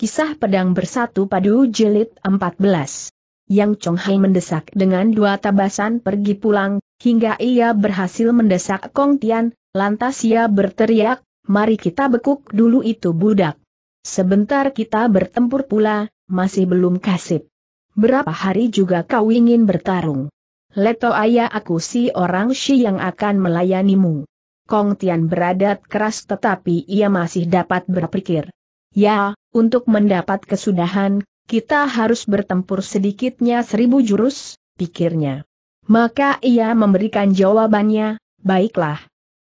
Kisah Pedang Bersatu Padu Jelit 14 Yang Chong Hai mendesak dengan dua tabasan pergi pulang, hingga ia berhasil mendesak Kong Tian, lantas ia berteriak, mari kita bekuk dulu itu budak. Sebentar kita bertempur pula, masih belum kasip. Berapa hari juga kau ingin bertarung? Leto ayah aku si orang si yang akan melayanimu. Kong Tian beradat keras tetapi ia masih dapat berpikir. Ya, untuk mendapat kesudahan, kita harus bertempur sedikitnya seribu jurus, pikirnya. Maka ia memberikan jawabannya, baiklah.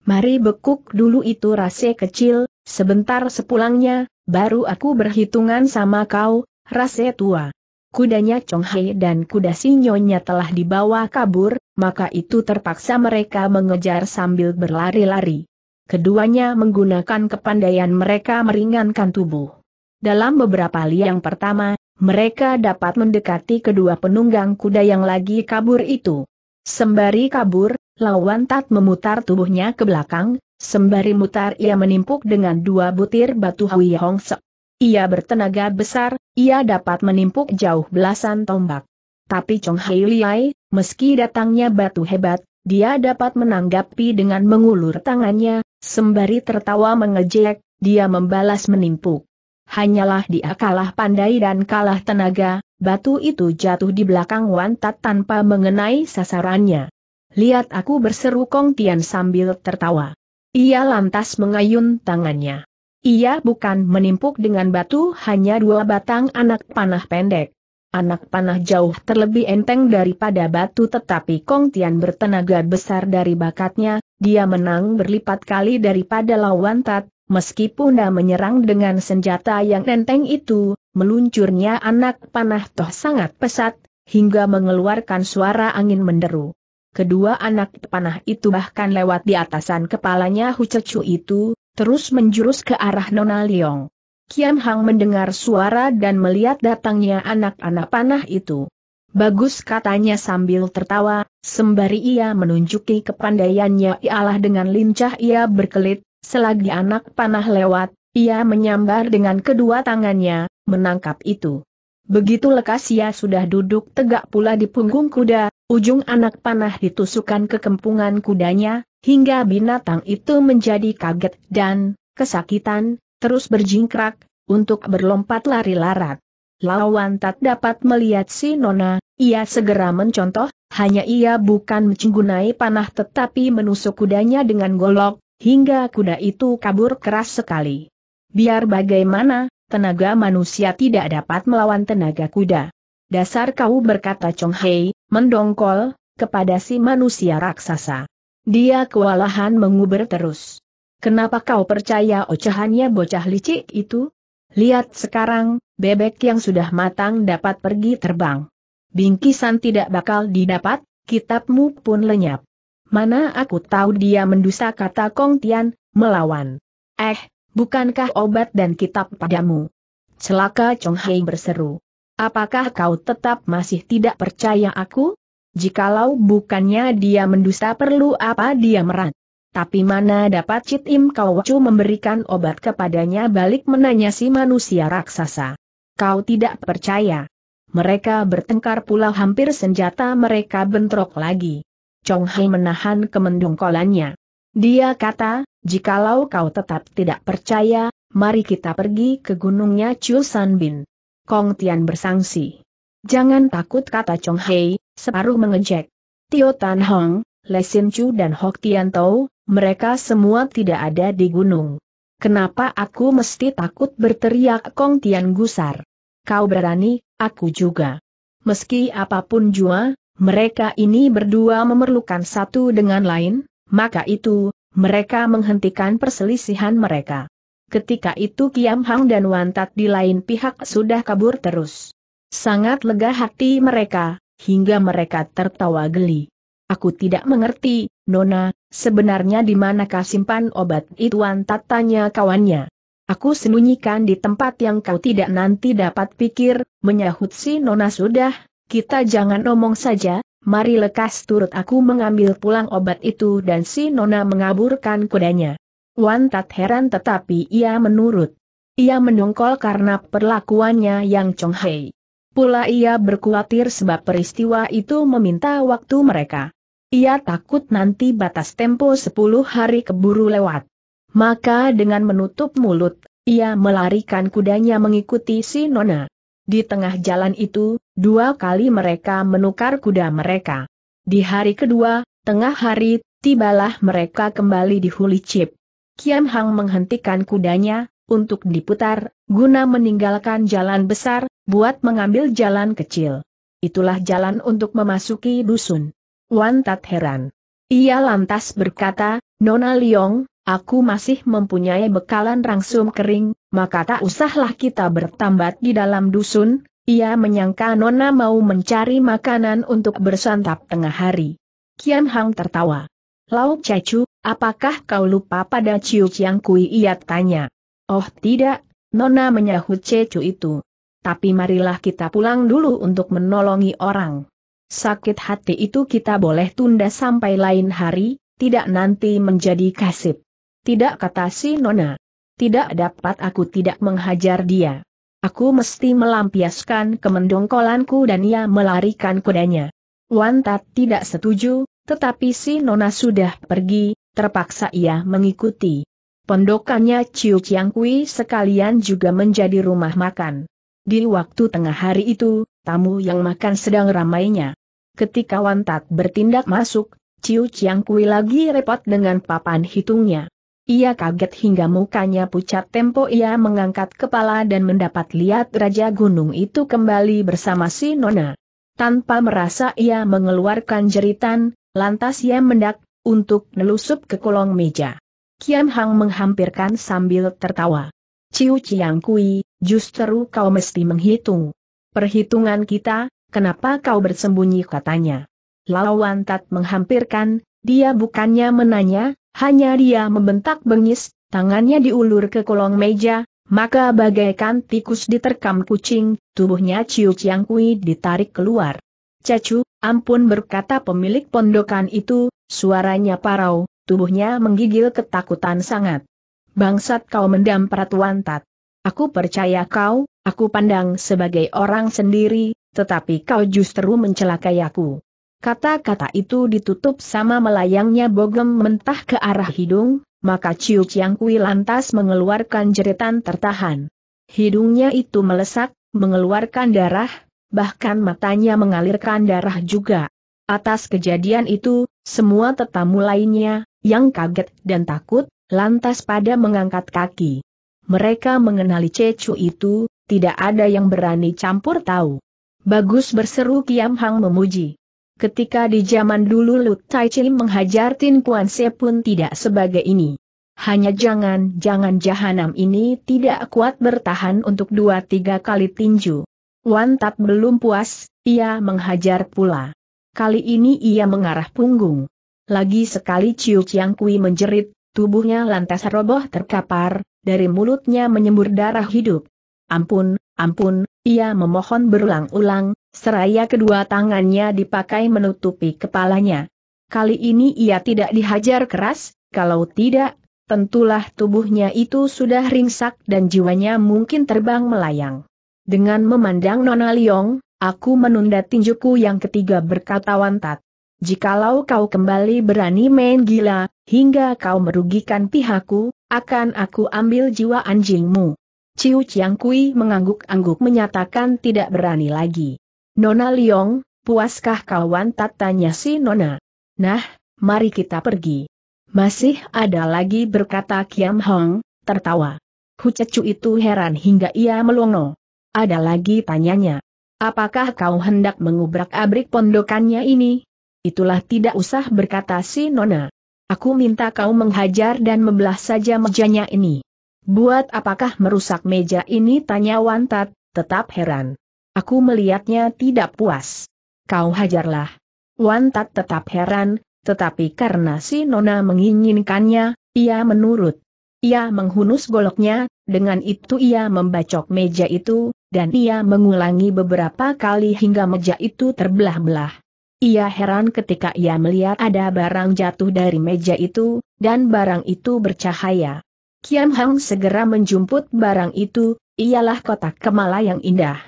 Mari bekuk dulu itu rase kecil, sebentar sepulangnya, baru aku berhitungan sama kau, rase tua. Kudanya Chong Hai dan kuda sinyonya telah dibawa kabur, maka itu terpaksa mereka mengejar sambil berlari-lari. Keduanya menggunakan kepandaian mereka meringankan tubuh. Dalam beberapa liang pertama, mereka dapat mendekati kedua penunggang kuda yang lagi kabur itu. Sembari kabur, lawan tat memutar tubuhnya ke belakang, sembari mutar ia menimpuk dengan dua butir batu Hui Hong Se. Ia bertenaga besar, ia dapat menimpuk jauh belasan tombak. Tapi Chong Hei Liai, meski datangnya batu hebat, dia dapat menanggapi dengan mengulur tangannya, sembari tertawa mengejek, dia membalas menimpuk. Hanyalah dia kalah pandai dan kalah tenaga, batu itu jatuh di belakang Wan Tat tanpa mengenai sasarannya. Lihat aku berseru Kong Tian sambil tertawa. Ia lantas mengayun tangannya. Ia bukan menimpuk dengan batu hanya dua batang anak panah pendek. Anak panah jauh terlebih enteng daripada batu tetapi Kong Tian bertenaga besar dari bakatnya, dia menang berlipat kali daripada lawan Tat, Meskipun dia menyerang dengan senjata yang enteng itu, meluncurnya anak panah toh sangat pesat, hingga mengeluarkan suara angin menderu. Kedua anak panah itu bahkan lewat di atasan kepalanya Hu Cecu itu, terus menjurus ke arah Nona Leong. Kian Hang mendengar suara dan melihat datangnya anak-anak panah itu. Bagus katanya sambil tertawa, sembari ia menunjuki kepandaiannya ialah dengan lincah ia berkelit, selagi anak panah lewat, ia menyambar dengan kedua tangannya, menangkap itu. Begitu lekas ia sudah duduk tegak pula di punggung kuda, ujung anak panah ditusukkan ke kempungan kudanya, hingga binatang itu menjadi kaget dan kesakitan, terus berjingkrak, untuk berlompat lari larat. Lawan tak dapat melihat si Nona, ia segera mencontoh, hanya ia bukan mencenggunai panah tetapi menusuk kudanya dengan golok, hingga kuda itu kabur keras sekali. Biar bagaimana, tenaga manusia tidak dapat melawan tenaga kuda. Dasar kau berkata Chong Hei, mendongkol, kepada si manusia raksasa. Dia kewalahan menguber terus. Kenapa kau percaya ocehannya bocah licik itu? Lihat sekarang, bebek yang sudah matang dapat pergi terbang. Bingkisan tidak bakal didapat, kitabmu pun lenyap. Mana aku tahu dia mendusa kata Kong Tian, melawan. Eh, bukankah obat dan kitab padamu? Celaka Chong Hei berseru. Apakah kau tetap masih tidak percaya aku? Jikalau bukannya dia mendusta perlu apa dia merat? Tapi mana dapat Cit Im Kau Chu memberikan obat kepadanya balik menanya si manusia raksasa. Kau tidak percaya. Mereka bertengkar pula hampir senjata mereka bentrok lagi. Chong Hai menahan kolannya. Dia kata, jikalau kau tetap tidak percaya, mari kita pergi ke gunungnya Chu San Bin. Kong Tian bersangsi. Jangan takut kata Chong Hai, separuh mengejek. Tio Tan Hong, Lesin Chu dan Hok Tian Tau, mereka semua tidak ada di gunung. Kenapa aku mesti takut berteriak Kong Tian gusar? Kau berani, aku juga. Meski apapun jua, mereka ini berdua memerlukan satu dengan lain, maka itu, mereka menghentikan perselisihan mereka. Ketika itu Kiam Hang dan Tat di lain pihak sudah kabur terus. Sangat lega hati mereka, hingga mereka tertawa geli. Aku tidak mengerti, Nona, sebenarnya di manakah simpan obat itu? antat tanya kawannya. Aku sembunyikan di tempat yang kau tidak nanti dapat pikir, menyahut si Nona sudah, kita jangan omong saja, mari lekas turut aku mengambil pulang obat itu dan si Nona mengaburkan kudanya. Wan tak heran tetapi ia menurut. Ia mendongkol karena perlakuannya yang conghei. Pula ia berkhawatir sebab peristiwa itu meminta waktu mereka. Ia takut nanti batas tempo 10 hari keburu lewat. Maka dengan menutup mulut, ia melarikan kudanya mengikuti si Nona. Di tengah jalan itu, dua kali mereka menukar kuda mereka. Di hari kedua, tengah hari, tibalah mereka kembali di Huli Chip. Kiam Hang menghentikan kudanya, untuk diputar, guna meninggalkan jalan besar, buat mengambil jalan kecil. Itulah jalan untuk memasuki dusun. Wan Tat heran. Ia lantas berkata, Nona Liong, aku masih mempunyai bekalan rangsum kering, maka tak usahlah kita bertambat di dalam dusun, ia menyangka Nona mau mencari makanan untuk bersantap tengah hari. Kian Hang tertawa. Lau Cecu, apakah kau lupa pada Ciu Chiang Kui? Ia tanya. Oh tidak, Nona menyahut Cecu itu. Tapi marilah kita pulang dulu untuk menolongi orang. Sakit hati itu kita boleh tunda sampai lain hari, tidak nanti menjadi kasip. Tidak kata si Nona. Tidak dapat aku tidak menghajar dia. Aku mesti melampiaskan kemendongkolanku dan ia melarikan kudanya. Wantat tidak setuju, tetapi si Nona sudah pergi, terpaksa ia mengikuti. Pondokannya Ciu Chiang Kui sekalian juga menjadi rumah makan. Di waktu tengah hari itu, tamu yang makan sedang ramainya ketika Wan tat bertindak masuk, Ciu Chiang Kui lagi repot dengan papan hitungnya. Ia kaget hingga mukanya pucat tempo ia mengangkat kepala dan mendapat lihat Raja Gunung itu kembali bersama si Nona. Tanpa merasa ia mengeluarkan jeritan, lantas ia mendak, untuk nelusup ke kolong meja. Kian Hang menghampirkan sambil tertawa. Ciu Chiang Kui, justru kau mesti menghitung. Perhitungan kita, Kenapa kau bersembunyi katanya. Lawan Tat menghampirkan, dia bukannya menanya, hanya dia membentak bengis, tangannya diulur ke kolong meja, maka bagaikan tikus diterkam kucing, tubuhnya Ciu Chiang Kui ditarik keluar. Cacu, ampun berkata pemilik pondokan itu, suaranya parau, tubuhnya menggigil ketakutan sangat. Bangsat kau mendam peratuan tat. Aku percaya kau, aku pandang sebagai orang sendiri, tetapi kau justru mencelakai aku. Kata-kata itu ditutup sama melayangnya bogem mentah ke arah hidung, maka Ciu Chiang Kui lantas mengeluarkan jeritan tertahan. Hidungnya itu melesak, mengeluarkan darah, bahkan matanya mengalirkan darah juga. Atas kejadian itu, semua tetamu lainnya, yang kaget dan takut, lantas pada mengangkat kaki. Mereka mengenali Cecu itu, tidak ada yang berani campur tahu. Bagus berseru Kiam Hang memuji. Ketika di zaman dulu Lut Tai Chi menghajar Tin Kuan Se pun tidak sebagai ini. Hanya jangan-jangan jahanam ini tidak kuat bertahan untuk dua tiga kali tinju. Wan Tat belum puas, ia menghajar pula. Kali ini ia mengarah punggung. Lagi sekali Ciu Chiang Kui menjerit, tubuhnya lantas roboh terkapar, dari mulutnya menyembur darah hidup. Ampun, ampun, ia memohon berulang-ulang, seraya kedua tangannya dipakai menutupi kepalanya. Kali ini ia tidak dihajar keras, kalau tidak, tentulah tubuhnya itu sudah ringsak dan jiwanya mungkin terbang melayang. Dengan memandang Nona Liong, aku menunda tinjuku yang ketiga berkata Wantat. Jikalau kau kembali berani main gila, hingga kau merugikan pihakku, akan aku ambil jiwa anjingmu. Ciu Chiang Kui mengangguk-angguk menyatakan tidak berani lagi. Nona Liong, puaskah kawan Tanya si Nona? Nah, mari kita pergi. Masih ada lagi berkata Kiam Hong, tertawa. Hucecu itu heran hingga ia melongo. Ada lagi tanyanya. Apakah kau hendak mengubrak-abrik pondokannya ini? Itulah tidak usah berkata si Nona. Aku minta kau menghajar dan membelah saja mejanya ini. Buat apakah merusak meja ini tanya Wantat, tetap heran. Aku melihatnya tidak puas. Kau hajarlah. Wantat tetap heran, tetapi karena si Nona menginginkannya, ia menurut. Ia menghunus goloknya, dengan itu ia membacok meja itu, dan ia mengulangi beberapa kali hingga meja itu terbelah-belah. Ia heran ketika ia melihat ada barang jatuh dari meja itu, dan barang itu bercahaya. Kian Hang segera menjumput barang itu, ialah kotak kemala yang indah.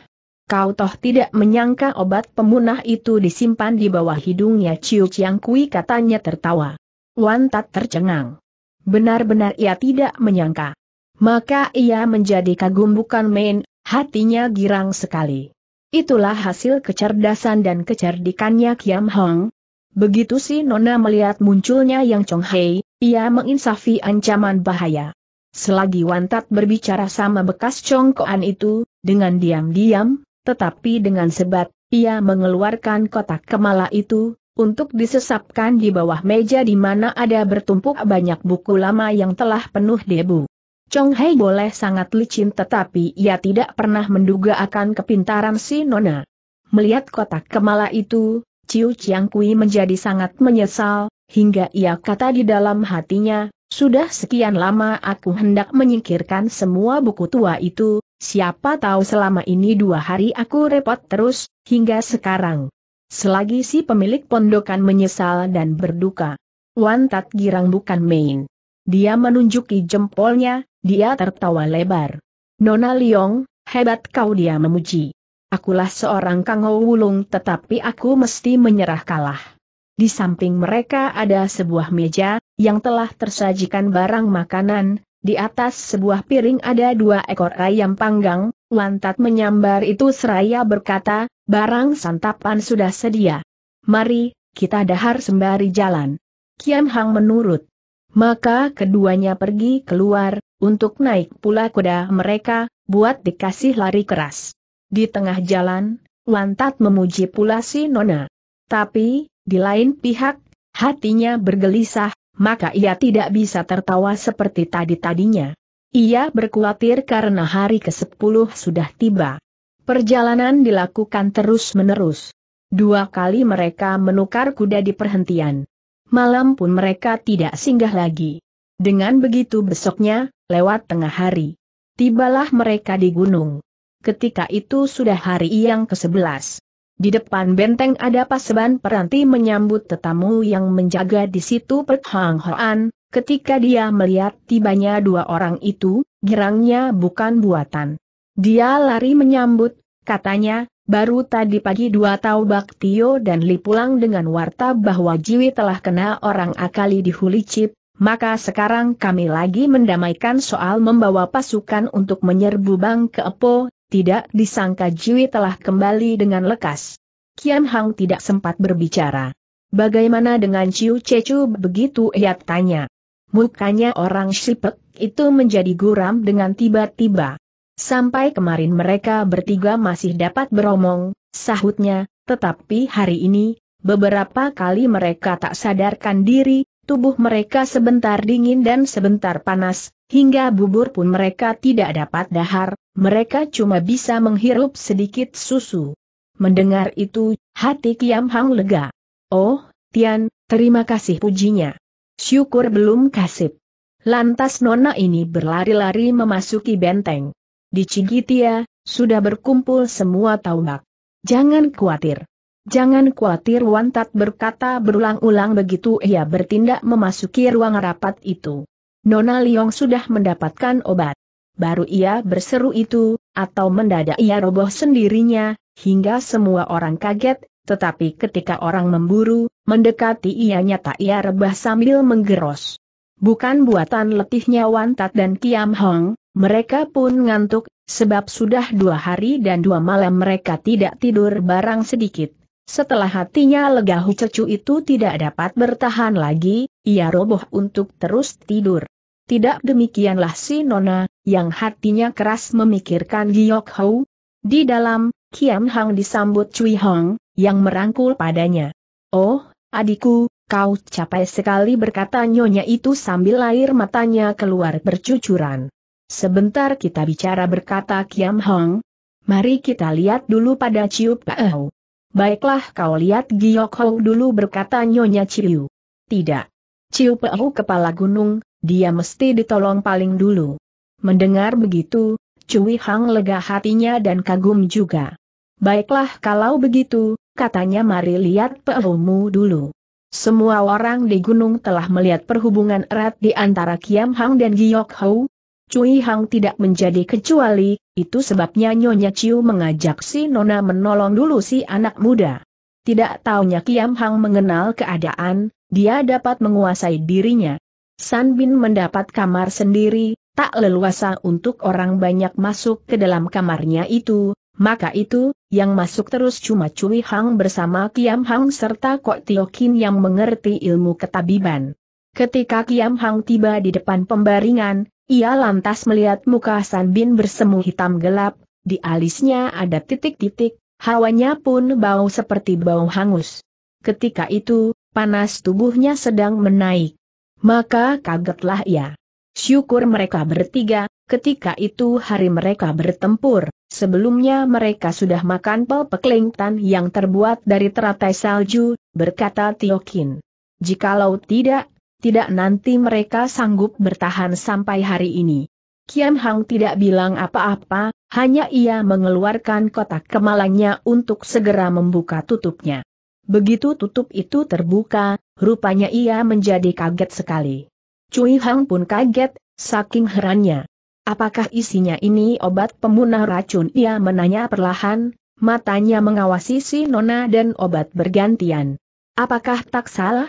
Kau toh tidak menyangka obat pemunah itu disimpan di bawah hidungnya Ciu Chiang Kui katanya tertawa. Wan Tat tercengang. Benar-benar ia tidak menyangka. Maka ia menjadi kagum bukan main, hatinya girang sekali. Itulah hasil kecerdasan dan kecerdikannya Kiam Hong. Begitu si Nona melihat munculnya Yang Chong Hei, ia menginsafi ancaman bahaya. Selagi Wantat berbicara sama bekas congkoan itu, dengan diam-diam, tetapi dengan sebat, ia mengeluarkan kotak kemala itu, untuk disesapkan di bawah meja di mana ada bertumpuk banyak buku lama yang telah penuh debu. Chong Hei boleh sangat licin tetapi ia tidak pernah menduga akan kepintaran si Nona. Melihat kotak kemala itu, Ciu Chiang Kui menjadi sangat menyesal, hingga ia kata di dalam hatinya, sudah sekian lama aku hendak menyingkirkan semua buku tua itu, siapa tahu selama ini dua hari aku repot terus, hingga sekarang. Selagi si pemilik pondokan menyesal dan berduka. Wan Tat Girang bukan main. Dia menunjuki jempolnya, dia tertawa lebar. Nona Liong, hebat kau dia memuji. Akulah seorang Kang Wulung tetapi aku mesti menyerah kalah. Di samping mereka ada sebuah meja, yang telah tersajikan barang makanan, di atas sebuah piring ada dua ekor ayam panggang, lantat menyambar itu seraya berkata, barang santapan sudah sedia. Mari, kita dahar sembari jalan. Kian Hang menurut. Maka keduanya pergi keluar, untuk naik pula kuda mereka, buat dikasih lari keras. Di tengah jalan, Lantat memuji pula si Nona. Tapi, di lain pihak, hatinya bergelisah, maka ia tidak bisa tertawa seperti tadi-tadinya. Ia berkhawatir karena hari ke-10 sudah tiba. Perjalanan dilakukan terus-menerus. Dua kali mereka menukar kuda di perhentian. Malam pun mereka tidak singgah lagi. Dengan begitu besoknya, lewat tengah hari. Tibalah mereka di gunung. Ketika itu sudah hari yang ke-11. Di depan benteng ada paseban peranti menyambut tetamu yang menjaga di situ Hang Hoan, ketika dia melihat tibanya dua orang itu, girangnya bukan buatan. Dia lari menyambut, katanya, baru tadi pagi dua tahu Tio dan Li pulang dengan warta bahwa Jiwi telah kena orang akali di Huli Chip. maka sekarang kami lagi mendamaikan soal membawa pasukan untuk menyerbu Bang Keepo, tidak disangka Jui telah kembali dengan lekas. Kian Hang tidak sempat berbicara. Bagaimana dengan Ciu Cecu begitu ia tanya. Mukanya orang Sipek itu menjadi guram dengan tiba-tiba. Sampai kemarin mereka bertiga masih dapat beromong, sahutnya, tetapi hari ini, beberapa kali mereka tak sadarkan diri, tubuh mereka sebentar dingin dan sebentar panas, Hingga bubur pun mereka tidak dapat dahar, mereka cuma bisa menghirup sedikit susu. Mendengar itu, hati Kiam Hang lega. Oh, Tian, terima kasih pujinya. Syukur belum kasip. Lantas nona ini berlari-lari memasuki benteng. Di Cigitia, sudah berkumpul semua taubak. Jangan khawatir. Jangan khawatir Wantat berkata berulang-ulang begitu ia bertindak memasuki ruang rapat itu. Nona Liong sudah mendapatkan obat. Baru ia berseru itu, atau mendadak ia roboh sendirinya, hingga semua orang kaget, tetapi ketika orang memburu, mendekati ia nyata ia rebah sambil menggeros. Bukan buatan letihnya Wan Wantat dan Kiam Hong, mereka pun ngantuk, sebab sudah dua hari dan dua malam mereka tidak tidur barang sedikit. Setelah hatinya lega Hucecu itu tidak dapat bertahan lagi, ia roboh untuk terus tidur. Tidak demikianlah si Nona, yang hatinya keras memikirkan Giok Hou. Di dalam, Kiam Hang disambut Cui Hong, yang merangkul padanya. Oh, adikku, kau capai sekali berkata nyonya itu sambil air matanya keluar bercucuran. Sebentar kita bicara berkata Kiam Hong. Mari kita lihat dulu pada Ciu Pao. Baiklah kau lihat Giok Hou dulu berkata nyonya Ciu. Tidak. Ciu Pao kepala gunung, dia mesti ditolong paling dulu. Mendengar begitu, Cui Hang lega hatinya dan kagum juga. Baiklah kalau begitu, katanya mari lihat pelumu dulu. Semua orang di gunung telah melihat perhubungan erat di antara Kiam Hang dan Giok Hou. Cui Hang tidak menjadi kecuali, itu sebabnya Nyonya Ciu mengajak si Nona menolong dulu si anak muda. Tidak taunya Kiam Hang mengenal keadaan, dia dapat menguasai dirinya. San Bin mendapat kamar sendiri, tak leluasa untuk orang banyak masuk ke dalam kamarnya itu, maka itu, yang masuk terus cuma Cui Hang bersama Kiam Hang serta Kok Tio yang mengerti ilmu ketabiban. Ketika Kiam Hang tiba di depan pembaringan, ia lantas melihat muka San Bin bersemu hitam gelap, di alisnya ada titik-titik, hawanya pun bau seperti bau hangus. Ketika itu, panas tubuhnya sedang menaik. Maka kagetlah ia. Syukur mereka bertiga, ketika itu hari mereka bertempur, sebelumnya mereka sudah makan pel yang terbuat dari teratai salju, berkata Tiokin. Jikalau tidak, tidak nanti mereka sanggup bertahan sampai hari ini. Kian Hang tidak bilang apa-apa, hanya ia mengeluarkan kotak kemalangnya untuk segera membuka tutupnya. Begitu tutup itu terbuka, rupanya ia menjadi kaget sekali. Cui Hang pun kaget, saking herannya. Apakah isinya ini obat pemunah racun? Ia menanya perlahan, matanya mengawasi si nona dan obat bergantian. Apakah tak salah?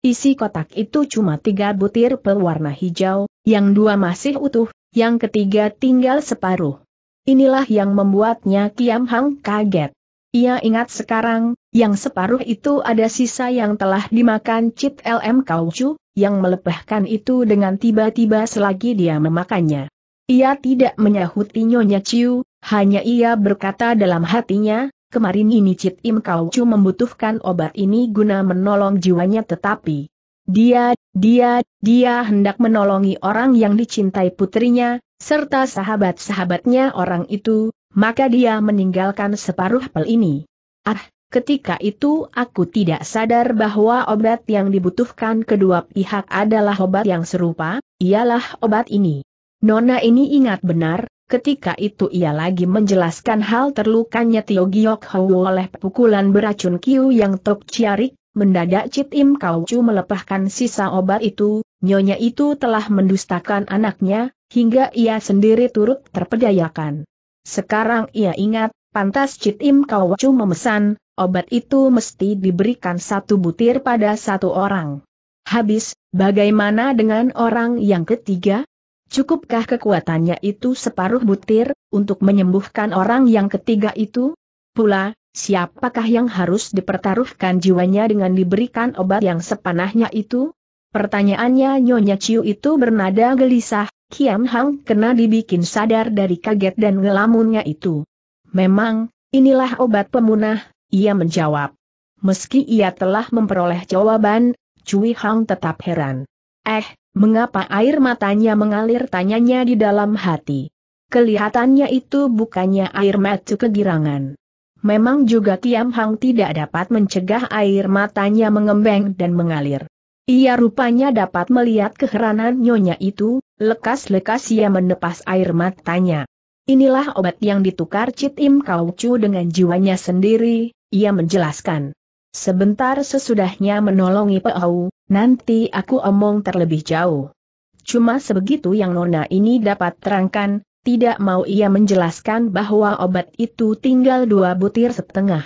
Isi kotak itu cuma tiga butir pewarna hijau, yang dua masih utuh, yang ketiga tinggal separuh. Inilah yang membuatnya Kiam Hang kaget. Ia ingat sekarang, yang separuh itu ada sisa yang telah dimakan Cit LM Kaucu, yang melepahkan itu dengan tiba-tiba selagi dia memakannya. Ia tidak menyahuti Nyonya Ciu, hanya ia berkata dalam hatinya, kemarin ini Cit Im Kaucu membutuhkan obat ini guna menolong jiwanya tetapi dia, dia, dia hendak menolongi orang yang dicintai putrinya, serta sahabat-sahabatnya orang itu, maka dia meninggalkan separuh pel ini. Ah, ketika itu aku tidak sadar bahwa obat yang dibutuhkan kedua pihak adalah obat yang serupa, ialah obat ini. Nona ini ingat benar, ketika itu ia lagi menjelaskan hal terlukanya Tio Giok Hou oleh pukulan beracun Kiu yang Tok Ciarik, mendadak Cit Im Kau melepahkan sisa obat itu, nyonya itu telah mendustakan anaknya, hingga ia sendiri turut terpedayakan. Sekarang ia ingat, pantas Cit Im Kau Wacu memesan, obat itu mesti diberikan satu butir pada satu orang. Habis, bagaimana dengan orang yang ketiga? Cukupkah kekuatannya itu separuh butir, untuk menyembuhkan orang yang ketiga itu? Pula, siapakah yang harus dipertaruhkan jiwanya dengan diberikan obat yang sepanahnya itu? Pertanyaannya Nyonya Ciu itu bernada gelisah, Kiam Hang kena dibikin sadar dari kaget dan ngelamunnya itu. Memang, inilah obat pemunah, ia menjawab. Meski ia telah memperoleh jawaban, Cui Hang tetap heran. Eh, mengapa air matanya mengalir tanyanya di dalam hati? Kelihatannya itu bukannya air mata kegirangan. Memang juga Kiam Hang tidak dapat mencegah air matanya mengembeng dan mengalir. Ia rupanya dapat melihat keheranan nyonya itu, Lekas-lekas ia menepas air matanya. Inilah obat yang ditukar Cit Im Kau Chu dengan jiwanya sendiri, ia menjelaskan. Sebentar sesudahnya menolongi Pau, nanti aku omong terlebih jauh. Cuma sebegitu yang Nona ini dapat terangkan, tidak mau ia menjelaskan bahwa obat itu tinggal dua butir setengah.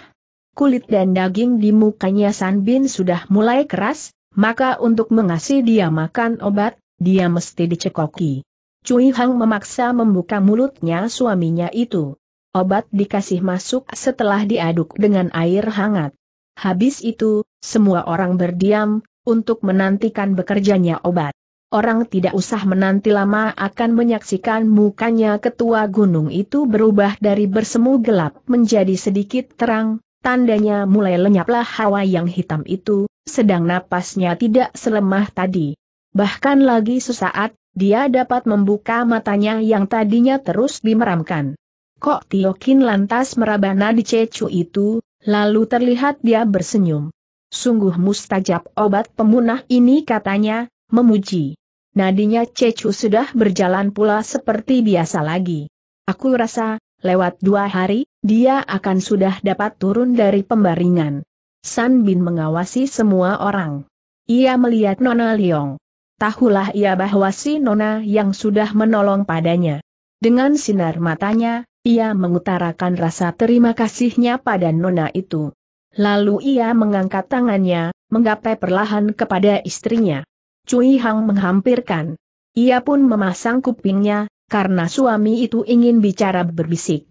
Kulit dan daging di mukanya San Bin sudah mulai keras, maka untuk mengasih dia makan obat, dia mesti dicekoki. Cui Hang memaksa membuka mulutnya suaminya itu. Obat dikasih masuk setelah diaduk dengan air hangat. Habis itu, semua orang berdiam, untuk menantikan bekerjanya obat. Orang tidak usah menanti lama akan menyaksikan mukanya ketua gunung itu berubah dari bersemu gelap menjadi sedikit terang, tandanya mulai lenyaplah hawa yang hitam itu, sedang napasnya tidak selemah tadi. Bahkan lagi sesaat, dia dapat membuka matanya yang tadinya terus dimeramkan. Kok Tiokin lantas meraba di Cecu itu, lalu terlihat dia bersenyum. Sungguh mustajab obat pemunah ini katanya, memuji. Nadinya Cecu sudah berjalan pula seperti biasa lagi. Aku rasa, lewat dua hari, dia akan sudah dapat turun dari pembaringan. San Bin mengawasi semua orang. Ia melihat Nona Leong tahulah ia bahwa si Nona yang sudah menolong padanya. Dengan sinar matanya, ia mengutarakan rasa terima kasihnya pada Nona itu. Lalu ia mengangkat tangannya, menggapai perlahan kepada istrinya. Cui Hang menghampirkan. Ia pun memasang kupingnya, karena suami itu ingin bicara berbisik.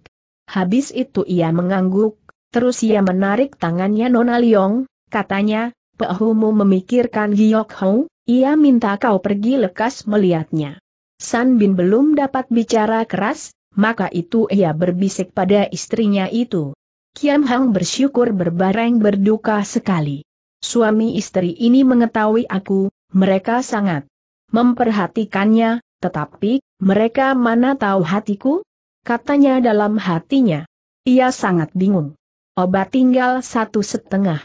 Habis itu ia mengangguk, terus ia menarik tangannya Nona Liong, katanya, Pehumu memikirkan Giyok Hong, ia minta kau pergi lekas melihatnya. San Bin belum dapat bicara keras, maka itu ia berbisik pada istrinya itu. Kiam Hang bersyukur berbareng berduka sekali. Suami istri ini mengetahui aku, mereka sangat memperhatikannya, tetapi, mereka mana tahu hatiku? Katanya dalam hatinya. Ia sangat bingung. Obat tinggal satu setengah.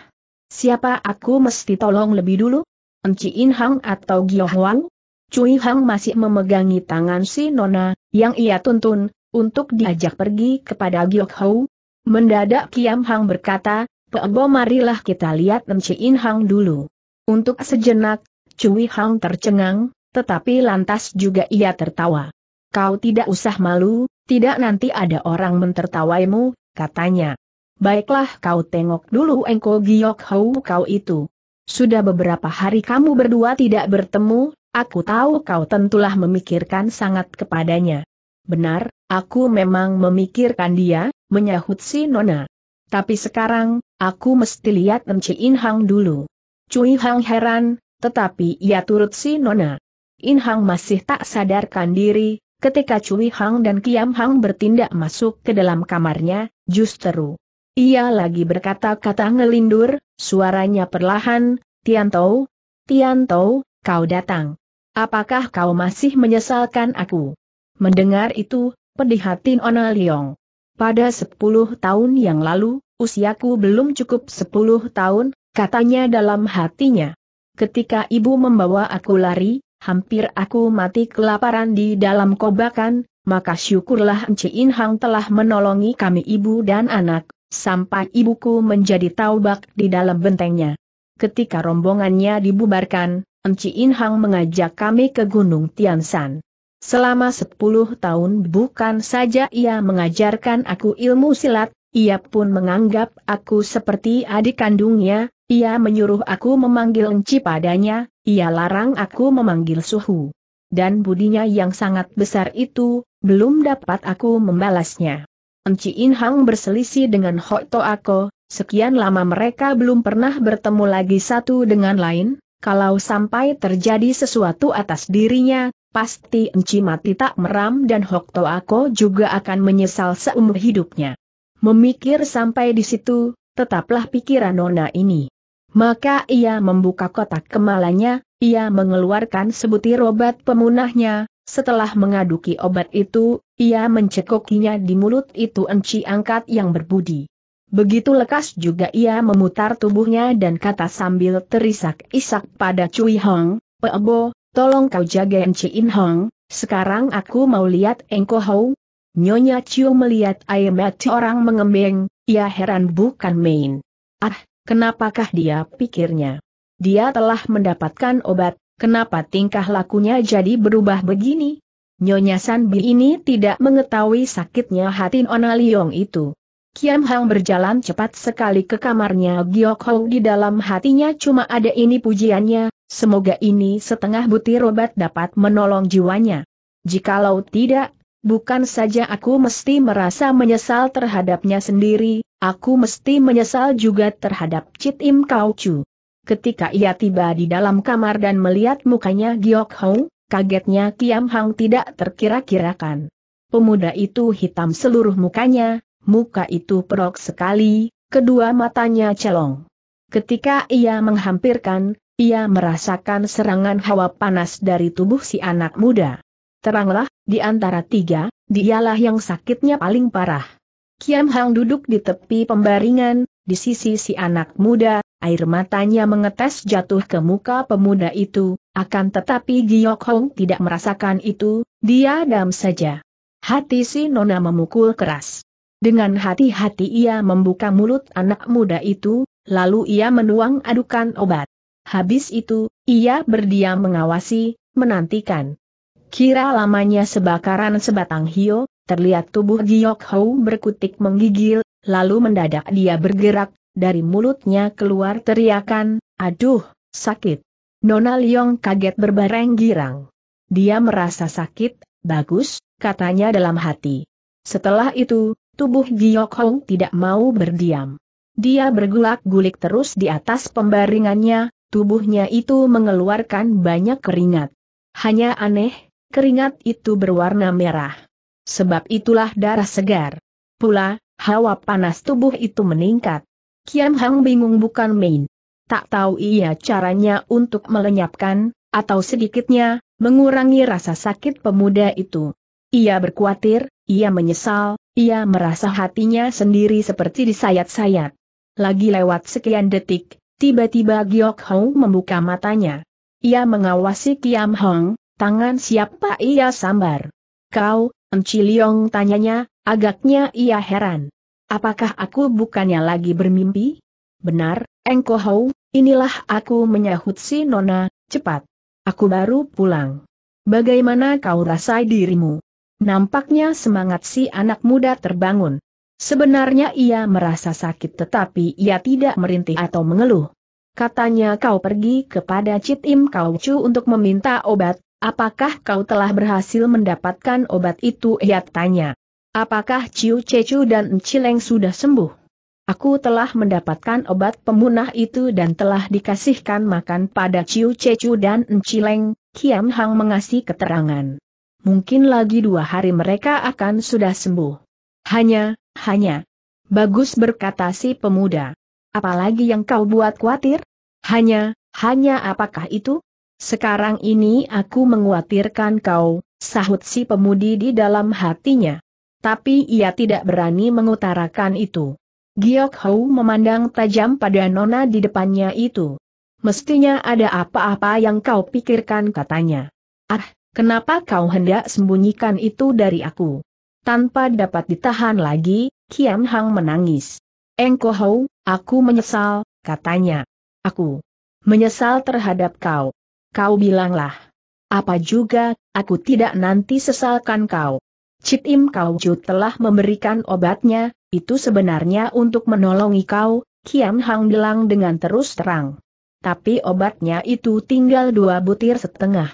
Siapa aku mesti tolong lebih dulu? Enciin Hang atau Gio Huang? Cui Hang masih memegangi tangan si Nona, yang ia tuntun, untuk diajak pergi kepada Giok Hou. Mendadak Kiam Hang berkata, Pebo marilah kita lihat Enciin Hang dulu. Untuk sejenak, Cui Hang tercengang, tetapi lantas juga ia tertawa. Kau tidak usah malu, tidak nanti ada orang mentertawaimu, katanya. Baiklah kau tengok dulu engkau Giok Hou kau itu. Sudah beberapa hari kamu berdua tidak bertemu, aku tahu kau tentulah memikirkan sangat kepadanya. Benar, aku memang memikirkan dia, menyahut si Nona. Tapi sekarang, aku mesti lihat Enci Inhang dulu. Cui Hang heran, tetapi ia turut si Nona. Inhang masih tak sadarkan diri, ketika Cui Hang dan Kiam Hang bertindak masuk ke dalam kamarnya, justru ia lagi berkata-kata ngelindur, suaranya perlahan, Tianto, Tianto, kau datang. Apakah kau masih menyesalkan aku? Mendengar itu, pedih hati Ona Liong. Pada sepuluh tahun yang lalu, usiaku belum cukup sepuluh tahun, katanya dalam hatinya. Ketika ibu membawa aku lari, hampir aku mati kelaparan di dalam kobakan, maka syukurlah Encik Inhang telah menolongi kami ibu dan anak, sampai ibuku menjadi taubak di dalam bentengnya. Ketika rombongannya dibubarkan, Enci Inhang mengajak kami ke Gunung Tiansan. Selama sepuluh tahun bukan saja ia mengajarkan aku ilmu silat, ia pun menganggap aku seperti adik kandungnya, ia menyuruh aku memanggil Enci padanya, ia larang aku memanggil Suhu. Dan budinya yang sangat besar itu, belum dapat aku membalasnya. Enci In Hang berselisih dengan Ho To Ako, sekian lama mereka belum pernah bertemu lagi satu dengan lain, kalau sampai terjadi sesuatu atas dirinya, pasti Enci mati tak meram dan Hok To Ako juga akan menyesal seumur hidupnya. Memikir sampai di situ, tetaplah pikiran Nona ini. Maka ia membuka kotak kemalanya, ia mengeluarkan sebutir obat pemunahnya, setelah mengaduki obat itu, ia mencekokinya di mulut itu enci angkat yang berbudi. Begitu lekas juga ia memutar tubuhnya dan kata sambil terisak-isak pada Cui Hong, Pebo, tolong kau jaga enci In Hong, sekarang aku mau lihat Engko Hou. Nyonya Chiu melihat ayam mati orang mengembeng, ia heran bukan main. Ah, kenapakah dia pikirnya? Dia telah mendapatkan obat, kenapa tingkah lakunya jadi berubah begini? Nyonya Sanbi ini tidak mengetahui sakitnya hati Nona Liong itu. Kiam Hang berjalan cepat sekali ke kamarnya Giok Hong di dalam hatinya cuma ada ini pujiannya, semoga ini setengah butir obat dapat menolong jiwanya. Jikalau tidak, bukan saja aku mesti merasa menyesal terhadapnya sendiri, aku mesti menyesal juga terhadap Cit Im Kau Chu. Ketika ia tiba di dalam kamar dan melihat mukanya Giok Hong, Kagetnya Kiam Hang tidak terkira-kirakan. Pemuda itu hitam seluruh mukanya, muka itu perok sekali, kedua matanya celong. Ketika ia menghampirkan, ia merasakan serangan hawa panas dari tubuh si anak muda. Teranglah, di antara tiga, dialah yang sakitnya paling parah. Kiam Hang duduk di tepi pembaringan, di sisi si anak muda, air matanya mengetes jatuh ke muka pemuda itu, akan tetapi Giok Hong tidak merasakan itu, dia dam saja. Hati si Nona memukul keras. Dengan hati-hati ia membuka mulut anak muda itu, lalu ia menuang adukan obat. Habis itu, ia berdiam mengawasi, menantikan. Kira lamanya sebakaran sebatang hio, terlihat tubuh Giok Hong berkutik menggigil, lalu mendadak dia bergerak, dari mulutnya keluar teriakan, aduh, sakit. Nona Leong kaget berbareng girang. Dia merasa sakit, bagus, katanya dalam hati. Setelah itu, tubuh Giok Hong tidak mau berdiam. Dia bergulak-gulik terus di atas pembaringannya, tubuhnya itu mengeluarkan banyak keringat. Hanya aneh, keringat itu berwarna merah. Sebab itulah darah segar. Pula, hawa panas tubuh itu meningkat. Kiam Hang bingung bukan main. Tak tahu ia caranya untuk melenyapkan, atau sedikitnya, mengurangi rasa sakit pemuda itu. Ia berkuatir, ia menyesal, ia merasa hatinya sendiri seperti disayat-sayat. Lagi lewat sekian detik, tiba-tiba Giok Hong membuka matanya. Ia mengawasi Kiam Hong, tangan siapa ia sambar. Kau, Enci Liong tanyanya, agaknya ia heran. Apakah aku bukannya lagi bermimpi? Benar, Engko Hou, inilah aku menyahut si Nona, cepat. Aku baru pulang. Bagaimana kau rasai dirimu? Nampaknya semangat si anak muda terbangun. Sebenarnya ia merasa sakit tetapi ia tidak merintih atau mengeluh. Katanya kau pergi kepada Cit Im Kau Chu untuk meminta obat, apakah kau telah berhasil mendapatkan obat itu? Ia tanya. Apakah Ciu Cecu dan Cileng sudah sembuh? Aku telah mendapatkan obat pemunah itu dan telah dikasihkan makan pada Ciu Cecu dan Cileng, Kiam Hang mengasih keterangan. Mungkin lagi dua hari mereka akan sudah sembuh. Hanya, hanya. Bagus berkata si pemuda. Apalagi yang kau buat khawatir? Hanya, hanya apakah itu? Sekarang ini aku menguatirkan kau, sahut si pemudi di dalam hatinya tapi ia tidak berani mengutarakan itu. Giok Hou memandang tajam pada nona di depannya itu. Mestinya ada apa-apa yang kau pikirkan katanya. Ah, kenapa kau hendak sembunyikan itu dari aku? Tanpa dapat ditahan lagi, Kian Hang menangis. Engko Hou, aku menyesal, katanya. Aku menyesal terhadap kau. Kau bilanglah. Apa juga, aku tidak nanti sesalkan kau. Cip Im Kau Ju telah memberikan obatnya, itu sebenarnya untuk menolongi kau, Kian Hang bilang dengan terus terang. Tapi obatnya itu tinggal dua butir setengah.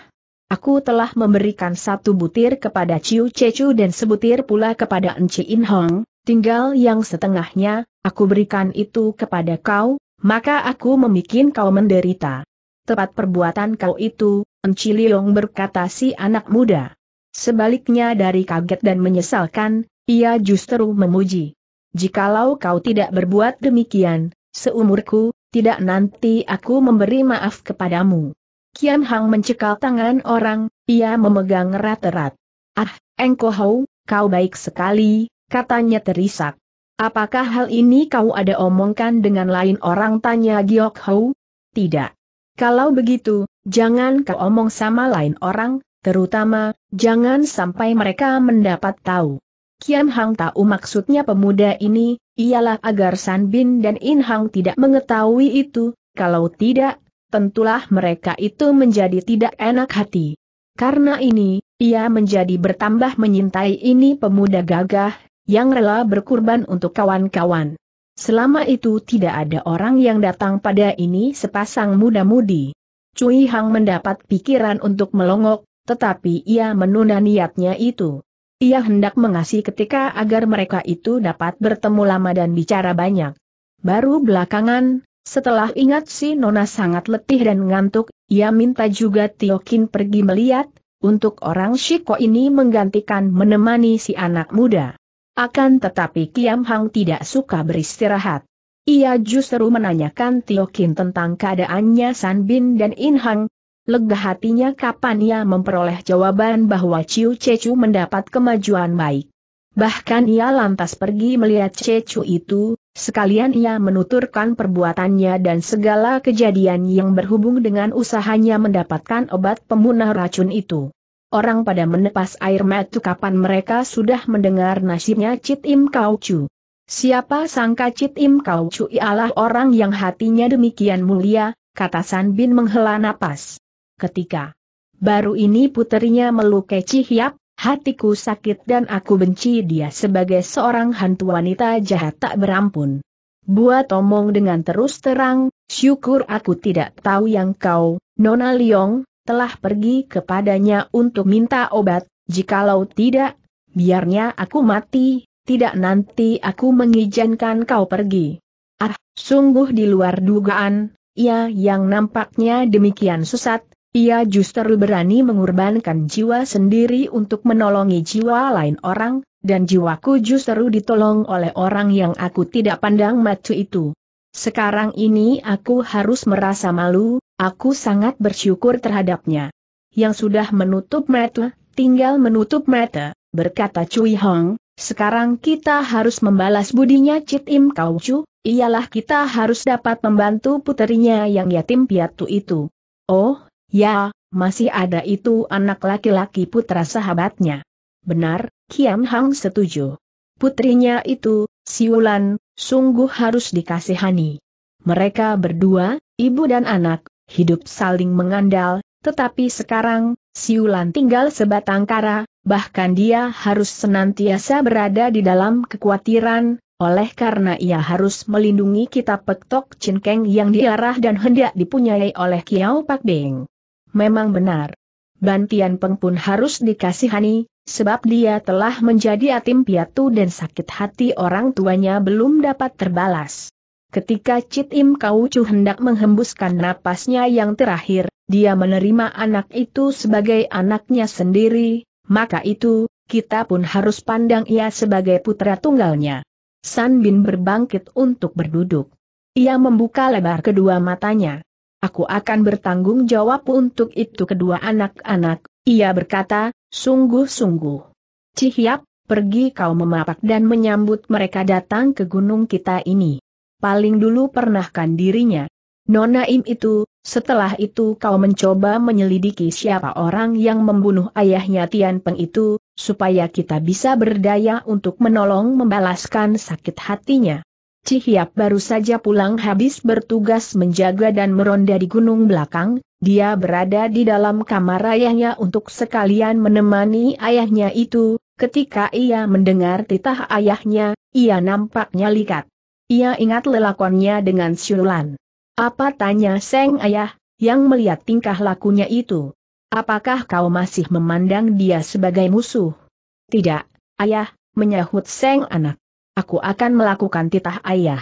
Aku telah memberikan satu butir kepada Ciu Cecu dan sebutir pula kepada Enci In Hong, tinggal yang setengahnya, aku berikan itu kepada kau, maka aku memikin kau menderita. Tepat perbuatan kau itu, Enci Liong berkata si anak muda. Sebaliknya dari kaget dan menyesalkan, ia justru memuji. Jikalau kau tidak berbuat demikian, seumurku, tidak nanti aku memberi maaf kepadamu. Kian Hang mencekal tangan orang, ia memegang erat-erat. Ah, Engko Hou, kau baik sekali, katanya terisak. Apakah hal ini kau ada omongkan dengan lain orang tanya Giok Hou? Tidak. Kalau begitu, jangan kau omong sama lain orang, Terutama, jangan sampai mereka mendapat tahu. Kian Hang tahu maksudnya pemuda ini, ialah agar San Bin dan In Hang tidak mengetahui itu, kalau tidak, tentulah mereka itu menjadi tidak enak hati. Karena ini, ia menjadi bertambah menyintai ini pemuda gagah, yang rela berkurban untuk kawan-kawan. Selama itu tidak ada orang yang datang pada ini sepasang muda-mudi. Cui Hang mendapat pikiran untuk melongok, tetapi ia menunda niatnya itu. Ia hendak mengasih ketika agar mereka itu dapat bertemu lama dan bicara banyak. Baru belakangan, setelah ingat si Nona sangat letih dan ngantuk, ia minta juga Tiokin pergi melihat, untuk orang Shiko ini menggantikan menemani si anak muda. Akan tetapi Kiam Hang tidak suka beristirahat. Ia justru menanyakan Tiokin tentang keadaannya San Bin dan In Hang, Lega hatinya kapan ia memperoleh jawaban bahwa Ciu Cecu mendapat kemajuan baik. Bahkan ia lantas pergi melihat Cecu itu, sekalian ia menuturkan perbuatannya dan segala kejadian yang berhubung dengan usahanya mendapatkan obat pemunah racun itu. Orang pada menepas air mata kapan mereka sudah mendengar nasibnya Cit Im Kau Chu. Siapa sangka Cit Im Kau Chu ialah orang yang hatinya demikian mulia, kata San Bin menghela napas ketika baru ini puterinya melukai Cihyap, hatiku sakit dan aku benci dia sebagai seorang hantu wanita jahat tak berampun. Buat omong dengan terus terang, syukur aku tidak tahu yang kau, Nona Liong, telah pergi kepadanya untuk minta obat, jikalau tidak, biarnya aku mati, tidak nanti aku mengizinkan kau pergi. Ah, sungguh di luar dugaan, ia yang nampaknya demikian susat. Ia justru berani mengorbankan jiwa sendiri untuk menolongi jiwa lain orang, dan jiwaku justru ditolong oleh orang yang aku tidak pandang mata itu. Sekarang ini aku harus merasa malu, aku sangat bersyukur terhadapnya. Yang sudah menutup mata, tinggal menutup mata, berkata Cui Hong, sekarang kita harus membalas budinya Cit Im Kau Chu, ialah kita harus dapat membantu puterinya yang yatim piatu itu. Oh, Ya, masih ada itu anak laki-laki putra sahabatnya. Benar, Kian Hang setuju. Putrinya itu, Siulan, sungguh harus dikasihani. Mereka berdua, ibu dan anak, hidup saling mengandal, tetapi sekarang, Siulan tinggal sebatang kara, bahkan dia harus senantiasa berada di dalam kekhawatiran, oleh karena ia harus melindungi kitab Pektok Keng yang diarah dan hendak dipunyai oleh Kiao Pak Beng memang benar. Bantian Peng pun harus dikasihani, sebab dia telah menjadi atim piatu dan sakit hati orang tuanya belum dapat terbalas. Ketika Cit Im Chu hendak menghembuskan napasnya yang terakhir, dia menerima anak itu sebagai anaknya sendiri, maka itu, kita pun harus pandang ia sebagai putra tunggalnya. San Bin berbangkit untuk berduduk. Ia membuka lebar kedua matanya aku akan bertanggung jawab untuk itu kedua anak-anak, ia berkata, sungguh-sungguh. Cihiap, pergi kau memapak dan menyambut mereka datang ke gunung kita ini. Paling dulu pernahkan dirinya. Nona Im itu, setelah itu kau mencoba menyelidiki siapa orang yang membunuh ayahnya Tian Peng itu, supaya kita bisa berdaya untuk menolong membalaskan sakit hatinya. Cihiap baru saja pulang habis bertugas menjaga dan meronda di gunung belakang, dia berada di dalam kamar ayahnya untuk sekalian menemani ayahnya itu, ketika ia mendengar titah ayahnya, ia nampaknya likat. Ia ingat lelakonnya dengan siulan. Apa tanya Seng Ayah, yang melihat tingkah lakunya itu? Apakah kau masih memandang dia sebagai musuh? Tidak, Ayah, menyahut Seng Anak aku akan melakukan titah ayah.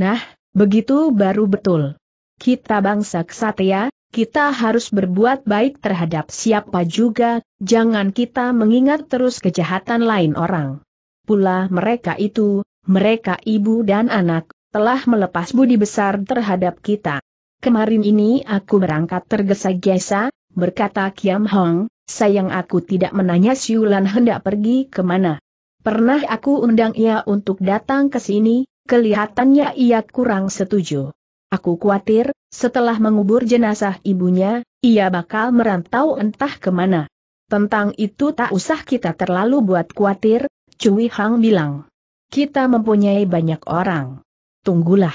Nah, begitu baru betul. Kita bangsa kesatria, kita harus berbuat baik terhadap siapa juga, jangan kita mengingat terus kejahatan lain orang. Pula mereka itu, mereka ibu dan anak, telah melepas budi besar terhadap kita. Kemarin ini aku berangkat tergesa-gesa, berkata Kiam Hong, sayang aku tidak menanya Siulan hendak pergi kemana. Pernah aku undang ia untuk datang ke sini, kelihatannya ia kurang setuju. Aku khawatir, setelah mengubur jenazah ibunya, ia bakal merantau entah kemana. Tentang itu tak usah kita terlalu buat khawatir, Cui Hang bilang. Kita mempunyai banyak orang. Tunggulah.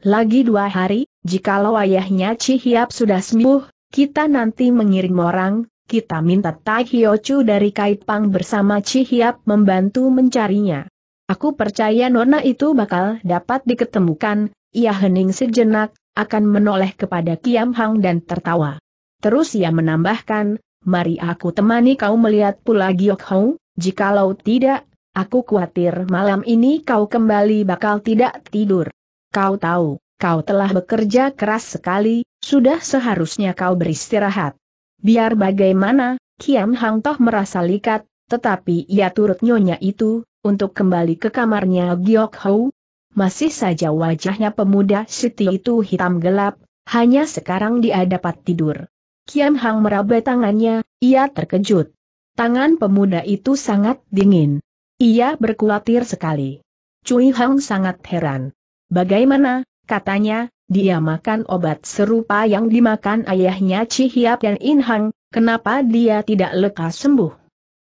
Lagi dua hari, jikalau ayahnya Cihiap sudah sembuh, kita nanti mengirim orang, kita minta Tai Chu dari Kaipang bersama Chi Hiap membantu mencarinya. Aku percaya nona itu bakal dapat diketemukan, ia hening sejenak, akan menoleh kepada Kiam Hang dan tertawa. Terus ia menambahkan, mari aku temani kau melihat pula Giok Hong, jikalau tidak, aku khawatir malam ini kau kembali bakal tidak tidur. Kau tahu, kau telah bekerja keras sekali, sudah seharusnya kau beristirahat. Biar bagaimana, Kiam Hang Toh merasa likat, tetapi ia turut nyonya itu, untuk kembali ke kamarnya Giok Hou. Masih saja wajahnya pemuda Siti itu hitam gelap, hanya sekarang dia dapat tidur. Kiam Hang meraba tangannya, ia terkejut. Tangan pemuda itu sangat dingin. Ia berkulatir sekali. Cui Hang sangat heran. Bagaimana, katanya, dia makan obat serupa yang dimakan ayahnya Hiap dan Inhang, kenapa dia tidak lekas sembuh?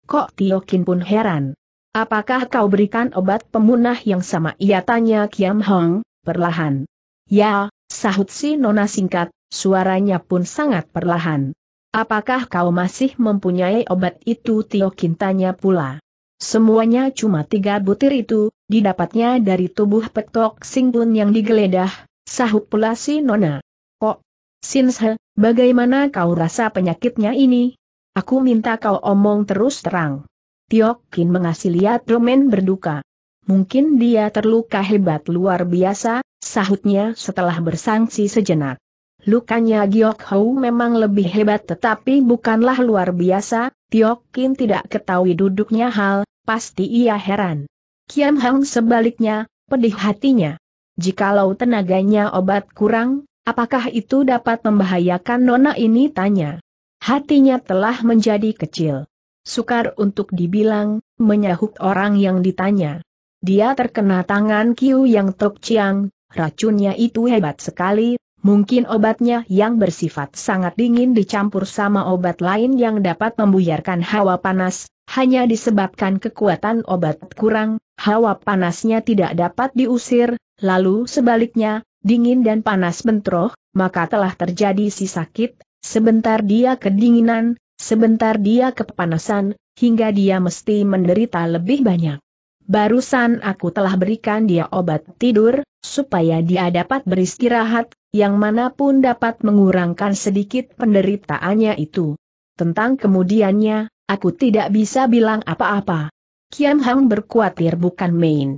Kok Tiokin pun heran. Apakah kau berikan obat pemunah yang sama? Ia tanya Kiam Hong, perlahan. Ya, sahut si Nona singkat, suaranya pun sangat perlahan. Apakah kau masih mempunyai obat itu? Tiokin tanya pula. Semuanya cuma tiga butir itu, didapatnya dari tubuh petok singpun yang digeledah, Sahut pula si Nona. Kok? Sinshe, bagaimana kau rasa penyakitnya ini? Aku minta kau omong terus terang. Tiokin mengasih lihat Roman berduka. Mungkin dia terluka hebat luar biasa, sahutnya setelah bersangsi sejenak. Lukanya Giok Hou memang lebih hebat tetapi bukanlah luar biasa, Tiokin tidak ketahui duduknya hal, pasti ia heran. Kian Hang sebaliknya, pedih hatinya. Jikalau tenaganya obat kurang, apakah itu dapat membahayakan nona ini tanya. Hatinya telah menjadi kecil. Sukar untuk dibilang, menyahut orang yang ditanya. Dia terkena tangan Kiu yang Tok Chiang, racunnya itu hebat sekali, Mungkin obatnya yang bersifat sangat dingin dicampur sama obat lain yang dapat membuyarkan hawa panas, hanya disebabkan kekuatan obat kurang, hawa panasnya tidak dapat diusir, lalu sebaliknya, dingin dan panas bentroh, maka telah terjadi si sakit, sebentar dia kedinginan, sebentar dia kepanasan, hingga dia mesti menderita lebih banyak. Barusan aku telah berikan dia obat tidur, supaya dia dapat beristirahat, yang manapun dapat mengurangkan sedikit penderitaannya itu. Tentang kemudiannya, aku tidak bisa bilang apa-apa. Kiam Hang berkuatir bukan main.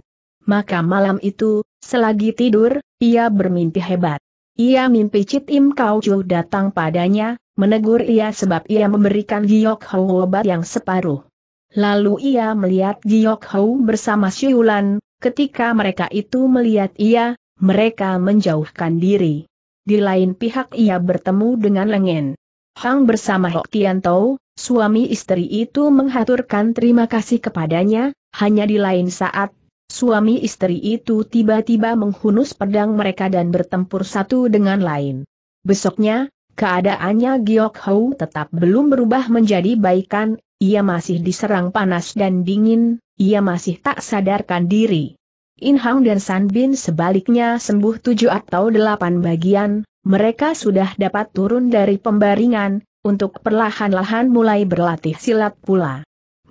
Maka malam itu, Selagi tidur, ia bermimpi hebat. Ia mimpi Cit Im Kau Chu datang padanya, menegur ia sebab ia memberikan Giok Hou obat yang separuh. Lalu ia melihat Giok Hou bersama Siulan, ketika mereka itu melihat ia, mereka menjauhkan diri. Di lain pihak ia bertemu dengan Lengen. Hang bersama Hok Tian Tau, suami istri itu menghaturkan terima kasih kepadanya, hanya di lain saat Suami istri itu tiba-tiba menghunus pedang mereka dan bertempur satu dengan lain. Besoknya, keadaannya Giok Hou tetap belum berubah menjadi baikan, ia masih diserang panas dan dingin, ia masih tak sadarkan diri. In Hang dan San Bin sebaliknya sembuh tujuh atau delapan bagian, mereka sudah dapat turun dari pembaringan, untuk perlahan-lahan mulai berlatih silat pula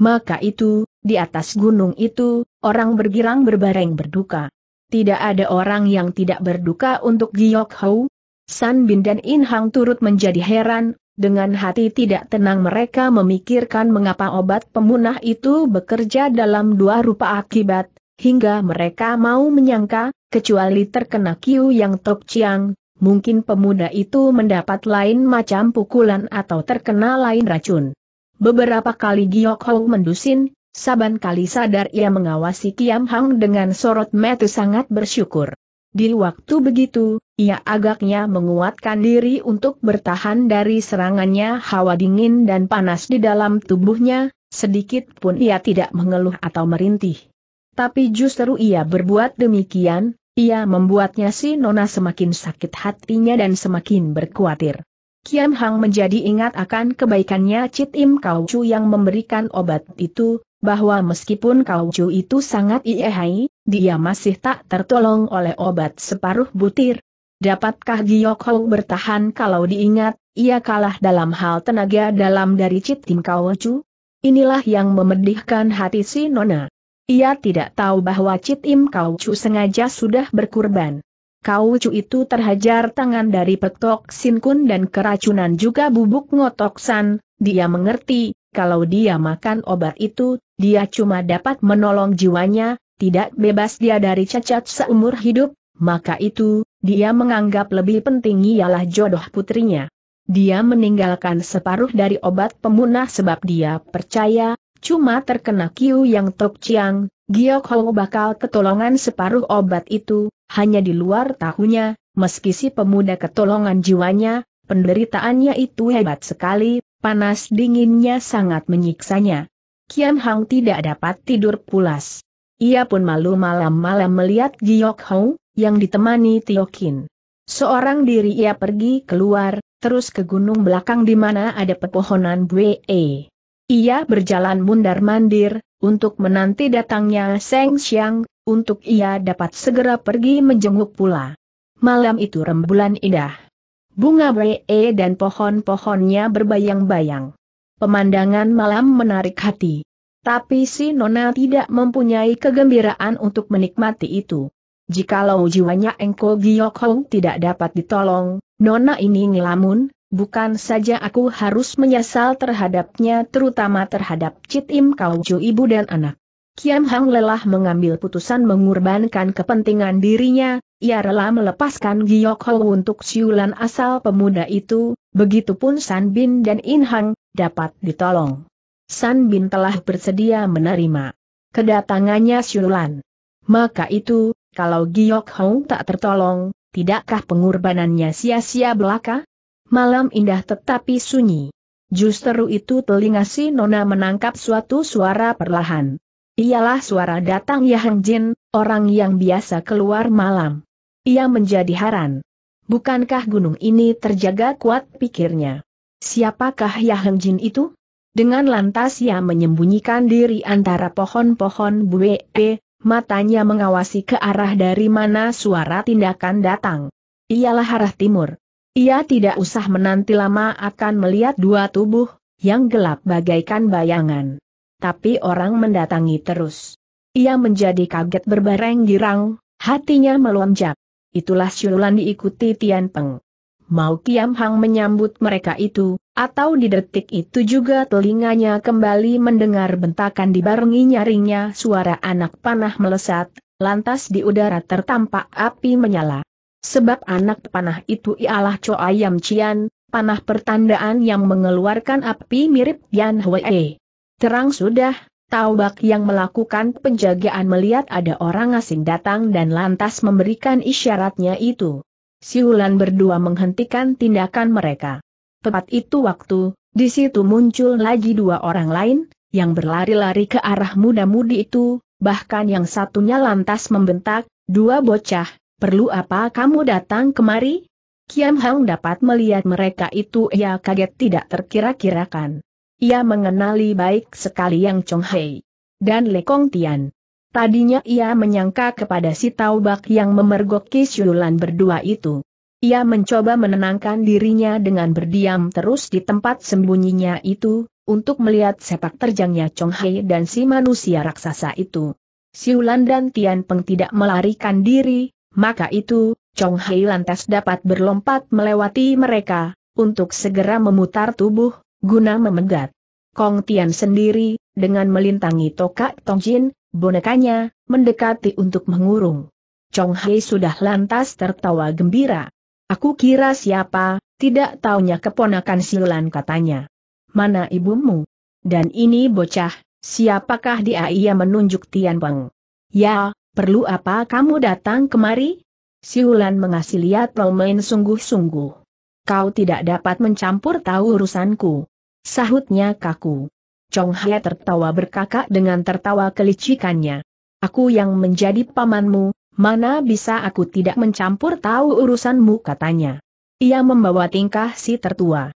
maka itu, di atas gunung itu, orang bergirang berbareng berduka. Tidak ada orang yang tidak berduka untuk Giok Hou. San Bin dan In Hang turut menjadi heran, dengan hati tidak tenang mereka memikirkan mengapa obat pemunah itu bekerja dalam dua rupa akibat, hingga mereka mau menyangka, kecuali terkena kiu yang Tok Chiang, mungkin pemuda itu mendapat lain macam pukulan atau terkena lain racun. Beberapa kali Giok Hou mendusin, saban kali sadar ia mengawasi Kiam Hang dengan sorot mata sangat bersyukur. Di waktu begitu, ia agaknya menguatkan diri untuk bertahan dari serangannya hawa dingin dan panas di dalam tubuhnya, sedikit pun ia tidak mengeluh atau merintih. Tapi justru ia berbuat demikian, ia membuatnya si Nona semakin sakit hatinya dan semakin berkhawatir. Kian Hang menjadi ingat akan kebaikannya Cit Im Kau Chu yang memberikan obat itu, bahwa meskipun Kau Chu itu sangat iehai, dia masih tak tertolong oleh obat separuh butir. Dapatkah Giok Hou bertahan kalau diingat, ia kalah dalam hal tenaga dalam dari Cit Im Kau Chu? Inilah yang memedihkan hati si Nona. Ia tidak tahu bahwa Cit Im Kau Chu sengaja sudah berkurban. Kau Cu itu terhajar tangan dari petok sinkun dan keracunan juga bubuk ngotoksan, dia mengerti, kalau dia makan obat itu, dia cuma dapat menolong jiwanya, tidak bebas dia dari cacat seumur hidup, maka itu, dia menganggap lebih penting ialah jodoh putrinya. Dia meninggalkan separuh dari obat pemunah sebab dia percaya, cuma terkena kiu yang tok ciang, Giok bakal ketolongan separuh obat itu, hanya di luar tahunya, meski si pemuda ketolongan jiwanya, penderitaannya itu hebat sekali, panas dinginnya sangat menyiksanya. Kian Hang tidak dapat tidur pulas. Ia pun malu malam-malam melihat Giok Hong, yang ditemani Tiokin. Seorang diri ia pergi keluar, terus ke gunung belakang di mana ada pepohonan Bwe. Ia berjalan mundar-mandir, untuk menanti datangnya Seng Xiang, untuk ia dapat segera pergi menjenguk pula. Malam itu rembulan indah. Bunga e dan pohon-pohonnya berbayang-bayang. Pemandangan malam menarik hati. Tapi si Nona tidak mempunyai kegembiraan untuk menikmati itu. Jikalau jiwanya Engko Giok Hong tidak dapat ditolong, Nona ini ngelamun, bukan saja aku harus menyesal terhadapnya terutama terhadap Cit Im Kauju ibu dan anak. Kiam Hang lelah mengambil putusan mengorbankan kepentingan dirinya, ia rela melepaskan Giok Ho untuk siulan asal pemuda itu, begitupun San Bin dan In Hang, dapat ditolong. San Bin telah bersedia menerima kedatangannya siulan. Maka itu, kalau Giok Ho tak tertolong, tidakkah pengorbanannya sia-sia belaka? Malam indah tetapi sunyi. Justru itu telinga si Nona menangkap suatu suara perlahan. Ialah suara datang Ya Jin, orang yang biasa keluar malam. Ia menjadi haran. Bukankah gunung ini terjaga kuat pikirnya? Siapakah Ya Jin itu? Dengan lantas ia menyembunyikan diri antara pohon-pohon buwe, matanya mengawasi ke arah dari mana suara tindakan datang. Ialah arah timur. Ia tidak usah menanti lama akan melihat dua tubuh, yang gelap bagaikan bayangan tapi orang mendatangi terus. Ia menjadi kaget berbareng girang, hatinya melonjak. Itulah siulan diikuti Tian Peng. Mau Kiam Hang menyambut mereka itu, atau di detik itu juga telinganya kembali mendengar bentakan dibarengi nyaringnya suara anak panah melesat, lantas di udara tertampak api menyala. Sebab anak panah itu ialah Cho Ayam Cian, panah pertandaan yang mengeluarkan api mirip Yan Hwee. Terang sudah, Taubak yang melakukan penjagaan melihat ada orang asing datang dan lantas memberikan isyaratnya itu. Siulan berdua menghentikan tindakan mereka. Tepat itu waktu, di situ muncul lagi dua orang lain, yang berlari-lari ke arah muda-mudi itu, bahkan yang satunya lantas membentak, dua bocah, perlu apa kamu datang kemari? Kiam Hang dapat melihat mereka itu ia kaget tidak terkira-kirakan. Ia mengenali baik sekali Yang Chong Hei dan Le Kong Tian. Tadinya ia menyangka kepada si Taubak yang memergoki Siulan berdua itu. Ia mencoba menenangkan dirinya dengan berdiam terus di tempat sembunyinya itu, untuk melihat sepak terjangnya Chong Hai dan si manusia raksasa itu. Siulan dan Tian Peng tidak melarikan diri, maka itu, Chong Hai lantas dapat berlompat melewati mereka, untuk segera memutar tubuh, guna memegat. Kong Tian sendiri, dengan melintangi toka Tong Jin bonekanya, mendekati untuk mengurung. Chong Hai sudah lantas tertawa gembira. Aku kira siapa, tidak taunya keponakan siulan katanya. Mana ibumu? Dan ini bocah, siapakah dia ia menunjuk Tian Peng? Ya, perlu apa kamu datang kemari? Siulan mengasih lihat main sungguh-sungguh. Kau tidak dapat mencampur tahu urusanku. Sahutnya kaku. Chong Hai tertawa berkakak dengan tertawa kelicikannya. Aku yang menjadi pamanmu, mana bisa aku tidak mencampur tahu urusanmu katanya. Ia membawa tingkah si tertua.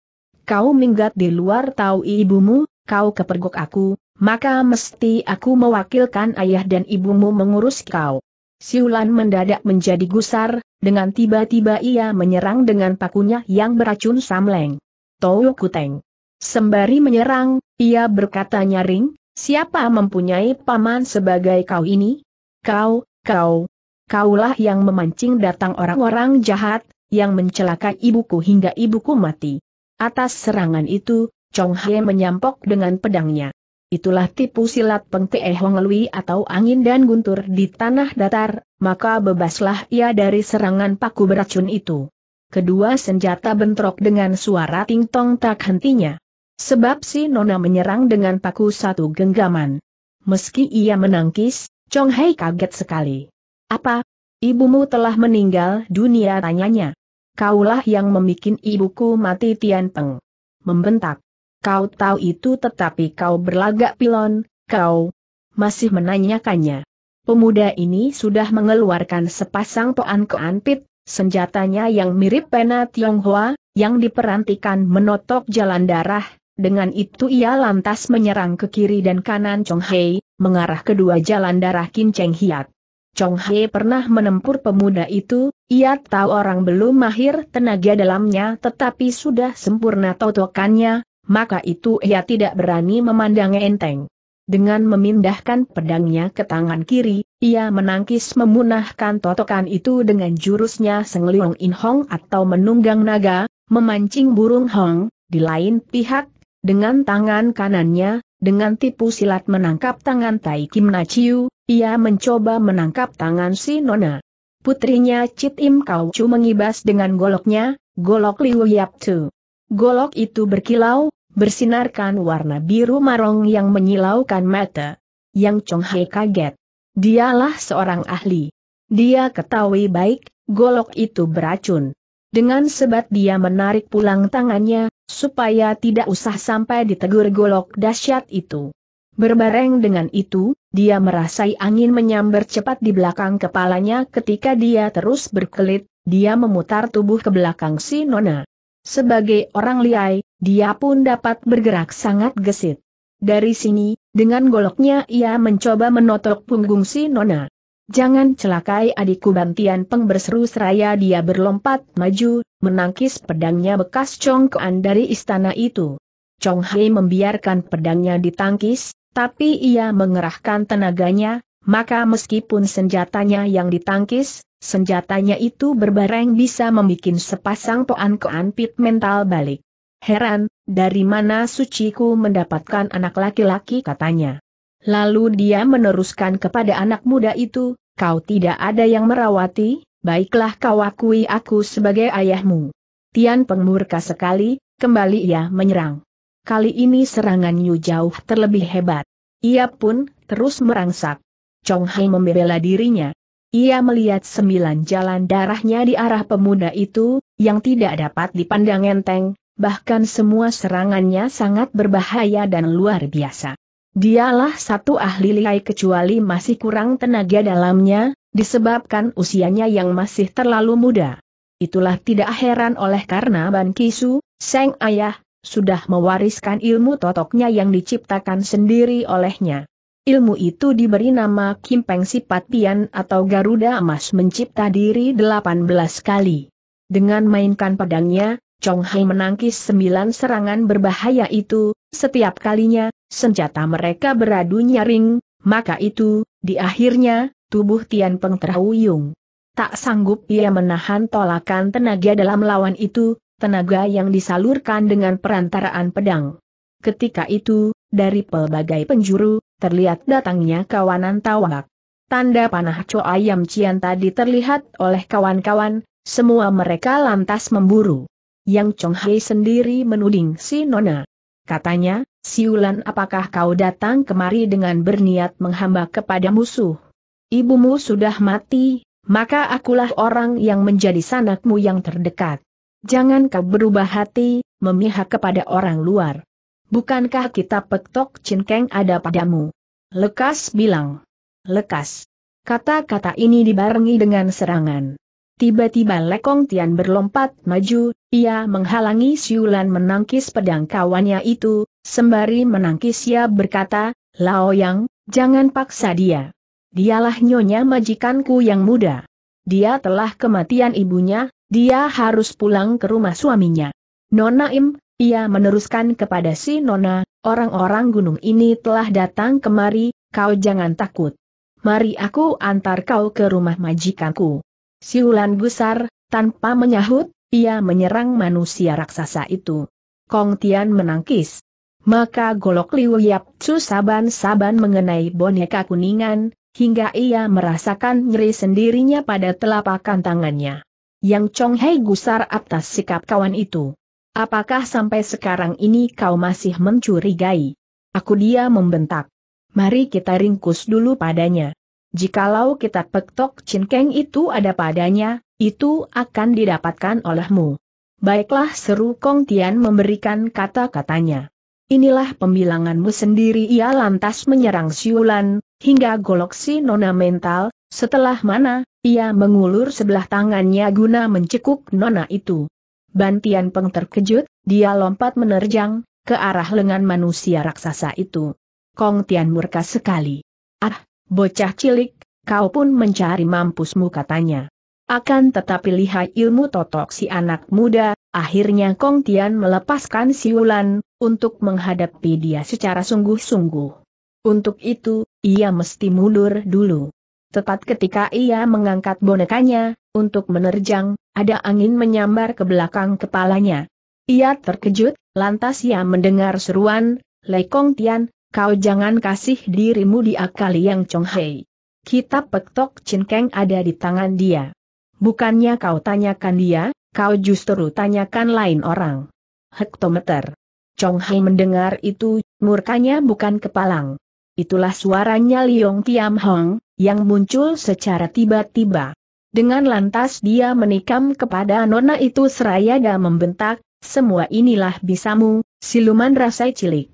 Kau minggat di luar tahu ibumu, kau kepergok aku, maka mesti aku mewakilkan ayah dan ibumu mengurus kau. Siulan mendadak menjadi gusar, dengan tiba-tiba ia menyerang dengan pakunya yang beracun samleng. Tau Kuteng. Sembari menyerang, ia berkata nyaring, siapa mempunyai paman sebagai kau ini? Kau, kau, kaulah yang memancing datang orang-orang jahat, yang mencelakai ibuku hingga ibuku mati. Atas serangan itu, Chong He menyampok dengan pedangnya. Itulah tipu silat Pengteh Hong Lui atau angin dan guntur di tanah datar, maka bebaslah ia dari serangan paku beracun itu. Kedua senjata bentrok dengan suara ting tong tak hentinya. Sebab si Nona menyerang dengan paku satu genggaman. Meski ia menangkis, Chong Hai kaget sekali. Apa? Ibumu telah meninggal dunia tanyanya. Kaulah yang membuat ibuku mati Tian Peng. Membentak. Kau tahu itu tetapi kau berlagak pilon, kau masih menanyakannya. Pemuda ini sudah mengeluarkan sepasang toan keanpit, senjatanya yang mirip pena Tionghoa, yang diperantikan menotok jalan darah, dengan itu ia lantas menyerang ke kiri dan kanan Chong Hei, mengarah kedua jalan darah Kin Cheng Hiat. Chong Hei pernah menempur pemuda itu, ia tahu orang belum mahir tenaga dalamnya tetapi sudah sempurna totokannya, maka itu ia tidak berani memandang enteng. Dengan memindahkan pedangnya ke tangan kiri, ia menangkis memunahkan totokan itu dengan jurusnya Seng Leong In Hong atau menunggang naga, memancing burung Hong, di lain pihak, dengan tangan kanannya, dengan tipu silat menangkap tangan Tai Kim Na ia mencoba menangkap tangan si Nona. Putrinya Cit Im Kau Chu mengibas dengan goloknya, golok Liu Yap Tu. Golok itu berkilau, bersinarkan warna biru marong yang menyilaukan mata. Yang Chong Hai kaget. Dialah seorang ahli. Dia ketahui baik, golok itu beracun. Dengan sebat dia menarik pulang tangannya, supaya tidak usah sampai ditegur golok dahsyat itu. Berbareng dengan itu, dia merasai angin menyambar cepat di belakang kepalanya ketika dia terus berkelit, dia memutar tubuh ke belakang si Nona. Sebagai orang liai, dia pun dapat bergerak sangat gesit. Dari sini, dengan goloknya ia mencoba menotok punggung si Nona. Jangan celakai adikku Bantian Peng berseru seraya dia berlompat maju, menangkis pedangnya bekas congkoan dari istana itu. Chong Hei membiarkan pedangnya ditangkis, tapi ia mengerahkan tenaganya, maka meskipun senjatanya yang ditangkis, senjatanya itu berbareng bisa membuat sepasang poan-koan pit mental balik. Heran, dari mana suciku mendapatkan anak laki-laki katanya. Lalu dia meneruskan kepada anak muda itu, kau tidak ada yang merawati, baiklah kau akui aku sebagai ayahmu. Tian Peng sekali, kembali ia menyerang. Kali ini serangan Yu jauh terlebih hebat. Ia pun terus merangsak. Chong Hai membela dirinya. Ia melihat sembilan jalan darahnya di arah pemuda itu, yang tidak dapat dipandang enteng, bahkan semua serangannya sangat berbahaya dan luar biasa. Dialah satu ahli lihai kecuali masih kurang tenaga dalamnya, disebabkan usianya yang masih terlalu muda. Itulah tidak heran oleh karena Ban Kisu, Seng ayah, sudah mewariskan ilmu totoknya yang diciptakan sendiri olehnya. Ilmu itu diberi nama Kimpeng Sipat Pian atau Garuda Emas mencipta diri 18 kali. Dengan mainkan pedangnya, Chong Hai menangkis sembilan serangan berbahaya itu, setiap kalinya, senjata mereka beradu nyaring, maka itu, di akhirnya, tubuh Tian Peng terhuyung. Tak sanggup ia menahan tolakan tenaga dalam lawan itu, tenaga yang disalurkan dengan perantaraan pedang. Ketika itu, dari pelbagai penjuru, terlihat datangnya kawanan tawak. Tanda panah Co Ayam Cian tadi terlihat oleh kawan-kawan, semua mereka lantas memburu. Yang Chong Hai sendiri menuding si Nona. Katanya, Siulan apakah kau datang kemari dengan berniat menghamba kepada musuh? Ibumu sudah mati, maka akulah orang yang menjadi sanakmu yang terdekat. Jangan kau berubah hati, memihak kepada orang luar. Bukankah kita petok cinkeng ada padamu? Lekas bilang. Lekas. Kata-kata ini dibarengi dengan serangan. Tiba-tiba Lekong Tian berlompat maju, ia menghalangi Siulan menangkis pedang kawannya itu, sembari menangkis ia berkata, Lao Yang, jangan paksa dia. Dialah nyonya majikanku yang muda. Dia telah kematian ibunya, dia harus pulang ke rumah suaminya. Nona Im, ia meneruskan kepada si Nona, orang-orang gunung ini telah datang kemari, kau jangan takut. Mari aku antar kau ke rumah majikanku. Siulan gusar, tanpa menyahut, ia menyerang manusia raksasa itu. Kong Tian menangkis. Maka golok Liu Yap Chu saban-saban mengenai boneka kuningan, hingga ia merasakan nyeri sendirinya pada telapakan tangannya. Yang Chong Hei gusar atas sikap kawan itu. Apakah sampai sekarang ini kau masih mencurigai? Aku dia membentak. Mari kita ringkus dulu padanya. Jikalau kita pektok cinkeng itu ada padanya, itu akan didapatkan olehmu. Baiklah seru Kong Tian memberikan kata-katanya. Inilah pembilanganmu sendiri ia lantas menyerang siulan, hingga golok si nona mental, setelah mana, ia mengulur sebelah tangannya guna mencekuk nona itu. Bantian Peng terkejut, dia lompat menerjang, ke arah lengan manusia raksasa itu. Kong Tian murka sekali. Ah, Bocah cilik, kau pun mencari mampusmu katanya. Akan tetapi lihai ilmu totok si anak muda, akhirnya Kong Tian melepaskan siulan, untuk menghadapi dia secara sungguh-sungguh. Untuk itu, ia mesti mundur dulu. Tepat ketika ia mengangkat bonekanya, untuk menerjang, ada angin menyambar ke belakang kepalanya. Ia terkejut, lantas ia mendengar seruan, Lei Kong Tian, Kau jangan kasih dirimu diakali yang Chonghai. Kitab petok Cinkeng ada di tangan dia. Bukannya kau tanyakan dia, kau justru tanyakan lain orang. Hektometer. Chong mendengar itu, murkanya bukan kepalang. Itulah suaranya Liong Tiam Hong, yang muncul secara tiba-tiba. Dengan lantas dia menikam kepada nona itu seraya dan membentak, semua inilah bisamu, siluman rasai cilik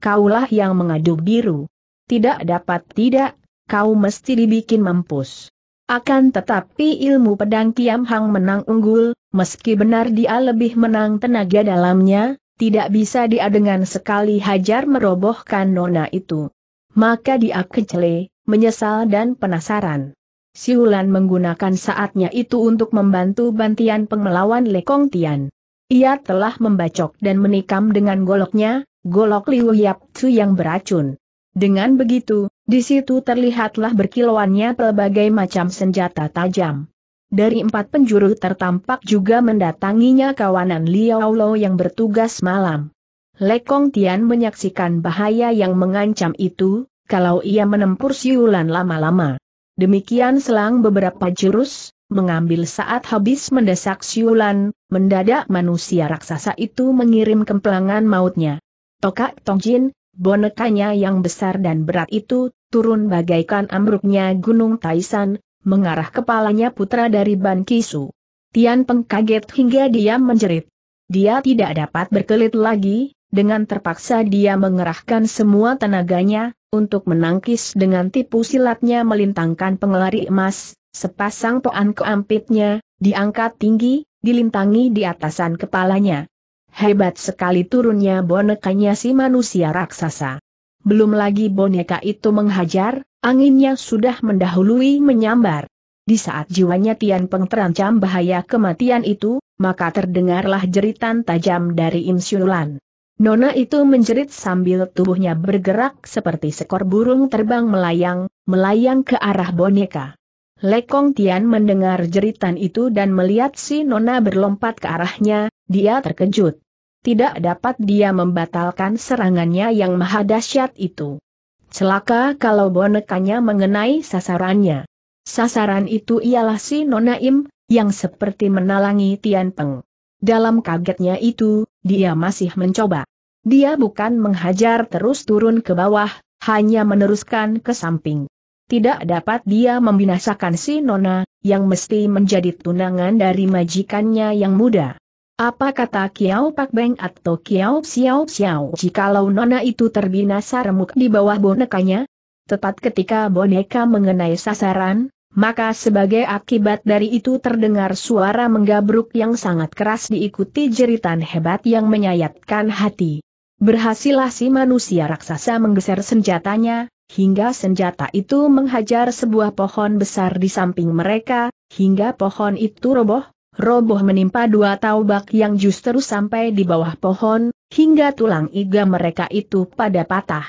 kaulah yang mengadu biru. Tidak dapat tidak, kau mesti dibikin mampus. Akan tetapi ilmu pedang Kiam Hang menang unggul, meski benar dia lebih menang tenaga dalamnya, tidak bisa dia dengan sekali hajar merobohkan nona itu. Maka dia kecele, menyesal dan penasaran. Siulan menggunakan saatnya itu untuk membantu bantian pengelawan Lekong Tian. Ia telah membacok dan menikam dengan goloknya, golok Liu Yap Chu yang beracun. Dengan begitu, di situ terlihatlah berkilauannya pelbagai macam senjata tajam. Dari empat penjuru tertampak juga mendatanginya kawanan Liao Lo yang bertugas malam. Lekong Tian menyaksikan bahaya yang mengancam itu, kalau ia menempur siulan lama-lama. Demikian selang beberapa jurus, mengambil saat habis mendesak siulan, mendadak manusia raksasa itu mengirim kemplangan mautnya. Tokak Tongjin, bonekanya yang besar dan berat itu, turun bagaikan ambruknya Gunung Taisan, mengarah kepalanya putra dari Ban Kisu. Tian Peng kaget hingga dia menjerit. Dia tidak dapat berkelit lagi, dengan terpaksa dia mengerahkan semua tenaganya, untuk menangkis dengan tipu silatnya melintangkan pengelari emas, sepasang toan keampitnya, diangkat tinggi, dilintangi di atasan kepalanya. Hebat sekali turunnya bonekanya si manusia raksasa. Belum lagi boneka itu menghajar, anginnya sudah mendahului menyambar. Di saat jiwanya Tian Peng terancam bahaya kematian itu, maka terdengarlah jeritan tajam dari Im Siulan. Nona itu menjerit sambil tubuhnya bergerak seperti sekor burung terbang melayang, melayang ke arah boneka. Lekong Tian mendengar jeritan itu dan melihat si Nona berlompat ke arahnya, dia terkejut. Tidak dapat dia membatalkan serangannya yang maha dahsyat itu. Celaka kalau bonekanya mengenai sasarannya. Sasaran itu ialah si Nonaim, yang seperti menalangi Tian Peng. Dalam kagetnya itu, dia masih mencoba. Dia bukan menghajar terus turun ke bawah, hanya meneruskan ke samping. Tidak dapat dia membinasakan si Nona, yang mesti menjadi tunangan dari majikannya yang muda. Apa kata Kiao Pak Beng atau Kiao Xiao Xiao jikalau nona itu terbinasa remuk di bawah bonekanya? Tepat ketika boneka mengenai sasaran, maka sebagai akibat dari itu terdengar suara menggabruk yang sangat keras diikuti jeritan hebat yang menyayatkan hati. Berhasillah si manusia raksasa menggeser senjatanya, hingga senjata itu menghajar sebuah pohon besar di samping mereka, hingga pohon itu roboh, roboh menimpa dua taubak yang justru sampai di bawah pohon, hingga tulang iga mereka itu pada patah.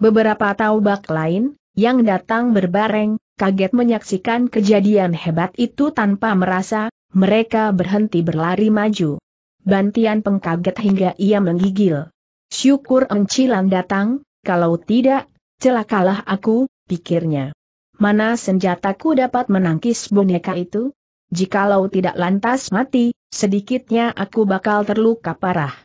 Beberapa taubak lain, yang datang berbareng, kaget menyaksikan kejadian hebat itu tanpa merasa, mereka berhenti berlari maju. Bantian pengkaget hingga ia menggigil. Syukur Encilan datang, kalau tidak, celakalah aku, pikirnya. Mana senjataku dapat menangkis boneka itu? Jikalau tidak lantas mati, sedikitnya aku bakal terluka parah.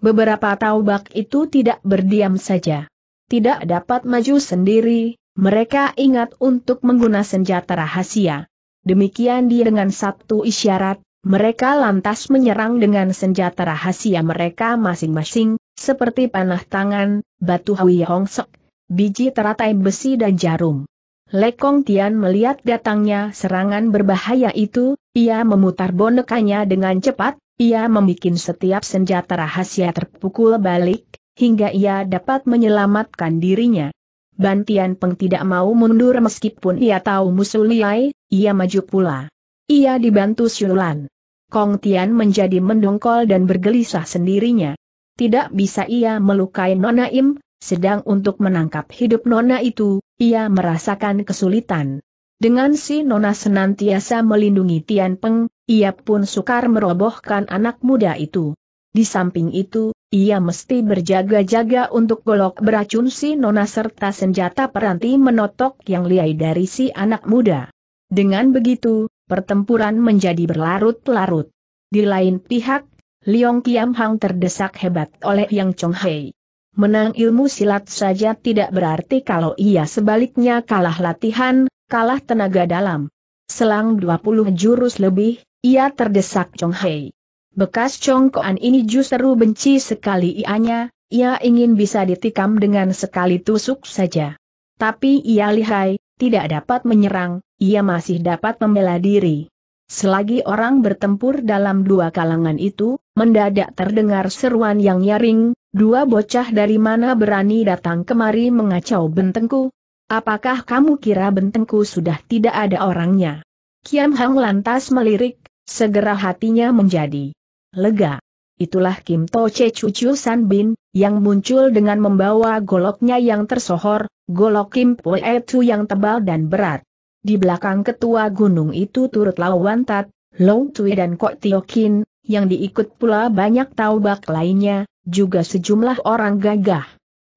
Beberapa taubak itu tidak berdiam saja. Tidak dapat maju sendiri, mereka ingat untuk menggunakan senjata rahasia. Demikian dia dengan satu isyarat, mereka lantas menyerang dengan senjata rahasia mereka masing-masing, seperti panah tangan, batu Hui hongsok, biji teratai besi dan jarum. Lekong Tian melihat datangnya serangan berbahaya itu, ia memutar bonekanya dengan cepat, ia membuat setiap senjata rahasia terpukul balik, hingga ia dapat menyelamatkan dirinya. Bantian Peng tidak mau mundur meskipun ia tahu musuh liai, ia maju pula. Ia dibantu Syulan. Kong Tian menjadi mendongkol dan bergelisah sendirinya. Tidak bisa ia melukai Nona Im, sedang untuk menangkap hidup Nona itu, ia merasakan kesulitan. Dengan si Nona senantiasa melindungi Tian Peng, ia pun sukar merobohkan anak muda itu. Di samping itu, ia mesti berjaga-jaga untuk golok beracun si Nona serta senjata peranti menotok yang liai dari si anak muda. Dengan begitu, pertempuran menjadi berlarut-larut. Di lain pihak, Liong Kiam Hang terdesak hebat oleh Yang Chong Hei. Menang ilmu silat saja tidak berarti kalau ia sebaliknya kalah latihan, kalah tenaga dalam. Selang 20 jurus lebih, ia terdesak Chong Hei. Bekas Chong congkoan ini justru benci sekali ianya, ia ingin bisa ditikam dengan sekali tusuk saja. Tapi ia lihai, tidak dapat menyerang, ia masih dapat membela diri. Selagi orang bertempur dalam dua kalangan itu, mendadak terdengar seruan yang nyaring, Dua bocah dari mana berani datang kemari mengacau bentengku? Apakah kamu kira bentengku sudah tidak ada orangnya? Kiam Hang lantas melirik, segera hatinya menjadi lega. Itulah Kim Toche cucu San Bin, yang muncul dengan membawa goloknya yang tersohor, golok Kim Po E Tu yang tebal dan berat. Di belakang ketua gunung itu turut lawan Tat, Long Tui dan Kok Tio Kin, yang diikut pula banyak taubak lainnya, juga sejumlah orang gagah.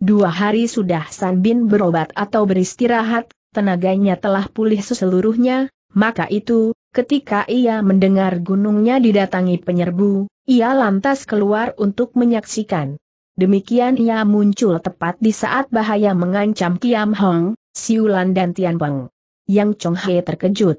Dua hari sudah San Bin berobat atau beristirahat, tenaganya telah pulih seseluruhnya, maka itu, ketika ia mendengar gunungnya didatangi penyerbu, ia lantas keluar untuk menyaksikan. Demikian ia muncul tepat di saat bahaya mengancam Kiam Hong, Siulan dan Tian Peng. Yang Chong He terkejut.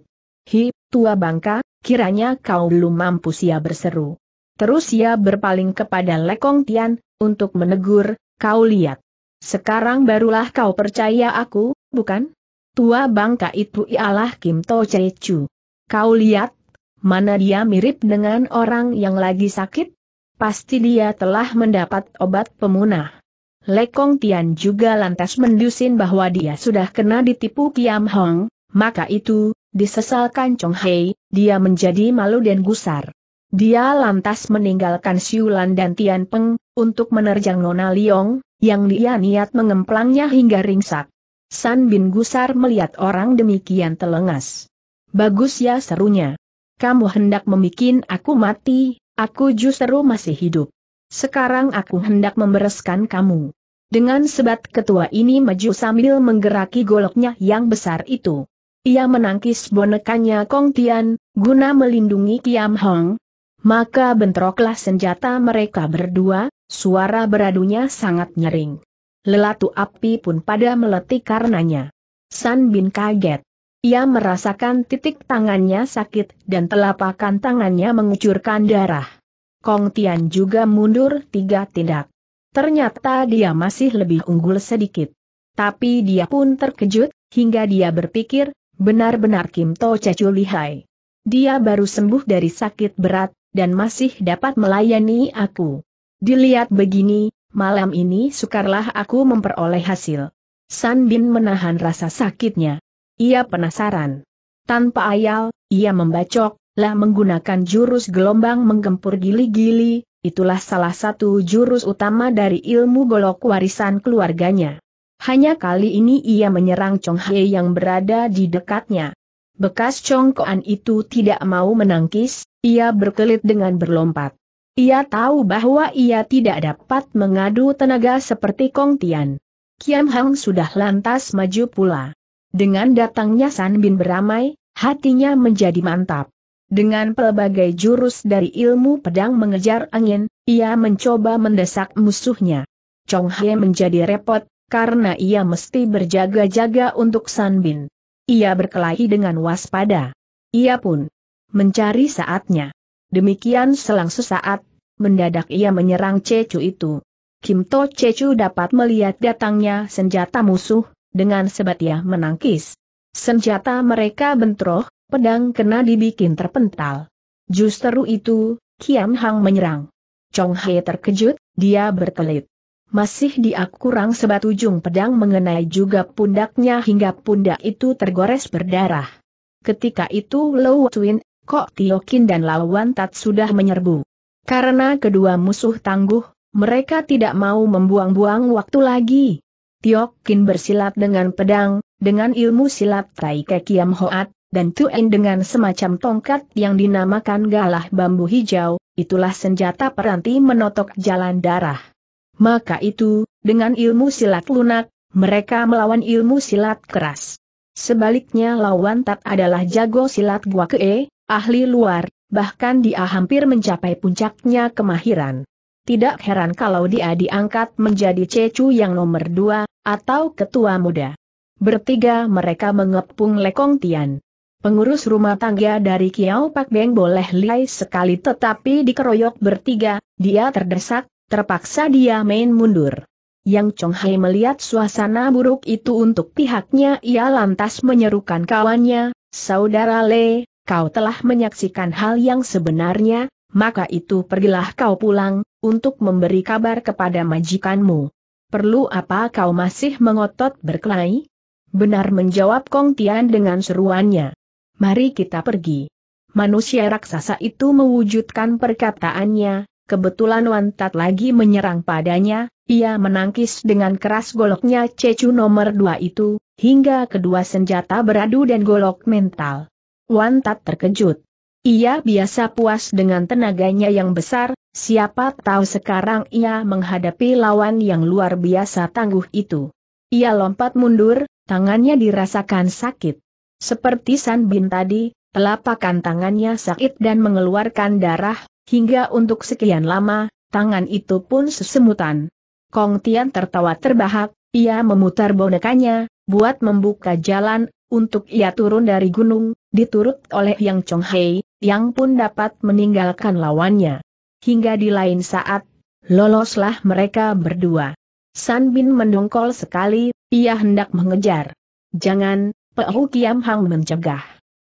Hi, tua bangka, kiranya kau belum mampu sia berseru. Terus ia berpaling kepada Lekong Tian, untuk menegur, kau lihat. Sekarang barulah kau percaya aku, bukan? Tua bangka itu ialah Kim To Chechu. Kau lihat, mana dia mirip dengan orang yang lagi sakit? Pasti dia telah mendapat obat pemunah. Lekong Tian juga lantas mendusin bahwa dia sudah kena ditipu Kiam Hong, maka itu, disesalkan Chong Hei, dia menjadi malu dan gusar. Dia lantas meninggalkan Siulan dan Tian Peng, untuk menerjang Nona Liong, yang dia niat mengemplangnya hingga ringsek. San Bin Gusar melihat orang demikian telengas. Bagus ya serunya. Kamu hendak memikin aku mati, aku justru masih hidup. Sekarang aku hendak membereskan kamu. Dengan sebat ketua ini maju sambil menggeraki goloknya yang besar itu. Ia menangkis bonekanya Kong Tian, guna melindungi Kiam Hong, maka bentroklah senjata mereka berdua, suara beradunya sangat nyering. Lelatu api pun pada meletik karenanya. San Bin kaget. Ia merasakan titik tangannya sakit dan telapakan tangannya mengucurkan darah. Kong Tian juga mundur tiga tindak. Ternyata dia masih lebih unggul sedikit. Tapi dia pun terkejut, hingga dia berpikir, benar-benar Kim To Cecu lihai. Dia baru sembuh dari sakit berat, dan masih dapat melayani aku. Dilihat begini, malam ini sukarlah aku memperoleh hasil. San Bin menahan rasa sakitnya. Ia penasaran. Tanpa ayal, ia membacok, lah menggunakan jurus gelombang menggempur gili-gili, itulah salah satu jurus utama dari ilmu golok warisan keluarganya. Hanya kali ini ia menyerang Chong Hei yang berada di dekatnya. Bekas congkoan itu tidak mau menangkis, ia berkelit dengan berlompat. Ia tahu bahwa ia tidak dapat mengadu tenaga seperti Kong Tian. Kiam Hang sudah lantas maju pula. Dengan datangnya San Bin beramai, hatinya menjadi mantap. Dengan pelbagai jurus dari ilmu pedang mengejar angin, ia mencoba mendesak musuhnya. Chong Hye menjadi repot, karena ia mesti berjaga-jaga untuk San Bin. Ia berkelahi dengan waspada. Ia pun mencari saatnya. Demikian selang sesaat, mendadak ia menyerang Cecu itu. Kim To Cecu dapat melihat datangnya senjata musuh, dengan sebat ia menangkis. Senjata mereka bentroh, pedang kena dibikin terpental. Justru itu, Kian Hang menyerang. Chong He terkejut, dia berkelit masih dia kurang ujung pedang mengenai juga pundaknya hingga pundak itu tergores berdarah. Ketika itu Low Twin, Kok Tiokin dan lawan Tat sudah menyerbu. Karena kedua musuh tangguh, mereka tidak mau membuang-buang waktu lagi. Tiokin bersilat dengan pedang, dengan ilmu silat Tai Kekiam Hoat, dan Tuen dengan semacam tongkat yang dinamakan galah bambu hijau, itulah senjata peranti menotok jalan darah. Maka itu, dengan ilmu silat lunak, mereka melawan ilmu silat keras. Sebaliknya lawan Tat adalah jago silat gua kee, ahli luar, bahkan dia hampir mencapai puncaknya kemahiran. Tidak heran kalau dia diangkat menjadi cecu yang nomor dua, atau ketua muda. Bertiga mereka mengepung Lekong Tian. Pengurus rumah tangga dari Kiao Pak Beng boleh lihai sekali tetapi dikeroyok bertiga, dia terdesak, Terpaksa dia main mundur. Yang Chong Hai melihat suasana buruk itu untuk pihaknya ia lantas menyerukan kawannya, Saudara Le, kau telah menyaksikan hal yang sebenarnya, maka itu pergilah kau pulang, untuk memberi kabar kepada majikanmu. Perlu apa kau masih mengotot berkelahi? Benar menjawab Kong Tian dengan seruannya. Mari kita pergi. Manusia raksasa itu mewujudkan perkataannya, Kebetulan Wan Tat lagi menyerang padanya, ia menangkis dengan keras goloknya Cecu nomor dua itu, hingga kedua senjata beradu dan golok mental. Wan Tat terkejut. Ia biasa puas dengan tenaganya yang besar, siapa tahu sekarang ia menghadapi lawan yang luar biasa tangguh itu. Ia lompat mundur, tangannya dirasakan sakit. Seperti San Bin tadi, telapakan tangannya sakit dan mengeluarkan darah, Hingga untuk sekian lama, tangan itu pun sesemutan. Kong Tian tertawa terbahak, ia memutar bonekanya, buat membuka jalan, untuk ia turun dari gunung, diturut oleh Yang Chong Hei, yang pun dapat meninggalkan lawannya. Hingga di lain saat, loloslah mereka berdua. San Bin mendongkol sekali, ia hendak mengejar. Jangan, Pehu Kiam Hang mencegah.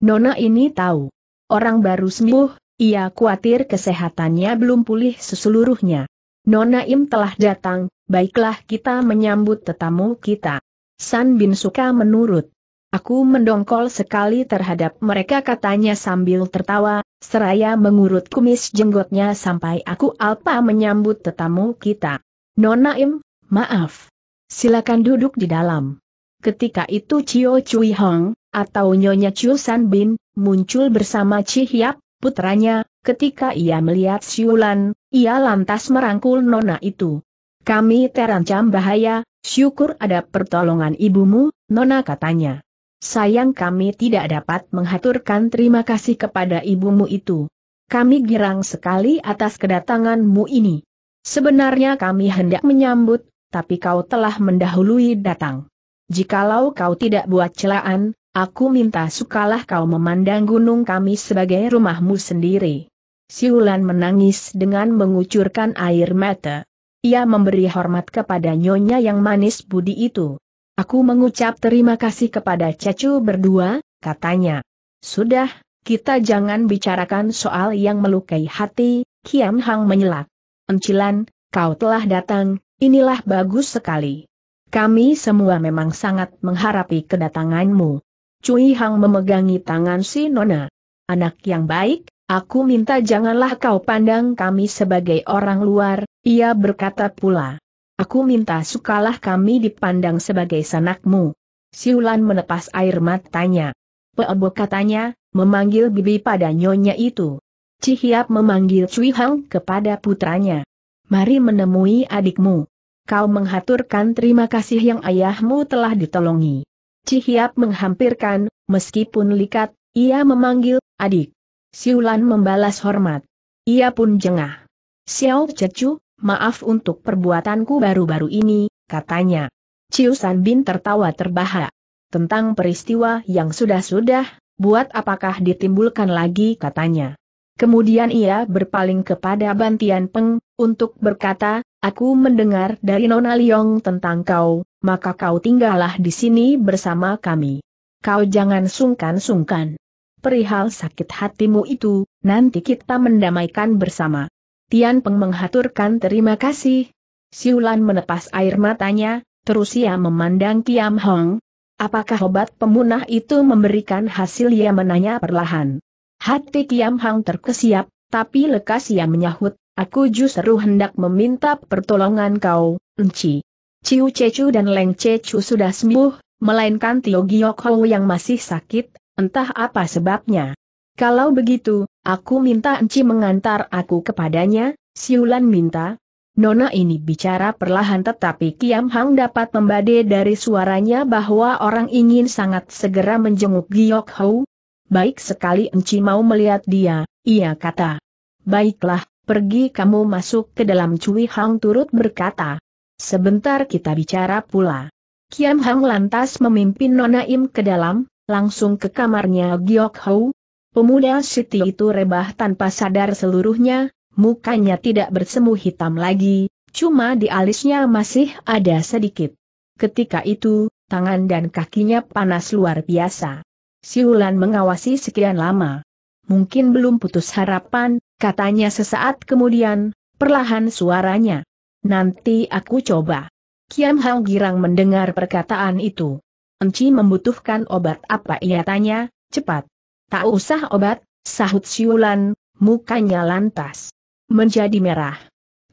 Nona ini tahu. Orang baru sembuh, ia khawatir kesehatannya belum pulih seseluruhnya. Nona Im telah datang, baiklah kita menyambut tetamu kita. San Bin Suka menurut. Aku mendongkol sekali terhadap mereka katanya sambil tertawa, seraya mengurut kumis jenggotnya sampai aku alpa menyambut tetamu kita. Nona Im, maaf. Silakan duduk di dalam. Ketika itu Cio Cui Hong, atau Nyonya Chiu San Bin, muncul bersama Chi Hiap, putranya, ketika ia melihat Siulan, ia lantas merangkul nona itu. Kami terancam bahaya, syukur ada pertolongan ibumu, nona katanya. Sayang kami tidak dapat menghaturkan terima kasih kepada ibumu itu. Kami girang sekali atas kedatanganmu ini. Sebenarnya kami hendak menyambut, tapi kau telah mendahului datang. Jikalau kau tidak buat celaan, Aku minta sukalah kau memandang gunung kami sebagai rumahmu sendiri. Siulan menangis dengan mengucurkan air mata. Ia memberi hormat kepada nyonya yang manis budi itu. Aku mengucap terima kasih kepada Cecu berdua, katanya. Sudah, kita jangan bicarakan soal yang melukai hati, Kiam Hang menyelak. Encilan, kau telah datang, inilah bagus sekali. Kami semua memang sangat mengharapi kedatanganmu. Cui Hang memegangi tangan si Nona. Anak yang baik, aku minta janganlah kau pandang kami sebagai orang luar, ia berkata pula. Aku minta sukalah kami dipandang sebagai sanakmu. Siulan menepas air matanya. Pebo katanya, memanggil bibi pada nyonya itu. Cihiap memanggil Cui Hang kepada putranya. Mari menemui adikmu. Kau menghaturkan terima kasih yang ayahmu telah ditolongi. Cihiap menghampirkan, meskipun likat, ia memanggil, adik. Siulan membalas hormat. Ia pun jengah. Xiao Cecu, maaf untuk perbuatanku baru-baru ini, katanya. Ciusan Bin tertawa terbahak. Tentang peristiwa yang sudah-sudah, buat apakah ditimbulkan lagi katanya. Kemudian ia berpaling kepada Bantian Peng, untuk berkata, aku mendengar dari Nona Liong tentang kau, maka kau tinggallah di sini bersama kami. Kau jangan sungkan-sungkan. Perihal sakit hatimu itu, nanti kita mendamaikan bersama. Tian Peng menghaturkan terima kasih. Siulan menepas air matanya, terus ia memandang Kiam Hong. Apakah obat pemunah itu memberikan hasil ia menanya perlahan. Hati Kiam Hong terkesiap, tapi lekas ia menyahut, aku justru hendak meminta pertolongan kau, Enci. Ciu Cecu dan Leng Cecu sudah sembuh, melainkan Tio Giok Ho yang masih sakit, entah apa sebabnya. Kalau begitu, aku minta Enci mengantar aku kepadanya, Siulan minta. Nona ini bicara perlahan tetapi Kiam Hang dapat membade dari suaranya bahwa orang ingin sangat segera menjenguk Giok Ho. Baik sekali Enci mau melihat dia, ia kata. Baiklah, pergi kamu masuk ke dalam Cui Hang turut berkata. Sebentar kita bicara pula. Kiam Hang lantas memimpin Nona Im ke dalam, langsung ke kamarnya Giok Hou. Pemuda Siti itu rebah tanpa sadar seluruhnya, mukanya tidak bersemu hitam lagi, cuma di alisnya masih ada sedikit. Ketika itu, tangan dan kakinya panas luar biasa. Siulan mengawasi sekian lama. Mungkin belum putus harapan, katanya sesaat kemudian, perlahan suaranya. Nanti aku coba. Kiam Hang Girang mendengar perkataan itu. Enci membutuhkan obat apa ia tanya, cepat. Tak usah obat, sahut Siulan, mukanya lantas. Menjadi merah.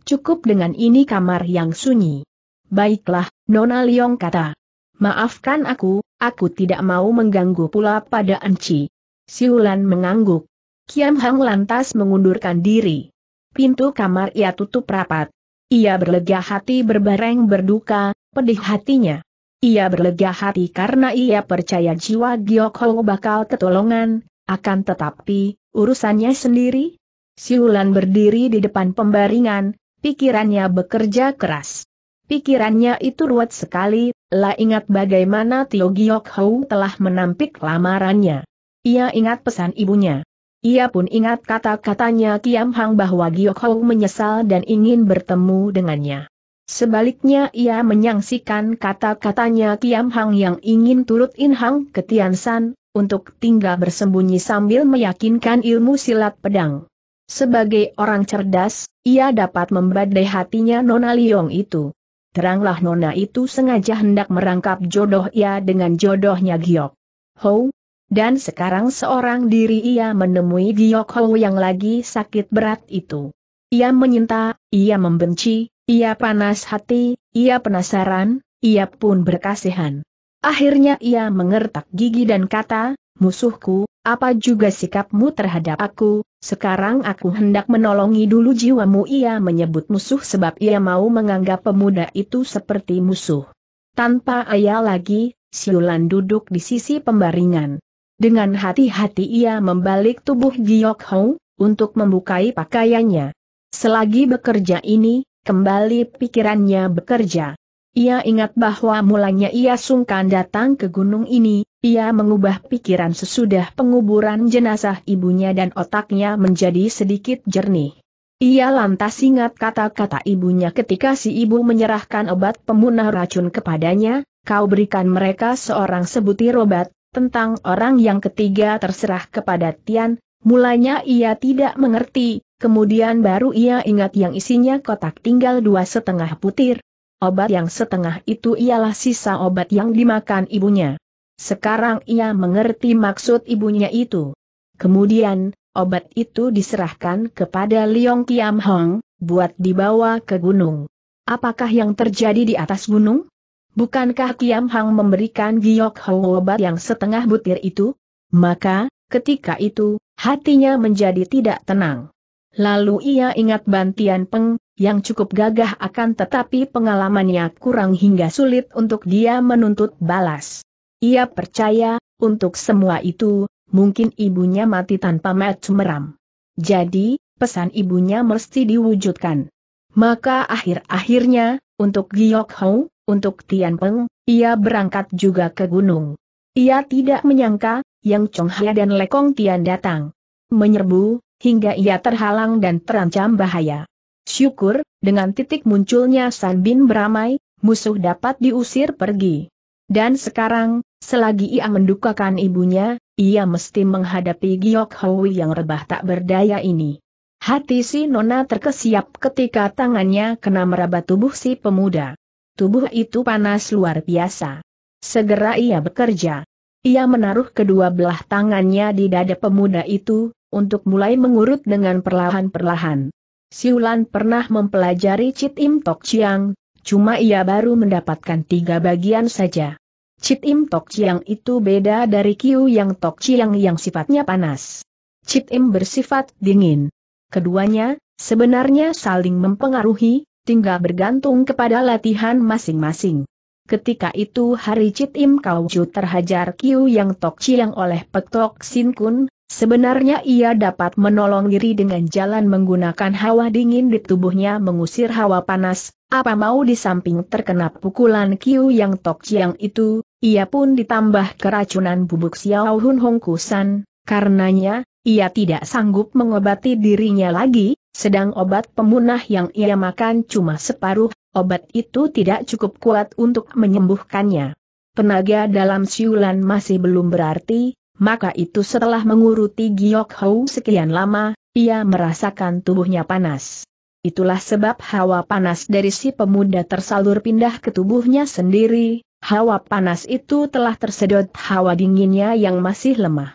Cukup dengan ini kamar yang sunyi. Baiklah, Nona Liong kata. Maafkan aku, aku tidak mau mengganggu pula pada Enci. Siulan mengangguk. Kiam Hang lantas mengundurkan diri. Pintu kamar ia tutup rapat. Ia berlega hati berbareng berduka, pedih hatinya. Ia berlega hati karena ia percaya jiwa Giok Ho bakal ketolongan, akan tetapi, urusannya sendiri? Siulan berdiri di depan pembaringan, pikirannya bekerja keras. Pikirannya itu ruwet sekali, lah ingat bagaimana Tio Giok Hou telah menampik lamarannya. Ia ingat pesan ibunya. Ia pun ingat kata-katanya Kiam Hang bahwa Giok Hong menyesal dan ingin bertemu dengannya. Sebaliknya ia menyangsikan kata-katanya Kiam Hang yang ingin turut In Hang ke Tian San, untuk tinggal bersembunyi sambil meyakinkan ilmu silat pedang. Sebagai orang cerdas, ia dapat membadai hatinya Nona Liong itu. Teranglah Nona itu sengaja hendak merangkap jodoh ia dengan jodohnya Giok. Hou, dan sekarang seorang diri ia menemui Giok yang lagi sakit berat itu. Ia menyinta, ia membenci, ia panas hati, ia penasaran, ia pun berkasihan. Akhirnya ia mengertak gigi dan kata, musuhku, apa juga sikapmu terhadap aku, sekarang aku hendak menolongi dulu jiwamu ia menyebut musuh sebab ia mau menganggap pemuda itu seperti musuh. Tanpa ayah lagi, Siulan duduk di sisi pembaringan. Dengan hati-hati ia membalik tubuh Giok Hong, untuk membukai pakaiannya. Selagi bekerja ini, kembali pikirannya bekerja. Ia ingat bahwa mulanya ia sungkan datang ke gunung ini, ia mengubah pikiran sesudah penguburan jenazah ibunya dan otaknya menjadi sedikit jernih. Ia lantas ingat kata-kata ibunya ketika si ibu menyerahkan obat pemunah racun kepadanya, kau berikan mereka seorang sebutir obat, tentang orang yang ketiga terserah kepada Tian, mulanya ia tidak mengerti, kemudian baru ia ingat yang isinya kotak tinggal dua setengah putir. Obat yang setengah itu ialah sisa obat yang dimakan ibunya. Sekarang ia mengerti maksud ibunya itu. Kemudian, obat itu diserahkan kepada Liong Kiam Hong, buat dibawa ke gunung. Apakah yang terjadi di atas gunung? Bukankah Kiam Hang memberikan Giok Hau obat yang setengah butir itu? Maka, ketika itu, hatinya menjadi tidak tenang. Lalu ia ingat bantian peng, yang cukup gagah akan tetapi pengalamannya kurang hingga sulit untuk dia menuntut balas. Ia percaya, untuk semua itu, mungkin ibunya mati tanpa mat meram. Jadi, pesan ibunya mesti diwujudkan. Maka akhir-akhirnya, untuk Giok Ho, untuk Tian Peng, ia berangkat juga ke gunung. Ia tidak menyangka, Yang Chong Chonghya dan Lekong Tian datang. Menyerbu, hingga ia terhalang dan terancam bahaya. Syukur, dengan titik munculnya San Bin beramai, musuh dapat diusir pergi. Dan sekarang, selagi ia mendukakan ibunya, ia mesti menghadapi Giok Hoi yang rebah tak berdaya ini. Hati si Nona terkesiap ketika tangannya kena meraba tubuh si pemuda tubuh itu panas luar biasa. Segera ia bekerja. Ia menaruh kedua belah tangannya di dada pemuda itu, untuk mulai mengurut dengan perlahan-perlahan. Siulan pernah mempelajari Cit Im Tok Chiang, cuma ia baru mendapatkan tiga bagian saja. Cit Im Tok Chiang itu beda dari Kiu Yang Tok Chiang yang sifatnya panas. Cit Im bersifat dingin. Keduanya, sebenarnya saling mempengaruhi, tinggal bergantung kepada latihan masing-masing. Ketika itu hari Cit Im Kauju terhajar Kiu Yang Tok Chiang oleh Petok Sin Kun, sebenarnya ia dapat menolong diri dengan jalan menggunakan hawa dingin di tubuhnya mengusir hawa panas, apa mau di samping terkena pukulan Kiu Yang Tok Chiang itu, ia pun ditambah keracunan bubuk Xiao Hun Hong Kusan, karenanya, ia tidak sanggup mengobati dirinya lagi, sedang obat pemunah yang ia makan cuma separuh, obat itu tidak cukup kuat untuk menyembuhkannya. Tenaga dalam siulan masih belum berarti, maka itu setelah menguruti Giok Hou sekian lama, ia merasakan tubuhnya panas. Itulah sebab hawa panas dari si pemuda tersalur pindah ke tubuhnya sendiri, hawa panas itu telah tersedot hawa dinginnya yang masih lemah.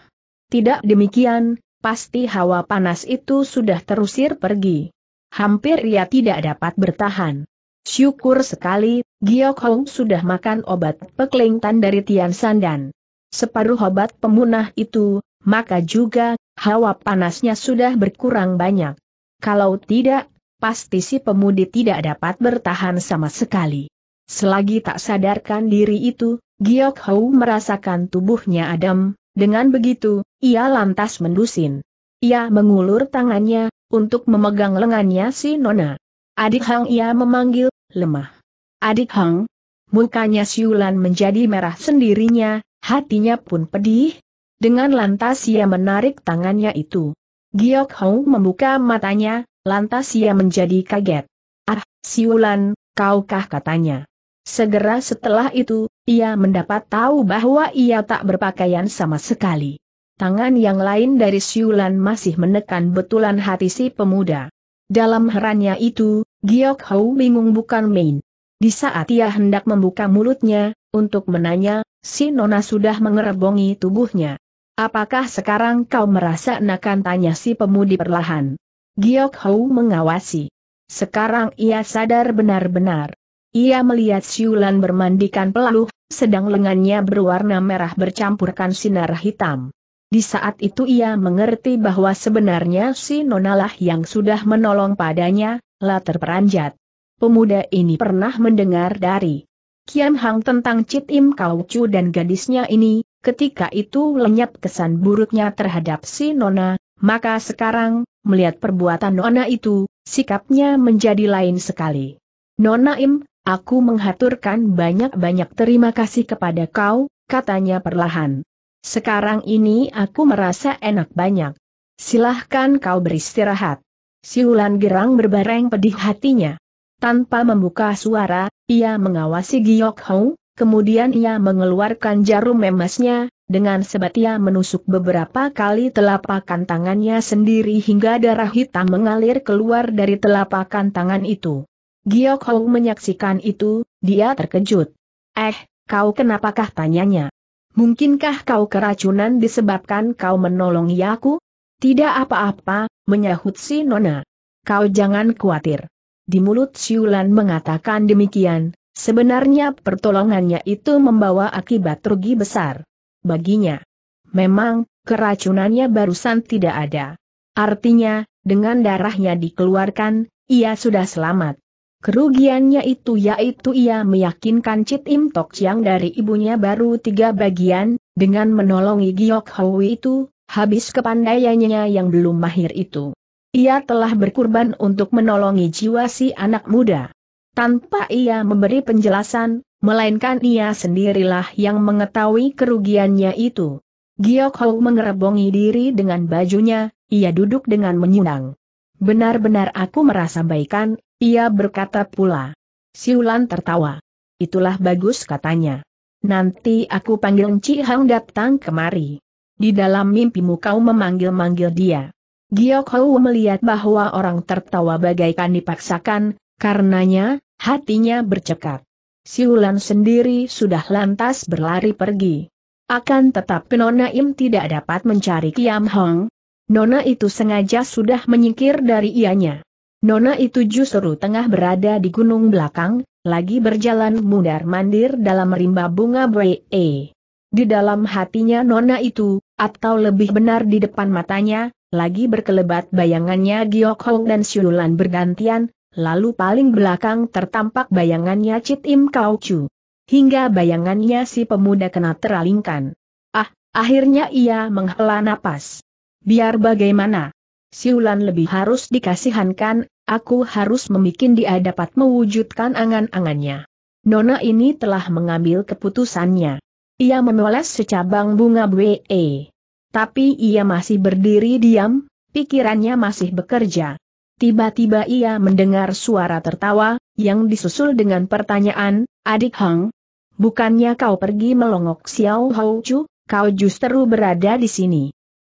Tidak demikian, pasti hawa panas itu sudah terusir pergi. Hampir ia tidak dapat bertahan. Syukur sekali, Giok Hong sudah makan obat peklingtan dari Tian Sandan. Separuh obat pemunah itu, maka juga, hawa panasnya sudah berkurang banyak. Kalau tidak, pasti si pemudi tidak dapat bertahan sama sekali. Selagi tak sadarkan diri itu, Giok Hou merasakan tubuhnya adem, dengan begitu, ia lantas mendusin. Ia mengulur tangannya, untuk memegang lengannya si Nona. Adik Hang ia memanggil, lemah. Adik Hang? Mukanya siulan menjadi merah sendirinya, hatinya pun pedih. Dengan lantas ia menarik tangannya itu. Giok Hong membuka matanya, lantas ia menjadi kaget. Ah, siulan, kaukah katanya. Segera setelah itu, ia mendapat tahu bahwa ia tak berpakaian sama sekali. Tangan yang lain dari Siulan masih menekan betulan hati si pemuda. Dalam herannya itu, Giok Hou bingung bukan main. Di saat ia hendak membuka mulutnya, untuk menanya, si Nona sudah mengerebongi tubuhnya. Apakah sekarang kau merasa enakan tanya si pemudi perlahan. Giok Hou mengawasi. Sekarang ia sadar benar-benar. Ia melihat Siulan bermandikan peluh, sedang lengannya berwarna merah bercampurkan sinar hitam. Di saat itu ia mengerti bahwa sebenarnya si Nona lah yang sudah menolong padanya, lah terperanjat. Pemuda ini pernah mendengar dari Kian Hang tentang Cit Im Kau Chu dan gadisnya ini, ketika itu lenyap kesan buruknya terhadap si Nona, maka sekarang, melihat perbuatan Nona itu, sikapnya menjadi lain sekali. Nona Im, Aku menghaturkan banyak-banyak terima kasih kepada kau, katanya perlahan. Sekarang ini aku merasa enak banyak. Silahkan kau beristirahat. Siulan gerang berbareng pedih hatinya. Tanpa membuka suara, ia mengawasi Giok Hong, kemudian ia mengeluarkan jarum emasnya, dengan sebatia menusuk beberapa kali telapakan tangannya sendiri hingga darah hitam mengalir keluar dari telapakan tangan itu. Giok Hong menyaksikan itu, dia terkejut. Eh, kau kenapakah tanyanya? Mungkinkah kau keracunan disebabkan kau menolong Yaku? Tidak apa-apa, menyahut si Nona. Kau jangan khawatir. Di mulut Siulan mengatakan demikian, sebenarnya pertolongannya itu membawa akibat rugi besar. Baginya. Memang, keracunannya barusan tidak ada. Artinya, dengan darahnya dikeluarkan, ia sudah selamat. Kerugiannya itu yaitu ia meyakinkan Cit Im Tok Chiang dari ibunya baru tiga bagian, dengan menolongi Giok hou itu, habis kepandaiannya yang belum mahir itu. Ia telah berkurban untuk menolongi jiwa si anak muda. Tanpa ia memberi penjelasan, melainkan ia sendirilah yang mengetahui kerugiannya itu. Giok Hou mengerebongi diri dengan bajunya, ia duduk dengan menyunang. Benar-benar aku merasa baikan, ia berkata pula. Siulan tertawa. Itulah bagus katanya. Nanti aku panggil Ci Hang datang kemari. Di dalam mimpimu kau memanggil-manggil dia. Giok Hou melihat bahwa orang tertawa bagaikan dipaksakan, karenanya, hatinya bercekat. Siulan sendiri sudah lantas berlari pergi. Akan tetapi Nona Im tidak dapat mencari Kiam Hong. Nona itu sengaja sudah menyingkir dari ianya. Nona itu justru tengah berada di gunung belakang, lagi berjalan mundar-mandir dalam rimba bunga bree. Di dalam hatinya Nona itu, atau lebih benar di depan matanya, lagi berkelebat bayangannya Giok Hong dan Siulan bergantian, lalu paling belakang tertampak bayangannya Cit Im Kau Chu. Hingga bayangannya si pemuda kena teralingkan. Ah, akhirnya ia menghela napas. Biar bagaimana, Siulan lebih harus dikasihankan, aku harus memikin dia dapat mewujudkan angan-angannya. Nona ini telah mengambil keputusannya. Ia menoles secabang bunga BE. Tapi ia masih berdiri diam, pikirannya masih bekerja. Tiba-tiba ia mendengar suara tertawa, yang disusul dengan pertanyaan, adik Hang, bukannya kau pergi melongok Xiao Hou Chu, kau justru berada di sini.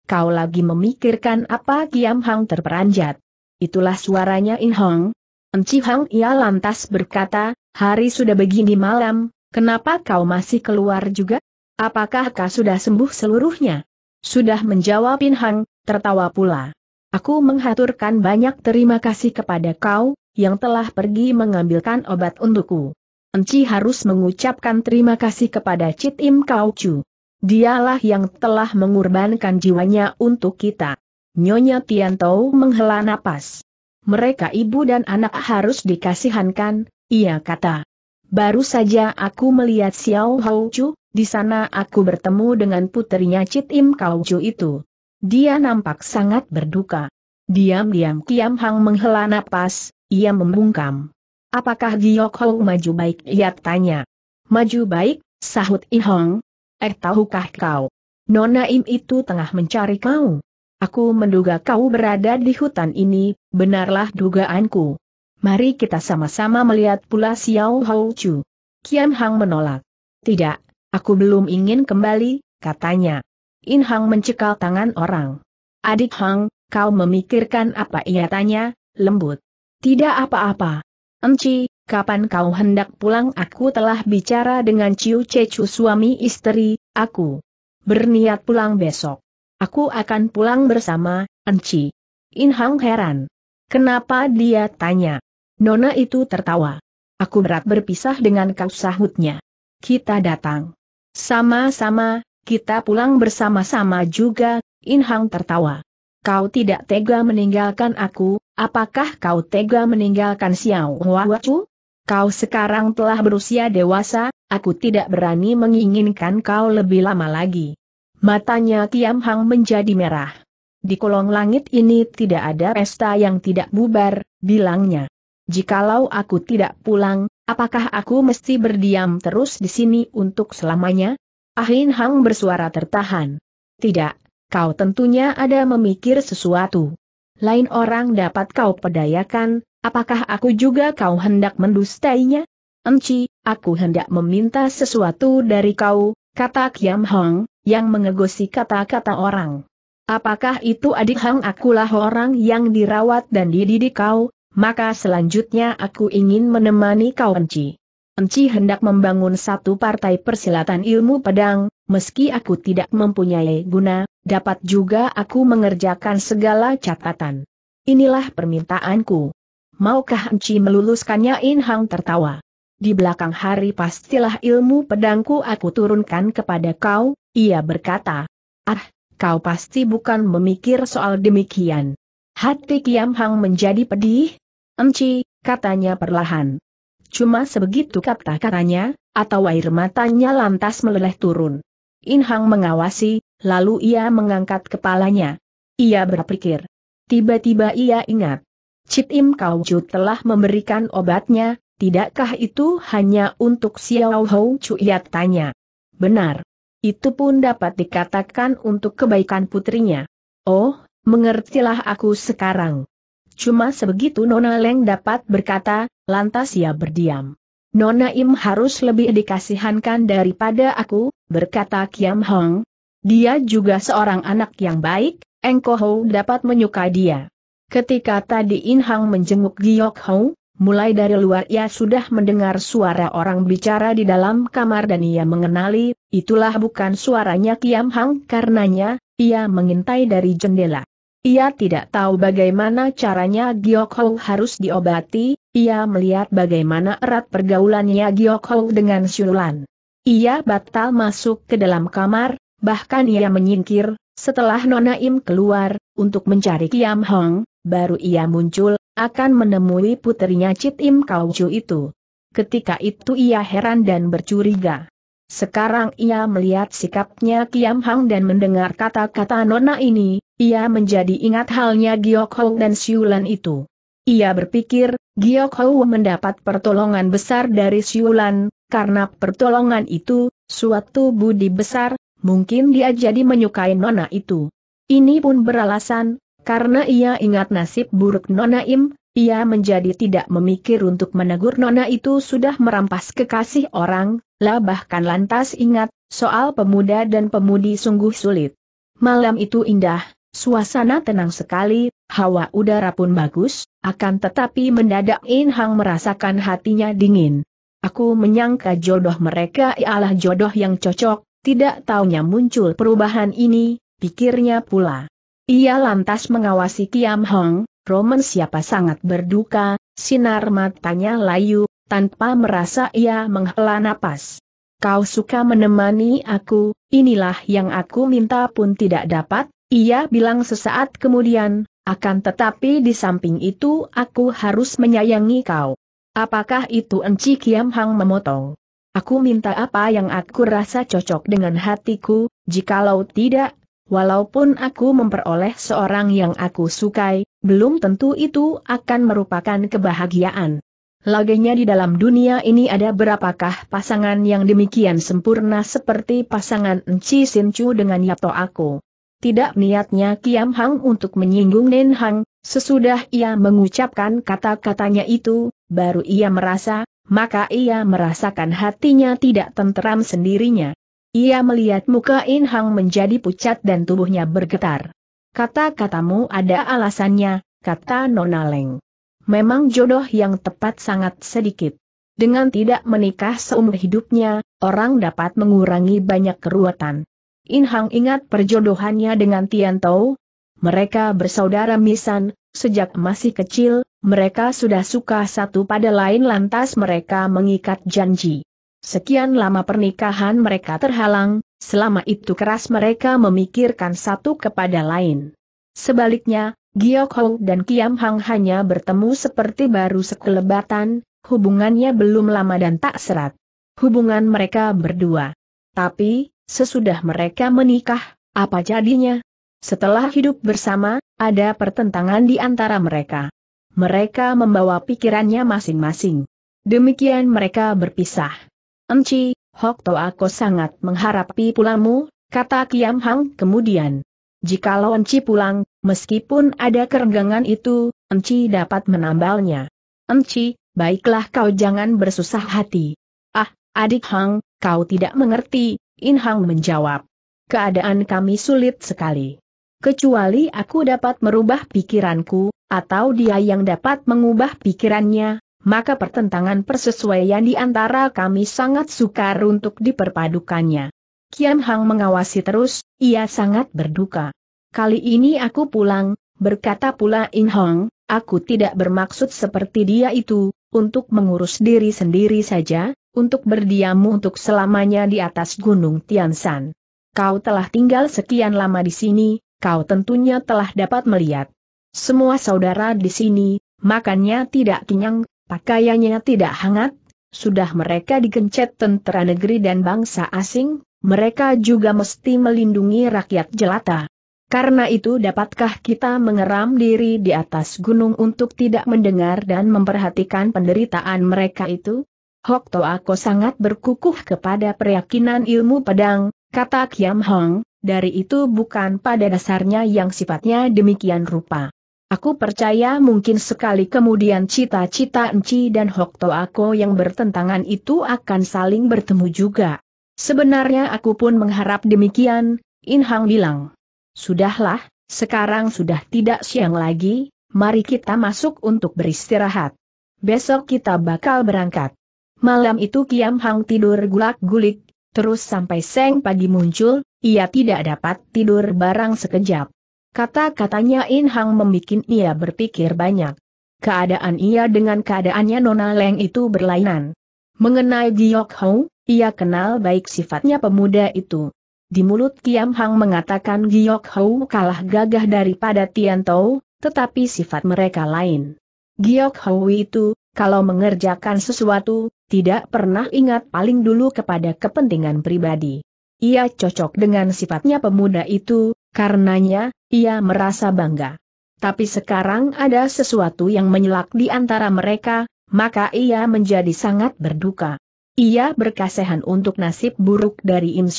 Kau lagi memikirkan apa Kiam Hang terperanjat itulah suaranya In Hong. Enci Hang ia lantas berkata, hari sudah begini malam, kenapa kau masih keluar juga? Apakah kau sudah sembuh seluruhnya? Sudah menjawab In Hang, tertawa pula. Aku menghaturkan banyak terima kasih kepada kau, yang telah pergi mengambilkan obat untukku. Enci harus mengucapkan terima kasih kepada Cit Im Kau Chu. Dialah yang telah mengorbankan jiwanya untuk kita. Nyonya Tian Tiantou menghela napas. Mereka ibu dan anak harus dikasihankan, ia kata. Baru saja aku melihat Xiao Hou Chu, di sana aku bertemu dengan putrinya Chit Im Kau Chu itu. Dia nampak sangat berduka. Diam-diam Kiam Hang menghela napas, ia membungkam. Apakah Giok Hou maju baik? Ia tanya. Maju baik, sahut Ihong. Eh tahukah kau? Nona Im itu tengah mencari kau. Aku menduga kau berada di hutan ini, benarlah dugaanku. Mari kita sama-sama melihat pula Xiao Hou Chu. Kian Hang menolak. Tidak, aku belum ingin kembali, katanya. In Hang mencekal tangan orang. Adik Hang, kau memikirkan apa ia tanya, lembut. Tidak apa-apa. Enci, kapan kau hendak pulang aku telah bicara dengan Ciu Cecu suami istri, aku berniat pulang besok. Aku akan pulang bersama, Enci. Inhang heran. Kenapa dia tanya? Nona itu tertawa. Aku berat berpisah dengan kau sahutnya. Kita datang. Sama-sama, kita pulang bersama-sama juga, Inhang tertawa. Kau tidak tega meninggalkan aku, apakah kau tega meninggalkan Xiao Wawacu? Kau sekarang telah berusia dewasa, aku tidak berani menginginkan kau lebih lama lagi. Matanya Kiam Hang menjadi merah. Di kolong langit ini tidak ada pesta yang tidak bubar, bilangnya. Jikalau aku tidak pulang, apakah aku mesti berdiam terus di sini untuk selamanya? Ahin Hang bersuara tertahan. Tidak, kau tentunya ada memikir sesuatu. Lain orang dapat kau pedayakan, apakah aku juga kau hendak mendustainya? Enci, aku hendak meminta sesuatu dari kau, Kata Kiam Hong, yang mengegosi kata-kata orang. Apakah itu adik Hong akulah orang yang dirawat dan dididik kau, maka selanjutnya aku ingin menemani kau Enci. Enci hendak membangun satu partai persilatan ilmu pedang, meski aku tidak mempunyai guna, dapat juga aku mengerjakan segala catatan. Inilah permintaanku. Maukah Enci meluluskannya In Hang tertawa di belakang hari pastilah ilmu pedangku aku turunkan kepada kau, ia berkata. Ah, kau pasti bukan memikir soal demikian. Hati Kiam Hang menjadi pedih. Enci, katanya perlahan. Cuma sebegitu kata-katanya, atau air matanya lantas meleleh turun. In Hang mengawasi, lalu ia mengangkat kepalanya. Ia berpikir. Tiba-tiba ia ingat. Cit Im Kauju telah memberikan obatnya, Tidakkah itu hanya untuk Xiao Hou Cuya tanya? Benar. Itu pun dapat dikatakan untuk kebaikan putrinya. Oh, mengertilah aku sekarang. Cuma sebegitu Nona Leng dapat berkata, lantas ia berdiam. Nona Im harus lebih dikasihankan daripada aku, berkata Kiam Hong. Dia juga seorang anak yang baik, Engko hou dapat menyukai dia. Ketika tadi In Hang menjenguk Giok Hong, Mulai dari luar ia sudah mendengar suara orang bicara di dalam kamar dan ia mengenali, itulah bukan suaranya Kiam Hang karenanya, ia mengintai dari jendela. Ia tidak tahu bagaimana caranya Giok Hou harus diobati, ia melihat bagaimana erat pergaulannya Giok Hou dengan Siulan. Ia batal masuk ke dalam kamar, bahkan ia menyingkir, setelah Nona Im keluar, untuk mencari Kiam Hong, baru ia muncul, akan menemui putrinya Cit Im Kauju itu. Ketika itu ia heran dan bercuriga. Sekarang ia melihat sikapnya Kiam Hang dan mendengar kata-kata nona ini, ia menjadi ingat halnya Giok Hou dan Siulan itu. Ia berpikir, Giok Hou mendapat pertolongan besar dari Siulan, karena pertolongan itu, suatu budi besar, mungkin dia jadi menyukai nona itu. Ini pun beralasan, karena ia ingat nasib buruk Nona Im, ia menjadi tidak memikir untuk menegur Nona itu sudah merampas kekasih orang, lah bahkan lantas ingat, soal pemuda dan pemudi sungguh sulit. Malam itu indah, suasana tenang sekali, hawa udara pun bagus, akan tetapi mendadak In Hang merasakan hatinya dingin. Aku menyangka jodoh mereka ialah jodoh yang cocok, tidak taunya muncul perubahan ini, pikirnya pula. Ia lantas mengawasi Kiam Hong, Roman siapa sangat berduka, sinar matanya layu, tanpa merasa ia menghela napas. Kau suka menemani aku, inilah yang aku minta pun tidak dapat, ia bilang sesaat kemudian, akan tetapi di samping itu aku harus menyayangi kau. Apakah itu Enci Kiam Hang memotong? Aku minta apa yang aku rasa cocok dengan hatiku, jikalau tidak, Walaupun aku memperoleh seorang yang aku sukai, belum tentu itu akan merupakan kebahagiaan. Lagenya di dalam dunia ini ada berapakah pasangan yang demikian sempurna seperti pasangan Enci Sinchu dengan Yapto aku. Tidak niatnya Kiam Hang untuk menyinggung Nen Hang, sesudah ia mengucapkan kata-katanya itu, baru ia merasa, maka ia merasakan hatinya tidak tenteram sendirinya. Ia melihat muka In Hang menjadi pucat dan tubuhnya bergetar. Kata-katamu ada alasannya, kata Nona Leng. Memang jodoh yang tepat sangat sedikit. Dengan tidak menikah seumur hidupnya, orang dapat mengurangi banyak keruatan. In Hang ingat perjodohannya dengan Tian Tao. Mereka bersaudara misan, sejak masih kecil, mereka sudah suka satu pada lain lantas mereka mengikat janji. Sekian lama pernikahan mereka terhalang, selama itu keras mereka memikirkan satu kepada lain. Sebaliknya, Giok Hong dan Kiam Hang hanya bertemu seperti baru sekelebatan, hubungannya belum lama dan tak serat. Hubungan mereka berdua. Tapi, sesudah mereka menikah, apa jadinya? Setelah hidup bersama, ada pertentangan di antara mereka. Mereka membawa pikirannya masing-masing. Demikian mereka berpisah. Enci, Hokto aku sangat mengharapi pulamu, kata Kiam Hang kemudian. Jikalau Enci pulang, meskipun ada kerenggangan itu, Enci dapat menambalnya. Enci, baiklah kau jangan bersusah hati. Ah, adik Hang, kau tidak mengerti, In Hang menjawab. Keadaan kami sulit sekali. Kecuali aku dapat merubah pikiranku, atau dia yang dapat mengubah pikirannya, maka pertentangan persesuaian di antara kami sangat sukar untuk diperpadukannya. Kian Hang mengawasi terus, ia sangat berduka. Kali ini aku pulang, berkata pula In Hong, aku tidak bermaksud seperti dia itu, untuk mengurus diri sendiri saja, untuk berdiamu untuk selamanya di atas gunung Tiansan. Kau telah tinggal sekian lama di sini, kau tentunya telah dapat melihat. Semua saudara di sini, makannya tidak kenyang, Pakaiannya tidak hangat, sudah mereka digencet tentara negeri dan bangsa asing, mereka juga mesti melindungi rakyat jelata. Karena itu dapatkah kita mengeram diri di atas gunung untuk tidak mendengar dan memperhatikan penderitaan mereka itu? Hok To Ako sangat berkukuh kepada keyakinan ilmu pedang, kata Kiam Hong, dari itu bukan pada dasarnya yang sifatnya demikian rupa. Aku percaya mungkin sekali kemudian cita-cita Enci dan Hokto Ako yang bertentangan itu akan saling bertemu juga. Sebenarnya aku pun mengharap demikian, In Hang bilang. Sudahlah, sekarang sudah tidak siang lagi, mari kita masuk untuk beristirahat. Besok kita bakal berangkat. Malam itu Kiam Hang tidur gulak-gulik, terus sampai seng pagi muncul, ia tidak dapat tidur barang sekejap. Kata-katanya In Hang membuat ia berpikir banyak. Keadaan ia dengan keadaannya Nona Leng itu berlainan. Mengenai Giok Hou, ia kenal baik sifatnya pemuda itu. Di mulut Kiam Hang mengatakan Giok Hou kalah gagah daripada Tian Tou, tetapi sifat mereka lain. Giok Hou itu, kalau mengerjakan sesuatu, tidak pernah ingat paling dulu kepada kepentingan pribadi. Ia cocok dengan sifatnya pemuda itu, karenanya, ia merasa bangga. Tapi sekarang ada sesuatu yang menyelak di antara mereka, maka ia menjadi sangat berduka. Ia berkasihan untuk nasib buruk dari Im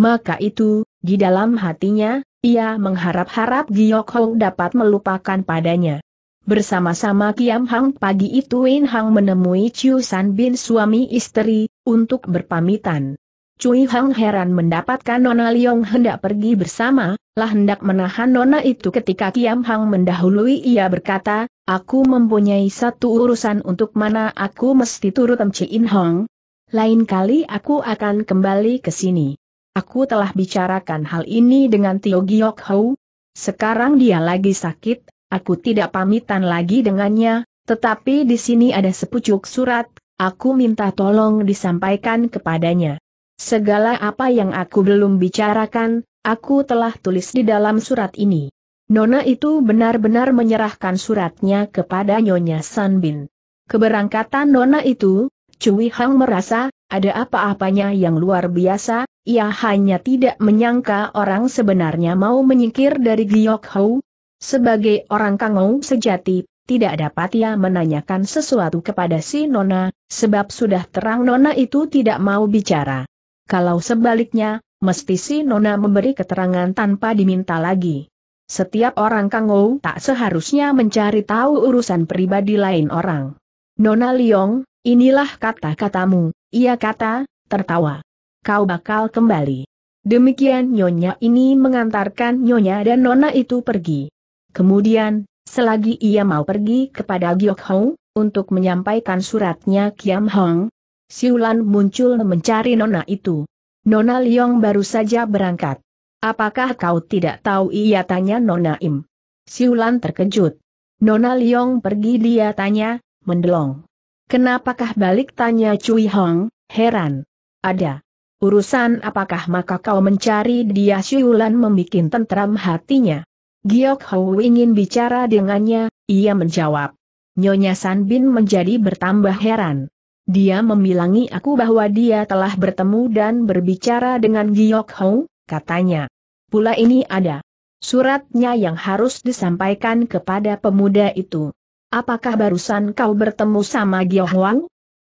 Maka itu, di dalam hatinya, ia mengharap-harap Giyok Hou dapat melupakan padanya. Bersama-sama Kiam Hang pagi itu Win Hang menemui Chiu San Bin suami istri, untuk berpamitan. Cui Hang heran mendapatkan Nona Liong hendak pergi bersama, lah hendak menahan Nona itu ketika Kiam Hang mendahului ia berkata, aku mempunyai satu urusan untuk mana aku mesti turut In Hong. Lain kali aku akan kembali ke sini. Aku telah bicarakan hal ini dengan Tio Giok Hou. Sekarang dia lagi sakit, aku tidak pamitan lagi dengannya, tetapi di sini ada sepucuk surat, aku minta tolong disampaikan kepadanya. Segala apa yang aku belum bicarakan, aku telah tulis di dalam surat ini. Nona itu benar-benar menyerahkan suratnya kepada Nyonya Sanbin. Keberangkatan Nona itu, Cui Hang merasa, ada apa-apanya yang luar biasa, ia hanya tidak menyangka orang sebenarnya mau menyingkir dari Giyok Hou. Sebagai orang kangou sejati, tidak dapat ia menanyakan sesuatu kepada si Nona, sebab sudah terang Nona itu tidak mau bicara. Kalau sebaliknya, mesti si Nona memberi keterangan tanpa diminta lagi. Setiap orang Ou tak seharusnya mencari tahu urusan pribadi lain orang. Nona Liong, inilah kata-katamu, ia kata, tertawa. Kau bakal kembali. Demikian Nyonya ini mengantarkan Nyonya dan Nona itu pergi. Kemudian, selagi ia mau pergi kepada Giok Hong, untuk menyampaikan suratnya Kiam Hong, Siulan muncul mencari Nona itu. Nona Liong baru saja berangkat. Apakah kau tidak tahu ia tanya Nona Im? Siulan terkejut. Nona Liong pergi dia tanya, mendelong. Kenapakah balik tanya Cui Hong, heran. Ada. Urusan apakah maka kau mencari dia Siulan membuat tentram hatinya. Giok Hou ingin bicara dengannya, ia menjawab. Nyonya San Bin menjadi bertambah heran. Dia memilangi aku bahwa dia telah bertemu dan berbicara dengan Giok Hong, katanya. Pula ini ada suratnya yang harus disampaikan kepada pemuda itu. Apakah barusan kau bertemu sama Giok Hong?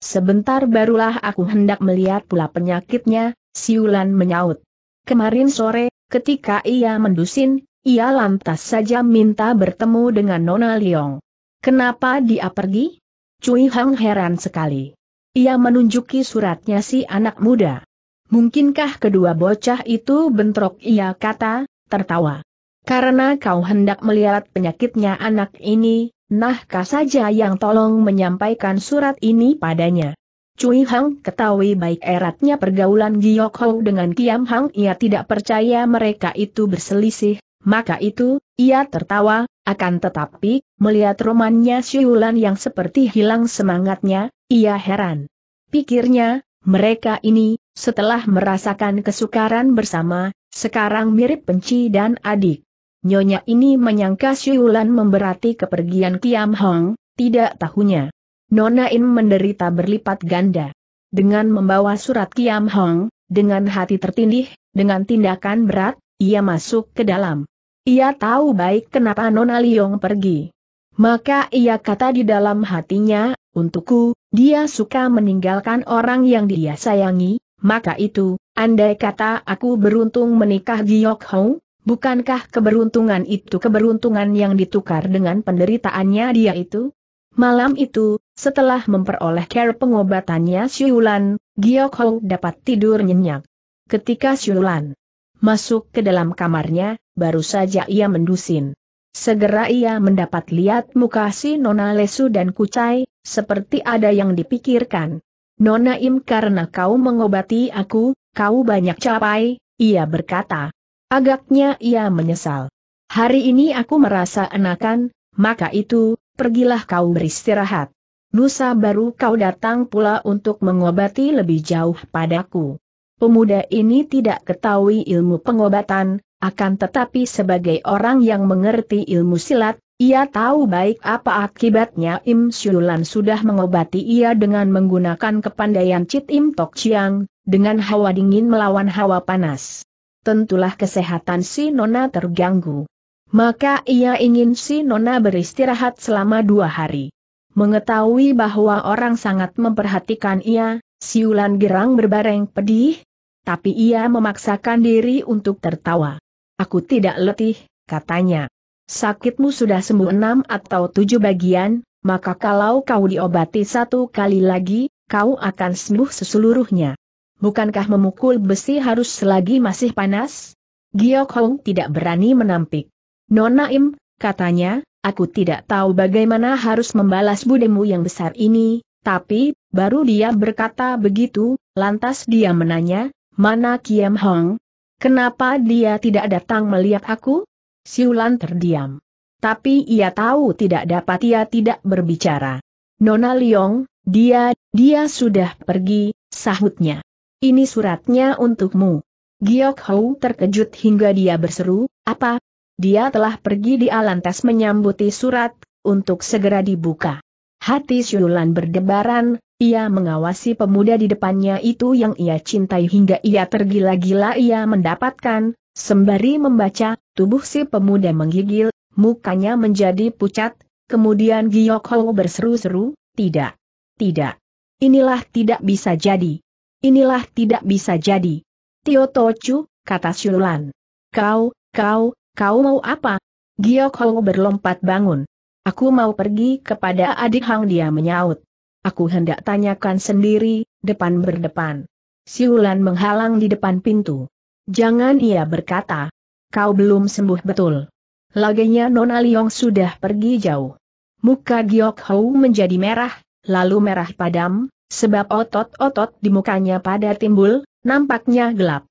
Sebentar barulah aku hendak melihat pula penyakitnya, Siulan menyaut. Kemarin sore, ketika ia mendusin, ia lantas saja minta bertemu dengan Nona Leong. Kenapa dia pergi? Cui Hang heran sekali. Ia menunjuki suratnya si anak muda. Mungkinkah kedua bocah itu bentrok ia kata, tertawa. Karena kau hendak melihat penyakitnya anak ini, nahkah saja yang tolong menyampaikan surat ini padanya. Cui Hang ketahui baik eratnya pergaulan Giyok Ho dengan Kiam Hang ia tidak percaya mereka itu berselisih, maka itu, ia tertawa, akan tetapi, melihat romannya Siulan yang seperti hilang semangatnya, ia heran. Pikirnya, mereka ini, setelah merasakan kesukaran bersama, sekarang mirip penci dan adik. Nyonya ini menyangka Siulan memberati kepergian Kiam Hong, tidak tahunya. Nona In menderita berlipat ganda. Dengan membawa surat Kiam Hong, dengan hati tertindih, dengan tindakan berat, ia masuk ke dalam. Ia tahu baik kenapa Nona Liong pergi. Maka ia kata di dalam hatinya, untukku, dia suka meninggalkan orang yang dia sayangi, maka itu, andai kata aku beruntung menikah Giok Hong, bukankah keberuntungan itu keberuntungan yang ditukar dengan penderitaannya dia itu? Malam itu, setelah memperoleh care pengobatannya Siulan, Giok Hong dapat tidur nyenyak. Ketika Siulan Masuk ke dalam kamarnya, baru saja ia mendusin. Segera ia mendapat lihat muka si Nona Lesu dan Kucai, seperti ada yang dipikirkan. Nona Im karena kau mengobati aku, kau banyak capai, ia berkata. Agaknya ia menyesal. Hari ini aku merasa enakan, maka itu, pergilah kau beristirahat. Lusa baru kau datang pula untuk mengobati lebih jauh padaku pemuda ini tidak ketahui ilmu pengobatan, akan tetapi sebagai orang yang mengerti ilmu silat, ia tahu baik apa akibatnya Im Siulan sudah mengobati ia dengan menggunakan kepandaian Cit Im Tok Chiang, dengan hawa dingin melawan hawa panas. Tentulah kesehatan si Nona terganggu. Maka ia ingin si Nona beristirahat selama dua hari. Mengetahui bahwa orang sangat memperhatikan ia, Siulan Gerang berbareng pedih, tapi ia memaksakan diri untuk tertawa. Aku tidak letih, katanya. Sakitmu sudah sembuh enam atau tujuh bagian, maka kalau kau diobati satu kali lagi, kau akan sembuh seseluruhnya. Bukankah memukul besi harus selagi masih panas? Giok Hong tidak berani menampik. Nona Im, katanya, aku tidak tahu bagaimana harus membalas budemu yang besar ini, tapi, baru dia berkata begitu, lantas dia menanya, Mana Kiem Hong? Kenapa dia tidak datang melihat aku? Siulan terdiam. Tapi ia tahu tidak dapat ia tidak berbicara. Nona Liong, dia, dia sudah pergi, sahutnya. Ini suratnya untukmu. Giok Hou terkejut hingga dia berseru, apa? Dia telah pergi di alantas menyambuti surat, untuk segera dibuka. Hati Siulan berdebaran, ia mengawasi pemuda di depannya itu yang ia cintai hingga ia tergila-gila ia mendapatkan, sembari membaca, tubuh si pemuda menggigil, mukanya menjadi pucat, kemudian Giyok Ho berseru-seru, tidak, tidak. Inilah tidak bisa jadi. Inilah tidak bisa jadi. Tio Tochu, kata Shulan. Kau, kau, kau mau apa? Giyok Ho berlompat bangun. Aku mau pergi kepada adik Hang dia menyaut. Aku hendak tanyakan sendiri, depan berdepan. Siulan menghalang di depan pintu. Jangan ia berkata. Kau belum sembuh betul. Laganya Nona Liong sudah pergi jauh. Muka Giok Hou menjadi merah, lalu merah padam, sebab otot-otot di mukanya pada timbul, nampaknya gelap.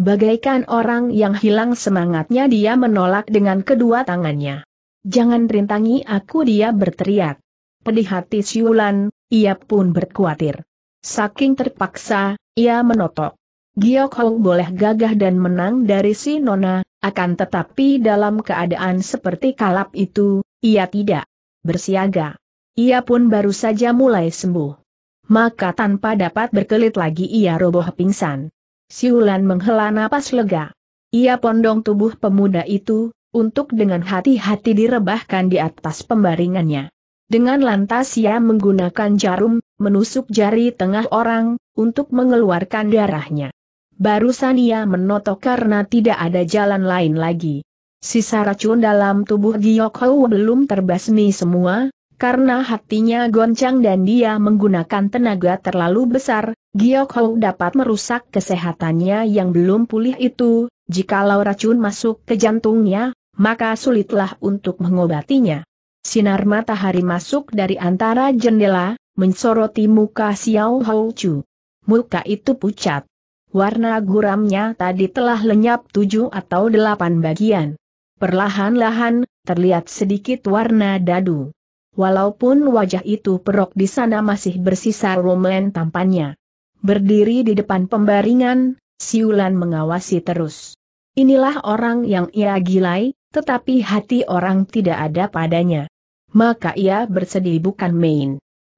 Bagaikan orang yang hilang semangatnya dia menolak dengan kedua tangannya. Jangan rintangi aku dia berteriak. Pedih hati Siulan, ia pun berkuatir. Saking terpaksa, ia menotok. Giok Hong boleh gagah dan menang dari si Nona, akan tetapi dalam keadaan seperti kalap itu, ia tidak bersiaga. Ia pun baru saja mulai sembuh. Maka tanpa dapat berkelit lagi ia roboh pingsan. Siulan menghela napas lega. Ia pondong tubuh pemuda itu, untuk dengan hati-hati direbahkan di atas pembaringannya. Dengan lantas ia menggunakan jarum, menusuk jari tengah orang, untuk mengeluarkan darahnya. Barusan ia menotok karena tidak ada jalan lain lagi. Sisa racun dalam tubuh Giyokou belum terbasmi semua, karena hatinya goncang dan dia menggunakan tenaga terlalu besar, Giyokou dapat merusak kesehatannya yang belum pulih itu, jikalau racun masuk ke jantungnya, maka sulitlah untuk mengobatinya. Sinar matahari masuk dari antara jendela, mensoroti muka Xiao Hou Chu. Muka itu pucat. Warna guramnya tadi telah lenyap tujuh atau delapan bagian. Perlahan-lahan, terlihat sedikit warna dadu. Walaupun wajah itu perok di sana masih bersisa romen tampannya. Berdiri di depan pembaringan, Siulan mengawasi terus. Inilah orang yang ia gilai, tetapi hati orang tidak ada padanya maka ia bersedih bukan main.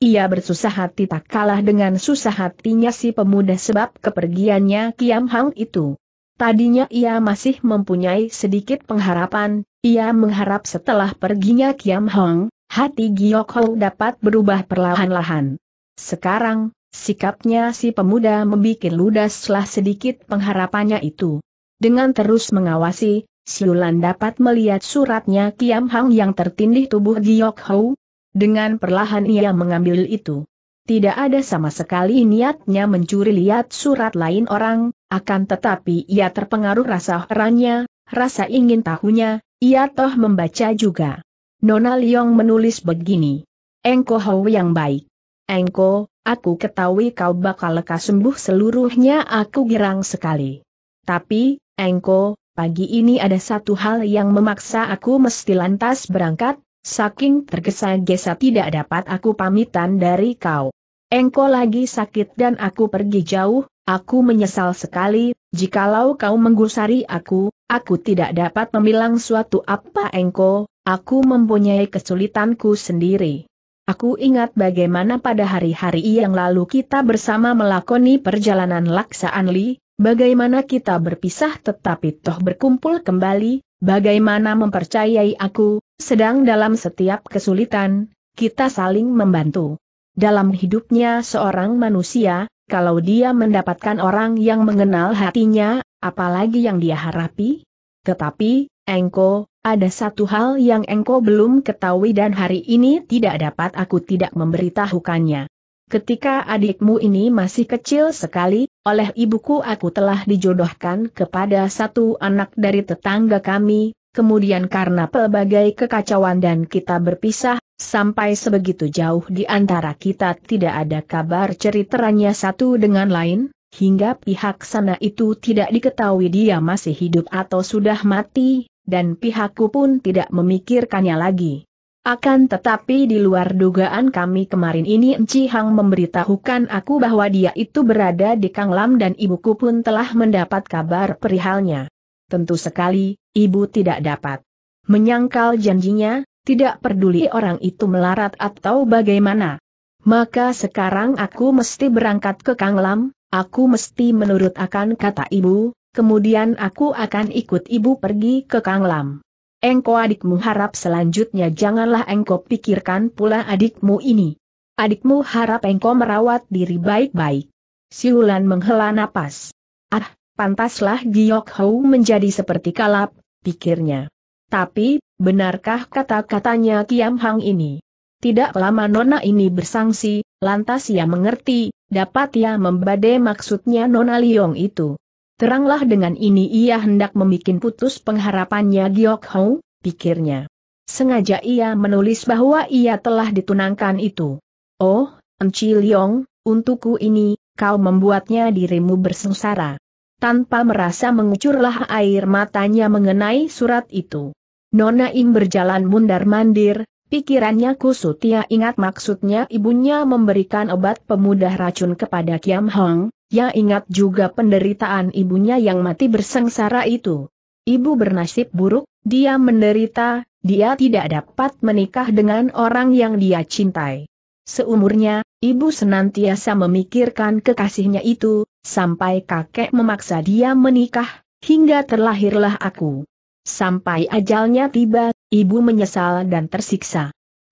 Ia bersusah hati tak kalah dengan susah hatinya si pemuda sebab kepergiannya Kiam Hang itu. Tadinya ia masih mempunyai sedikit pengharapan, ia mengharap setelah perginya Kiam Hang, hati Giok Ho dapat berubah perlahan-lahan. Sekarang, sikapnya si pemuda membuat ludaslah sedikit pengharapannya itu. Dengan terus mengawasi, Siulan dapat melihat suratnya Kiam Hang yang tertindih tubuh Giok Hou. Dengan perlahan ia mengambil itu. Tidak ada sama sekali niatnya mencuri lihat surat lain orang, akan tetapi ia terpengaruh rasa herannya, rasa ingin tahunya, ia toh membaca juga. Nona Liong menulis begini. Engko Hou yang baik. Engko, aku ketahui kau bakal lekas sembuh seluruhnya aku girang sekali. Tapi, Engko, pagi ini ada satu hal yang memaksa aku mesti lantas berangkat, saking tergesa-gesa tidak dapat aku pamitan dari kau. Engkau lagi sakit dan aku pergi jauh, aku menyesal sekali, jikalau kau menggusari aku, aku tidak dapat memilang suatu apa engkau, aku mempunyai kesulitanku sendiri. Aku ingat bagaimana pada hari-hari yang lalu kita bersama melakoni perjalanan Laksaan Li, Bagaimana kita berpisah tetapi toh berkumpul kembali, bagaimana mempercayai aku, sedang dalam setiap kesulitan, kita saling membantu. Dalam hidupnya seorang manusia, kalau dia mendapatkan orang yang mengenal hatinya, apalagi yang dia harapi? Tetapi, Engko, ada satu hal yang Engko belum ketahui dan hari ini tidak dapat aku tidak memberitahukannya. Ketika adikmu ini masih kecil sekali, oleh ibuku aku telah dijodohkan kepada satu anak dari tetangga kami, kemudian karena pelbagai kekacauan dan kita berpisah, sampai sebegitu jauh di antara kita tidak ada kabar ceritanya satu dengan lain, hingga pihak sana itu tidak diketahui dia masih hidup atau sudah mati, dan pihakku pun tidak memikirkannya lagi. Akan tetapi di luar dugaan kami kemarin ini Enci Hang memberitahukan aku bahwa dia itu berada di Kang Lam dan ibuku pun telah mendapat kabar perihalnya. Tentu sekali, ibu tidak dapat menyangkal janjinya, tidak peduli orang itu melarat atau bagaimana. Maka sekarang aku mesti berangkat ke Kang Lam, aku mesti menurut akan kata ibu, kemudian aku akan ikut ibu pergi ke Kang Lam. Engko adikmu harap selanjutnya janganlah Engko pikirkan pula adikmu ini. Adikmu harap Engko merawat diri baik-baik. Siulan menghela napas. Ah, pantaslah Giok Hou menjadi seperti kalap, pikirnya. Tapi, benarkah kata-katanya Kiam Hang ini? Tidak lama Nona ini bersangsi, lantas ia mengerti, dapat ia membadai maksudnya Nona Liong itu. Teranglah dengan ini ia hendak membuat putus pengharapannya Giok Hou, pikirnya. Sengaja ia menulis bahwa ia telah ditunangkan itu. Oh, Enci Liong, untukku ini, kau membuatnya dirimu bersengsara. Tanpa merasa mengucurlah air matanya mengenai surat itu. Nona Im berjalan mundar-mandir, Pikirannya kusut ia ingat maksudnya ibunya memberikan obat pemudah racun kepada Kiam Hong, ia ingat juga penderitaan ibunya yang mati bersengsara itu. Ibu bernasib buruk, dia menderita, dia tidak dapat menikah dengan orang yang dia cintai. Seumurnya, ibu senantiasa memikirkan kekasihnya itu, sampai kakek memaksa dia menikah, hingga terlahirlah aku. Sampai ajalnya tiba, ibu menyesal dan tersiksa.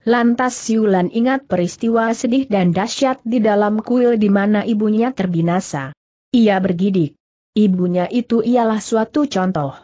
Lantas Siulan ingat peristiwa sedih dan dahsyat di dalam kuil di mana ibunya terbinasa. Ia bergidik. Ibunya itu ialah suatu contoh.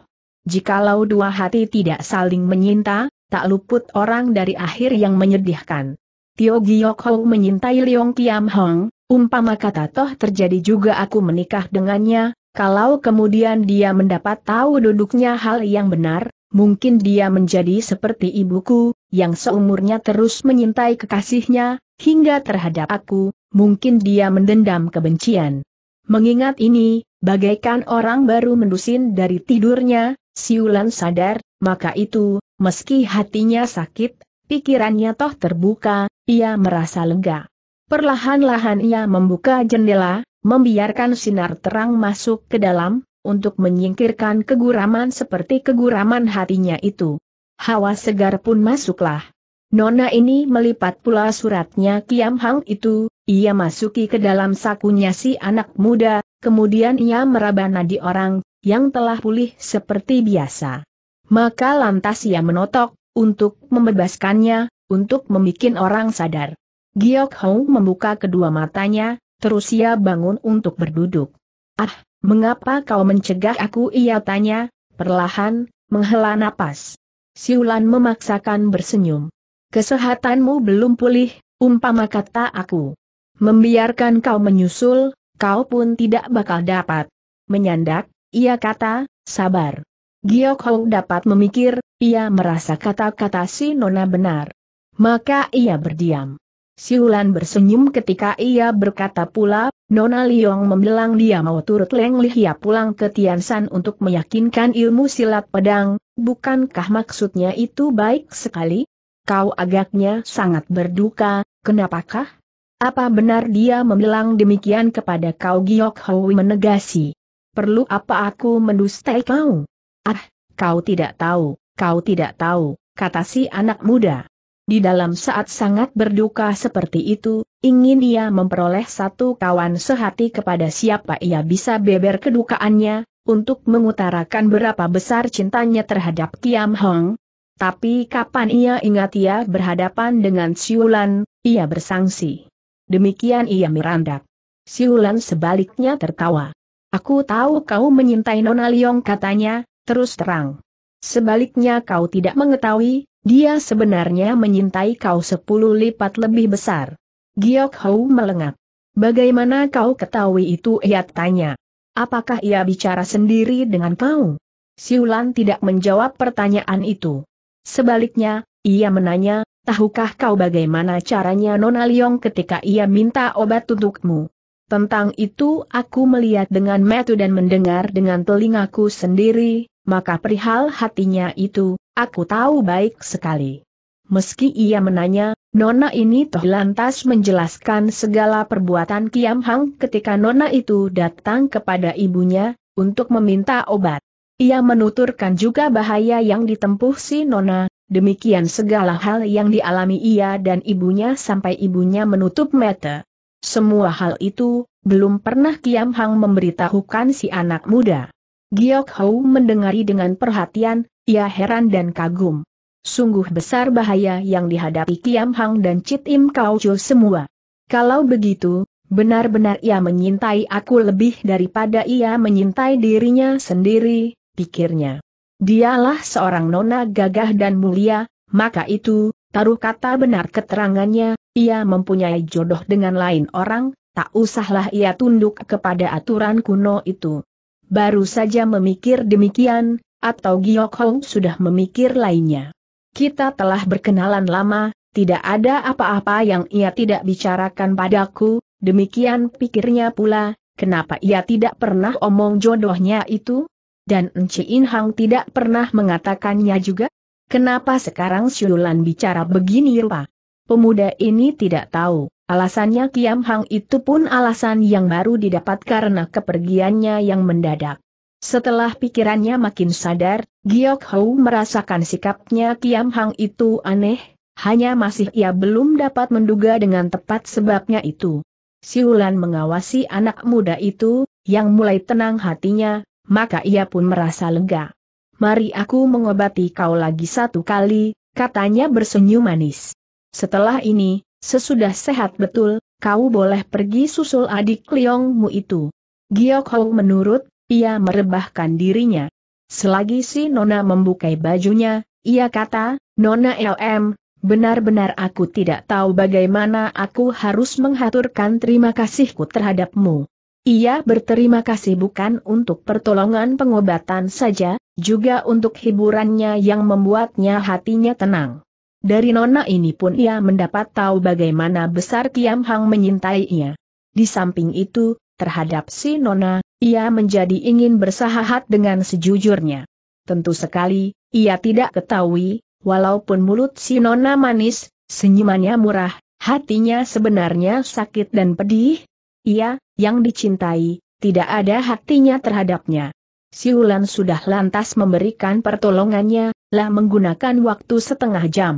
Jikalau dua hati tidak saling menyinta, tak luput orang dari akhir yang menyedihkan. Tio Giyok Hong menyintai Leong Kiam Hong, umpama kata toh terjadi juga aku menikah dengannya, kalau kemudian dia mendapat tahu duduknya hal yang benar, mungkin dia menjadi seperti ibuku, yang seumurnya terus menyintai kekasihnya, hingga terhadap aku, mungkin dia mendendam kebencian. Mengingat ini, bagaikan orang baru mendusin dari tidurnya, siulan sadar, maka itu, meski hatinya sakit, pikirannya toh terbuka, ia merasa lega. Perlahan-lahan ia membuka jendela, membiarkan sinar terang masuk ke dalam, untuk menyingkirkan keguraman seperti keguraman hatinya itu hawa segar pun masuklah. Nona ini melipat pula suratnya Kiam Hang itu, ia masuki ke dalam sakunya si anak muda, kemudian ia meraba nadi orang, yang telah pulih seperti biasa. Maka lantas ia menotok, untuk membebaskannya, untuk membuat orang sadar. Giok Hong membuka kedua matanya, terus ia bangun untuk berduduk. Ah, mengapa kau mencegah aku ia tanya, perlahan, menghela napas. Siulan memaksakan bersenyum. Kesehatanmu belum pulih, umpama kata aku. Membiarkan kau menyusul, kau pun tidak bakal dapat. Menyandak, ia kata, sabar. Giok Hong dapat memikir, ia merasa kata-kata si Nona benar. Maka ia berdiam. Siulan bersenyum ketika ia berkata pula, Nona Liong membelang dia mau turut Leng Lihia pulang ke Tiansan untuk meyakinkan ilmu silat pedang, bukankah maksudnya itu baik sekali? Kau agaknya sangat berduka, kenapakah? Apa benar dia membelang demikian kepada kau Giok Hoi menegasi? Perlu apa aku mendustai kau? Ah, kau tidak tahu, kau tidak tahu, kata si anak muda. Di dalam saat sangat berduka seperti itu, ingin ia memperoleh satu kawan sehati kepada siapa ia bisa beber kedukaannya, untuk mengutarakan berapa besar cintanya terhadap Kiam Hong. Tapi kapan ia ingat ia berhadapan dengan Siulan, ia bersangsi. Demikian ia merandak. Siulan sebaliknya tertawa. Aku tahu kau menyintai Nona Liong katanya, terus terang. Sebaliknya kau tidak mengetahui, dia sebenarnya menyintai kau sepuluh lipat lebih besar. Giok Hou melengak. Bagaimana kau ketahui itu ia tanya. Apakah ia bicara sendiri dengan kau? Siulan tidak menjawab pertanyaan itu. Sebaliknya, ia menanya, tahukah kau bagaimana caranya Nona Liong ketika ia minta obat untukmu? Tentang itu aku melihat dengan metu dan mendengar dengan telingaku sendiri, maka perihal hatinya itu, Aku tahu baik sekali. Meski ia menanya, Nona ini toh lantas menjelaskan segala perbuatan Kiam Hang ketika Nona itu datang kepada ibunya, untuk meminta obat. Ia menuturkan juga bahaya yang ditempuh si Nona, demikian segala hal yang dialami ia dan ibunya sampai ibunya menutup mata. Semua hal itu, belum pernah Kiam Hang memberitahukan si anak muda. Giok Hou mendengari dengan perhatian, ia heran dan kagum. Sungguh besar bahaya yang dihadapi Kiam Hang dan Chit Im Kau Chul semua. Kalau begitu, benar-benar ia menyintai aku lebih daripada ia menyintai dirinya sendiri, pikirnya. Dialah seorang nona gagah dan mulia, maka itu, taruh kata benar keterangannya, ia mempunyai jodoh dengan lain orang, tak usahlah ia tunduk kepada aturan kuno itu. Baru saja memikir demikian, atau Giok Hong sudah memikir lainnya. Kita telah berkenalan lama, tidak ada apa-apa yang ia tidak bicarakan padaku, demikian pikirnya pula, kenapa ia tidak pernah omong jodohnya itu? Dan Enci In Hang tidak pernah mengatakannya juga? Kenapa sekarang Siulan bicara begini rupa? Pemuda ini tidak tahu. Alasannya Kiam Hang itu pun alasan yang baru didapat karena kepergiannya yang mendadak. Setelah pikirannya makin sadar, Giok Hou merasakan sikapnya Kiam Hang itu aneh, hanya masih ia belum dapat menduga dengan tepat sebabnya itu. Siulan mengawasi anak muda itu, yang mulai tenang hatinya, maka ia pun merasa lega. Mari aku mengobati kau lagi satu kali, katanya bersenyum manis. Setelah ini, Sesudah sehat betul, kau boleh pergi susul adik Liongmu itu. Giok Hong menurut, ia merebahkan dirinya. Selagi si Nona membukai bajunya, ia kata, Nona LM, benar-benar aku tidak tahu bagaimana aku harus menghaturkan terima kasihku terhadapmu. Ia berterima kasih bukan untuk pertolongan pengobatan saja, juga untuk hiburannya yang membuatnya hatinya tenang. Dari nona ini pun ia mendapat tahu bagaimana besar Kiam Hang menyintainya. Di samping itu, terhadap si nona, ia menjadi ingin bersahahat dengan sejujurnya. Tentu sekali, ia tidak ketahui, walaupun mulut si nona manis, senyumannya murah, hatinya sebenarnya sakit dan pedih. Ia, yang dicintai, tidak ada hatinya terhadapnya. Siulan sudah lantas memberikan pertolongannya, lah menggunakan waktu setengah jam.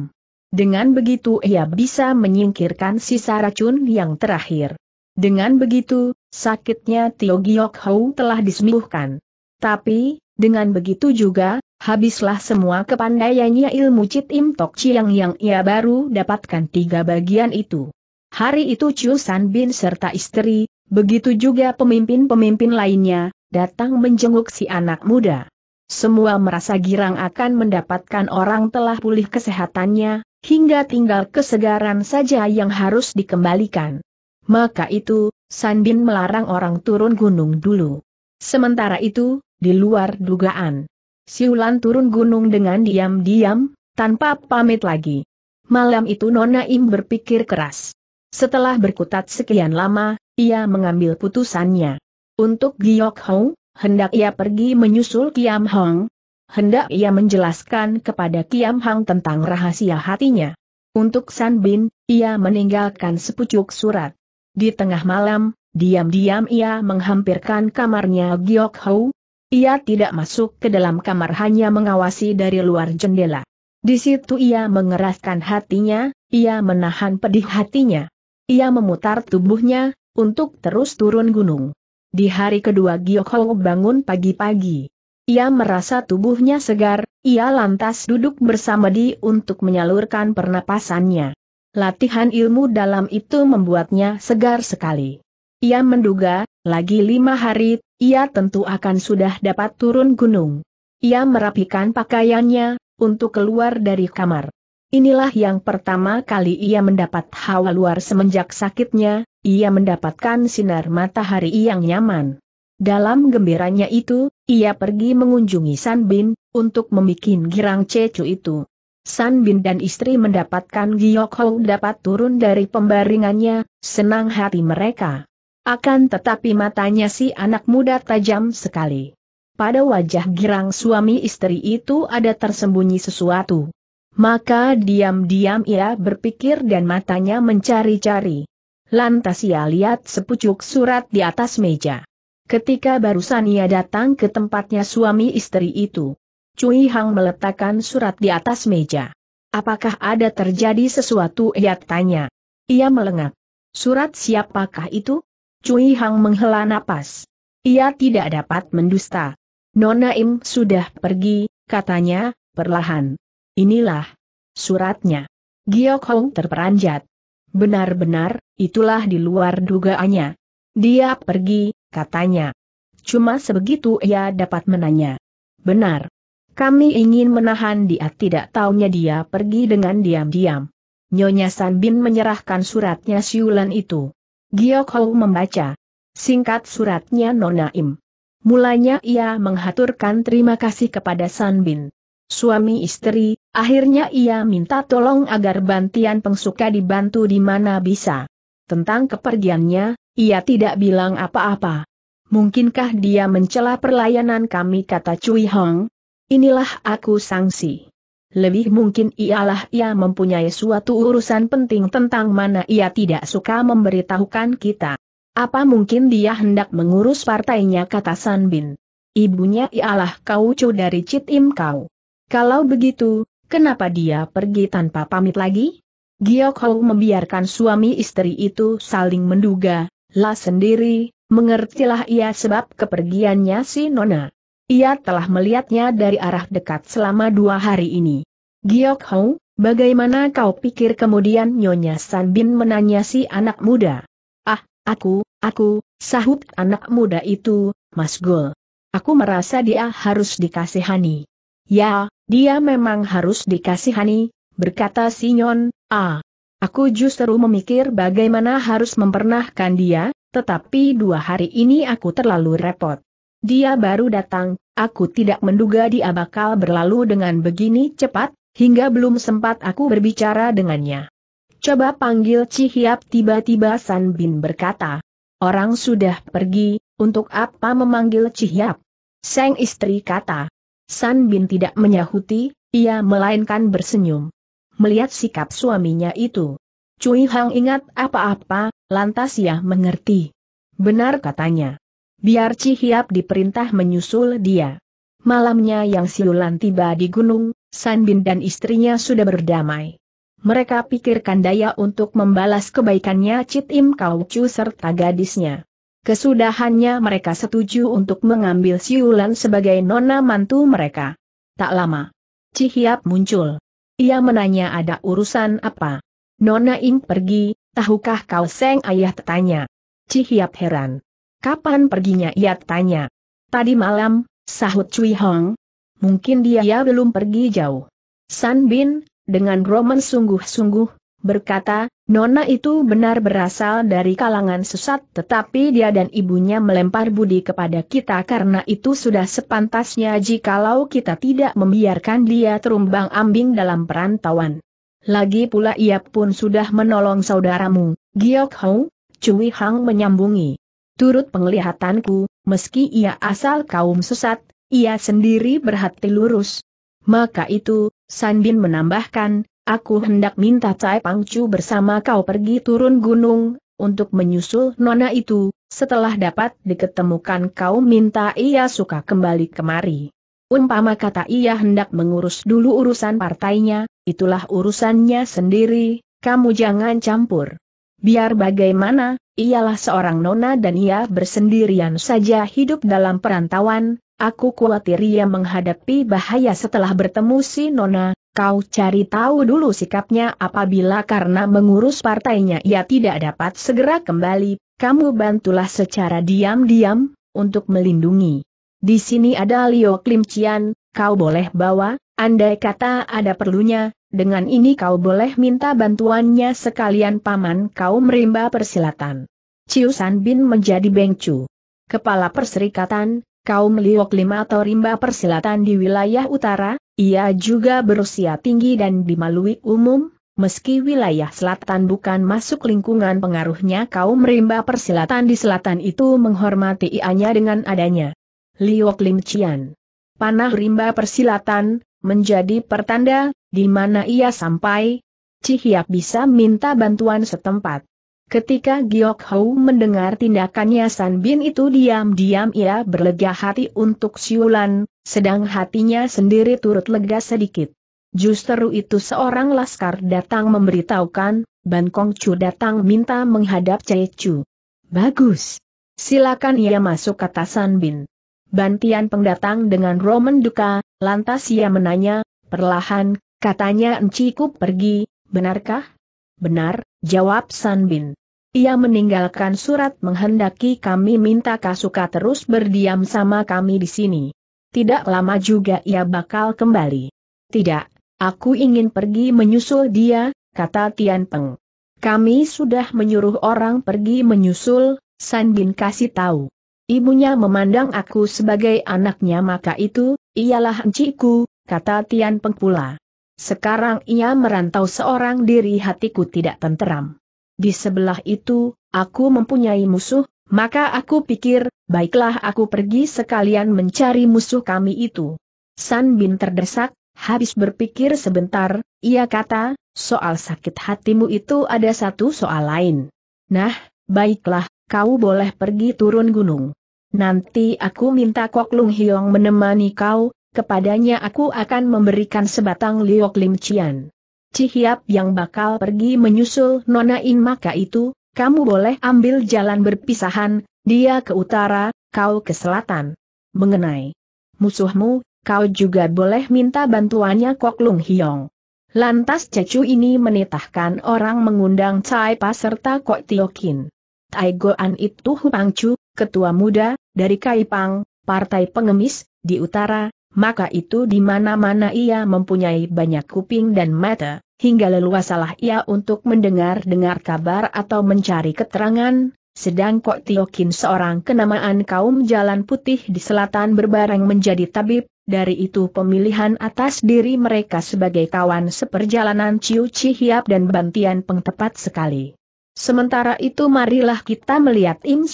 Dengan begitu ia bisa menyingkirkan sisa racun yang terakhir. Dengan begitu, sakitnya Tio Giok Hou telah disembuhkan. Tapi, dengan begitu juga, habislah semua kepandaiannya ilmu Cit Im Tok Chiang yang ia baru dapatkan tiga bagian itu. Hari itu Chiu San Bin serta istri, begitu juga pemimpin-pemimpin lainnya, datang menjenguk si anak muda. Semua merasa girang akan mendapatkan orang telah pulih kesehatannya, hingga tinggal kesegaran saja yang harus dikembalikan. Maka itu, Sandin melarang orang turun gunung dulu. Sementara itu, di luar dugaan, Siulan turun gunung dengan diam-diam, tanpa pamit lagi. Malam itu Nona Im berpikir keras. Setelah berkutat sekian lama, ia mengambil putusannya. Untuk Giok Hong, hendak ia pergi menyusul Kiam Hong. Hendak ia menjelaskan kepada Kiam Hong tentang rahasia hatinya. Untuk San Bin, ia meninggalkan sepucuk surat. Di tengah malam, diam-diam ia menghampirkan kamarnya Giok Hou. Ia tidak masuk ke dalam kamar hanya mengawasi dari luar jendela. Di situ ia mengeraskan hatinya, ia menahan pedih hatinya. Ia memutar tubuhnya, untuk terus turun gunung. Di hari kedua Giokho bangun pagi-pagi. Ia merasa tubuhnya segar, ia lantas duduk bersama Di untuk menyalurkan pernapasannya. Latihan ilmu dalam itu membuatnya segar sekali. Ia menduga, lagi lima hari, ia tentu akan sudah dapat turun gunung. Ia merapikan pakaiannya, untuk keluar dari kamar. Inilah yang pertama kali ia mendapat hawa luar semenjak sakitnya, ia mendapatkan sinar matahari yang nyaman. Dalam gembiranya itu, ia pergi mengunjungi San Bin, untuk membuat girang cecu itu. San Bin dan istri mendapatkan Giok Hou dapat turun dari pembaringannya, senang hati mereka. Akan tetapi matanya si anak muda tajam sekali. Pada wajah girang suami istri itu ada tersembunyi sesuatu. Maka diam-diam ia berpikir dan matanya mencari-cari. Lantas ia lihat sepucuk surat di atas meja. Ketika barusan ia datang ke tempatnya suami istri itu, Cui Hang meletakkan surat di atas meja. Apakah ada terjadi sesuatu? Ia tanya. Ia melengak. Surat siapakah itu? Cui Hang menghela napas. Ia tidak dapat mendusta. Nona Im sudah pergi, katanya, perlahan. Inilah suratnya. Giok Hong terperanjat. Benar-benar, itulah di luar dugaannya. Dia pergi, katanya. Cuma sebegitu ia dapat menanya. Benar. Kami ingin menahan dia tidak taunya dia pergi dengan diam-diam. Nyonya San Bin menyerahkan suratnya siulan itu. Giok Hou membaca. Singkat suratnya Nona Im. Mulanya ia menghaturkan terima kasih kepada San Bin, Suami istri, Akhirnya ia minta tolong agar Bantian Pengsuka dibantu di mana bisa. Tentang kepergiannya, ia tidak bilang apa-apa. Mungkinkah dia mencela perlayanan kami kata Cui Hong? Inilah aku sanksi. Lebih mungkin ialah ia mempunyai suatu urusan penting tentang mana ia tidak suka memberitahukan kita. Apa mungkin dia hendak mengurus partainya kata San Bin. Ibunya ialah kau cu dari Chit Im Kau. Kalau begitu, Kenapa dia pergi tanpa pamit lagi? Giok Hou membiarkan suami istri itu saling menduga, lah sendiri, mengertilah ia sebab kepergiannya si Nona. Ia telah melihatnya dari arah dekat selama dua hari ini. Giok Hou, bagaimana kau pikir kemudian Nyonya San Bin menanya si anak muda? Ah, aku, aku, sahut anak muda itu, Mas Gol. Aku merasa dia harus dikasihani. Ya, dia memang harus dikasihani, berkata Sinyon, ah. Aku justru memikir bagaimana harus mempernahkan dia, tetapi dua hari ini aku terlalu repot. Dia baru datang, aku tidak menduga dia bakal berlalu dengan begini cepat, hingga belum sempat aku berbicara dengannya. Coba panggil Cihiap tiba-tiba San Bin berkata. Orang sudah pergi, untuk apa memanggil Cihiap? Seng istri kata, San Bin tidak menyahuti, ia melainkan bersenyum. Melihat sikap suaminya itu, Cui Hang ingat apa-apa, lantas ia mengerti. Benar katanya. Biar Cihiap diperintah menyusul dia. Malamnya yang siulan tiba di gunung, San Bin dan istrinya sudah berdamai. Mereka pikirkan daya untuk membalas kebaikannya Cit Im Kau Chu serta gadisnya. Kesudahannya mereka setuju untuk mengambil Siulan sebagai nona mantu mereka. Tak lama. Cihiap muncul. Ia menanya ada urusan apa. Nona Ing pergi, tahukah kau seng ayah tanya. Cihiap heran. Kapan perginya ia tanya. Tadi malam, sahut Cui Hong. Mungkin dia ya belum pergi jauh. San Bin, dengan roman sungguh-sungguh, berkata, Nona itu benar berasal dari kalangan sesat tetapi dia dan ibunya melempar budi kepada kita karena itu sudah sepantasnya jikalau kita tidak membiarkan dia terumbang ambing dalam perantauan. Lagi pula ia pun sudah menolong saudaramu, Giok Hou, Cui Hang menyambungi. Turut penglihatanku, meski ia asal kaum sesat, ia sendiri berhati lurus. Maka itu, Sanbin menambahkan, Aku hendak minta Cai Pangcu bersama kau pergi turun gunung, untuk menyusul nona itu, setelah dapat diketemukan kau minta ia suka kembali kemari. Umpama kata ia hendak mengurus dulu urusan partainya, itulah urusannya sendiri, kamu jangan campur. Biar bagaimana, ialah seorang nona dan ia bersendirian saja hidup dalam perantauan, Aku khawatir ia menghadapi bahaya setelah bertemu si Nona, kau cari tahu dulu sikapnya apabila karena mengurus partainya ia tidak dapat segera kembali, kamu bantulah secara diam-diam, untuk melindungi. Di sini ada Liu Klimcian, kau boleh bawa, andai kata ada perlunya, dengan ini kau boleh minta bantuannya sekalian paman kau merimba persilatan. Ciusan Bin menjadi bengcu. Kepala Perserikatan, kaum meliok lima atau rimba persilatan di wilayah utara, ia juga berusia tinggi dan dimalui umum, meski wilayah selatan bukan masuk lingkungan pengaruhnya kaum rimba persilatan di selatan itu menghormati ianya dengan adanya. Liok Lim Cian. Panah rimba persilatan, menjadi pertanda, di mana ia sampai, Cihiak bisa minta bantuan setempat. Ketika Giok Hou mendengar tindakannya San Bin itu diam-diam ia berlega hati untuk Siulan, sedang hatinya sendiri turut lega sedikit. Justru itu seorang laskar datang memberitahukan, Ban Kong Chu datang minta menghadap Che Chu. Bagus. Silakan ia masuk kata San Bin. Bantian pendatang dengan Roman Duka, lantas ia menanya, perlahan, katanya Enciku pergi, benarkah? Benar, Jawab San Bin. Ia meninggalkan surat menghendaki kami minta Kasuka terus berdiam sama kami di sini. Tidak lama juga ia bakal kembali. Tidak, aku ingin pergi menyusul dia, kata Tian Peng. Kami sudah menyuruh orang pergi menyusul, San Bin kasih tahu. Ibunya memandang aku sebagai anaknya maka itu, ialah enciku, kata Tian Peng pula. Sekarang ia merantau seorang diri hatiku tidak tenteram. Di sebelah itu, aku mempunyai musuh, maka aku pikir, baiklah aku pergi sekalian mencari musuh kami itu. San Bin terdesak, habis berpikir sebentar, ia kata, soal sakit hatimu itu ada satu soal lain. Nah, baiklah, kau boleh pergi turun gunung. Nanti aku minta Kok Lung Hiong menemani kau, kepadanya aku akan memberikan sebatang liok limcian. Cihiap yang bakal pergi menyusul Nona In maka itu, kamu boleh ambil jalan berpisahan, dia ke utara, kau ke selatan. Mengenai musuhmu, kau juga boleh minta bantuannya Kok Lung Hiong. Lantas Cecu ini menitahkan orang mengundang Cai Pa serta Kok Tiokin. Tai Goan itu Hupang Chu, ketua muda, dari Kaipang, partai pengemis, di utara, maka itu di mana-mana ia mempunyai banyak kuping dan mata, hingga leluasalah ia untuk mendengar-dengar kabar atau mencari keterangan, sedang Kok Tiokin seorang kenamaan kaum Jalan Putih di selatan berbareng menjadi tabib, dari itu pemilihan atas diri mereka sebagai kawan seperjalanan Ciu Cihiap dan Bantian Peng sekali. Sementara itu marilah kita melihat Im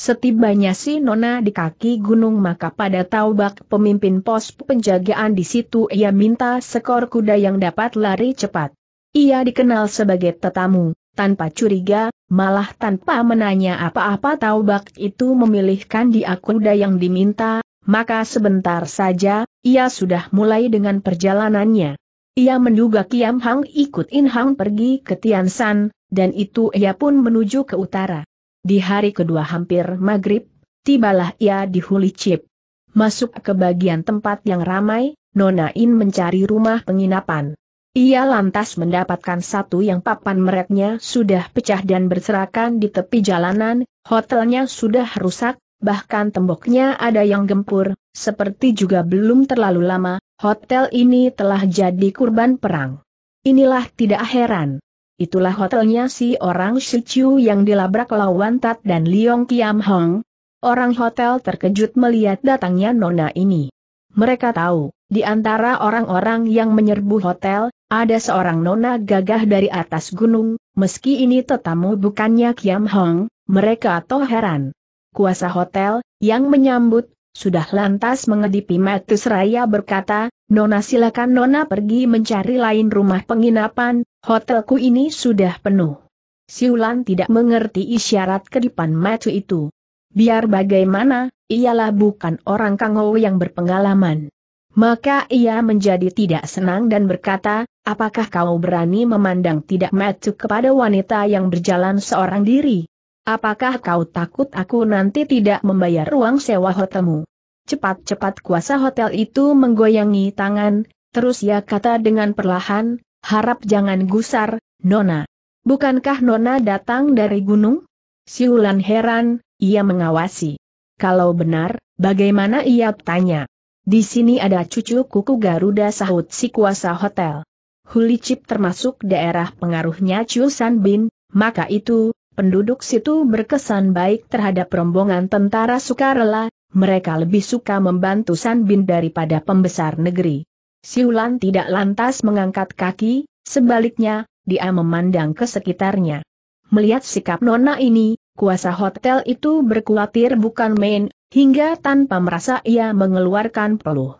Setibanya si Nona di kaki gunung maka pada Taubak pemimpin pos penjagaan di situ ia minta sekor kuda yang dapat lari cepat. Ia dikenal sebagai tetamu, tanpa curiga, malah tanpa menanya apa-apa Taubak itu memilihkan dia kuda yang diminta, maka sebentar saja, ia sudah mulai dengan perjalanannya. Ia menduga Kiam Hang ikut In Hang pergi ke Tian San, dan itu ia pun menuju ke utara. Di hari kedua hampir maghrib, tibalah ia di Huli Chip. Masuk ke bagian tempat yang ramai, Nona In mencari rumah penginapan. Ia lantas mendapatkan satu yang papan mereknya sudah pecah dan berserakan di tepi jalanan, hotelnya sudah rusak, bahkan temboknya ada yang gempur, seperti juga belum terlalu lama, hotel ini telah jadi kurban perang. Inilah tidak heran itulah hotelnya si orang Shichu yang dilabrak lawan Tat dan Liong Kiam Hong. Orang hotel terkejut melihat datangnya nona ini. Mereka tahu, di antara orang-orang yang menyerbu hotel, ada seorang nona gagah dari atas gunung, meski ini tetamu bukannya Kiam Hong, mereka toh heran. Kuasa hotel, yang menyambut, sudah lantas mengedipi Matus Raya berkata, Nona silakan Nona pergi mencari lain rumah penginapan, Hotelku ini sudah penuh. Siulan tidak mengerti isyarat kedipan Macu itu. Biar bagaimana, ialah bukan orang Kangou yang berpengalaman. Maka ia menjadi tidak senang dan berkata, apakah kau berani memandang tidak Macu kepada wanita yang berjalan seorang diri? Apakah kau takut aku nanti tidak membayar ruang sewa hotelmu? Cepat-cepat kuasa hotel itu menggoyangi tangan, terus ia kata dengan perlahan, Harap jangan gusar, Nona. Bukankah Nona datang dari gunung? Siulan heran, ia mengawasi. Kalau benar, bagaimana ia tanya? Di sini ada cucu kuku Garuda sahut si kuasa hotel. Hulicip termasuk daerah pengaruhnya San Bin, maka itu, penduduk situ berkesan baik terhadap rombongan tentara sukarela, mereka lebih suka membantu San Bin daripada pembesar negeri. Siulan tidak lantas mengangkat kaki, sebaliknya, dia memandang ke sekitarnya. Melihat sikap nona ini, kuasa hotel itu berkuatir bukan main, hingga tanpa merasa ia mengeluarkan peluh.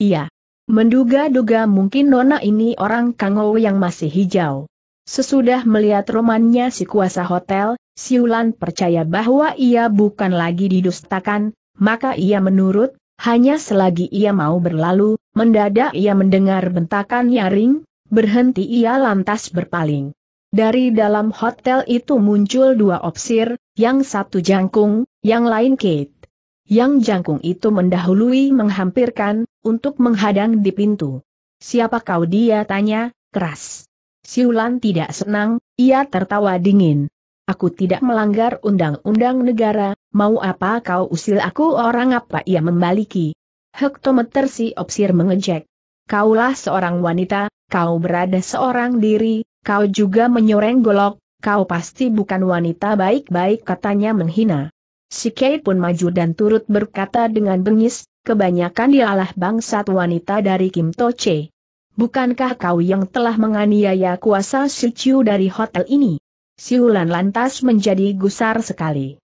Iya. Menduga-duga mungkin nona ini orang Kangou yang masih hijau. Sesudah melihat romannya si kuasa hotel, Siulan percaya bahwa ia bukan lagi didustakan, maka ia menurut, hanya selagi ia mau berlalu, Mendadak ia mendengar bentakan nyaring, berhenti ia lantas berpaling. Dari dalam hotel itu muncul dua opsir, yang satu jangkung, yang lain Kate. Yang jangkung itu mendahului menghampirkan, untuk menghadang di pintu. Siapa kau dia tanya, keras. Siulan tidak senang, ia tertawa dingin. Aku tidak melanggar undang-undang negara, mau apa kau usil aku orang apa ia membaliki hektometer si Opsir mengejek. Kaulah seorang wanita, kau berada seorang diri, kau juga menyoreng golok, kau pasti bukan wanita baik-baik katanya menghina. Si Kay pun maju dan turut berkata dengan bengis, kebanyakan dialah bangsat wanita dari Kim Toche. Bukankah kau yang telah menganiaya kuasa Siu dari hotel ini? Si Siulan lantas menjadi gusar sekali.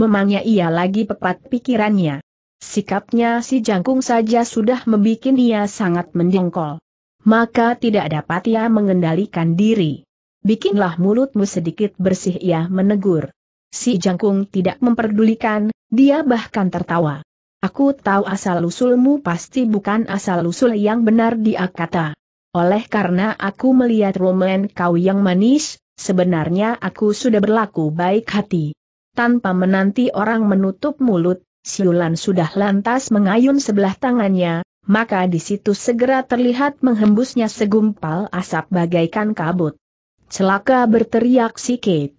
Memangnya ia lagi pepat pikirannya. Sikapnya si jangkung saja sudah membuat ia sangat mendengkol. Maka tidak dapat ia mengendalikan diri. Bikinlah mulutmu sedikit bersih ia menegur. Si jangkung tidak memperdulikan, dia bahkan tertawa. Aku tahu asal-usulmu pasti bukan asal-usul yang benar dia kata. Oleh karena aku melihat roman kau yang manis, sebenarnya aku sudah berlaku baik hati. Tanpa menanti orang menutup mulut, Siulan sudah lantas mengayun sebelah tangannya, maka di situ segera terlihat menghembusnya segumpal asap bagaikan kabut. Celaka berteriak si Kate.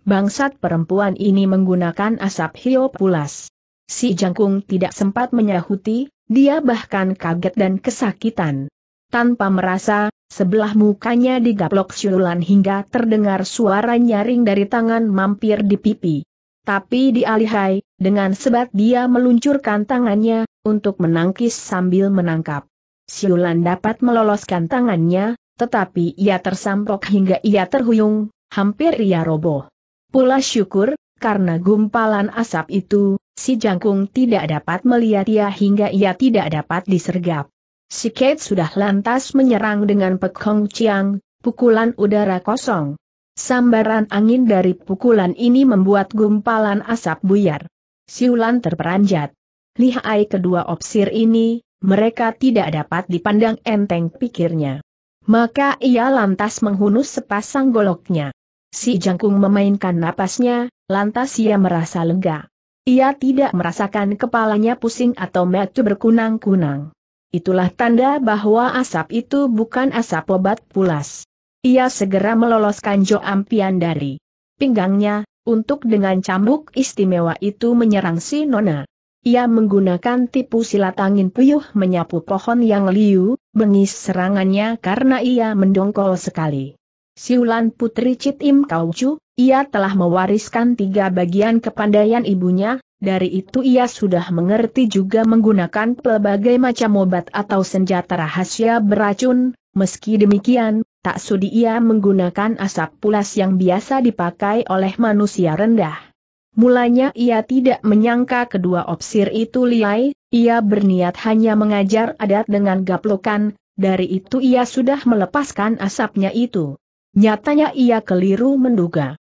Bangsat perempuan ini menggunakan asap hio pulas. Si jangkung tidak sempat menyahuti, dia bahkan kaget dan kesakitan. Tanpa merasa, sebelah mukanya digaplok siulan hingga terdengar suara nyaring dari tangan mampir di pipi. Tapi di alihai, dengan sebat dia meluncurkan tangannya, untuk menangkis sambil menangkap. Siulan dapat meloloskan tangannya, tetapi ia tersampok hingga ia terhuyung, hampir ia roboh. Pula syukur, karena gumpalan asap itu, si jangkung tidak dapat melihat ia hingga ia tidak dapat disergap. Si Kate sudah lantas menyerang dengan pekong ciang, pukulan udara kosong. Sambaran angin dari pukulan ini membuat gumpalan asap buyar. Siulan terperanjat. Lihai kedua opsir ini, mereka tidak dapat dipandang enteng pikirnya. Maka ia lantas menghunus sepasang goloknya. Si jangkung memainkan napasnya, lantas ia merasa lega. Ia tidak merasakan kepalanya pusing atau metu berkunang-kunang. Itulah tanda bahwa asap itu bukan asap obat pulas. Ia segera meloloskan Jo Ampian dari pinggangnya, untuk dengan cambuk istimewa itu menyerang si Nona. Ia menggunakan tipu silat angin puyuh menyapu pohon yang liu, bengis serangannya karena ia mendongkol sekali. Siulan Putri Cit Im ia telah mewariskan tiga bagian kepandaian ibunya, dari itu ia sudah mengerti juga menggunakan pelbagai macam obat atau senjata rahasia beracun, meski demikian, tak sudi ia menggunakan asap pulas yang biasa dipakai oleh manusia rendah. Mulanya ia tidak menyangka kedua opsir itu liai, ia berniat hanya mengajar adat dengan gaplokan, dari itu ia sudah melepaskan asapnya itu. Nyatanya ia keliru menduga.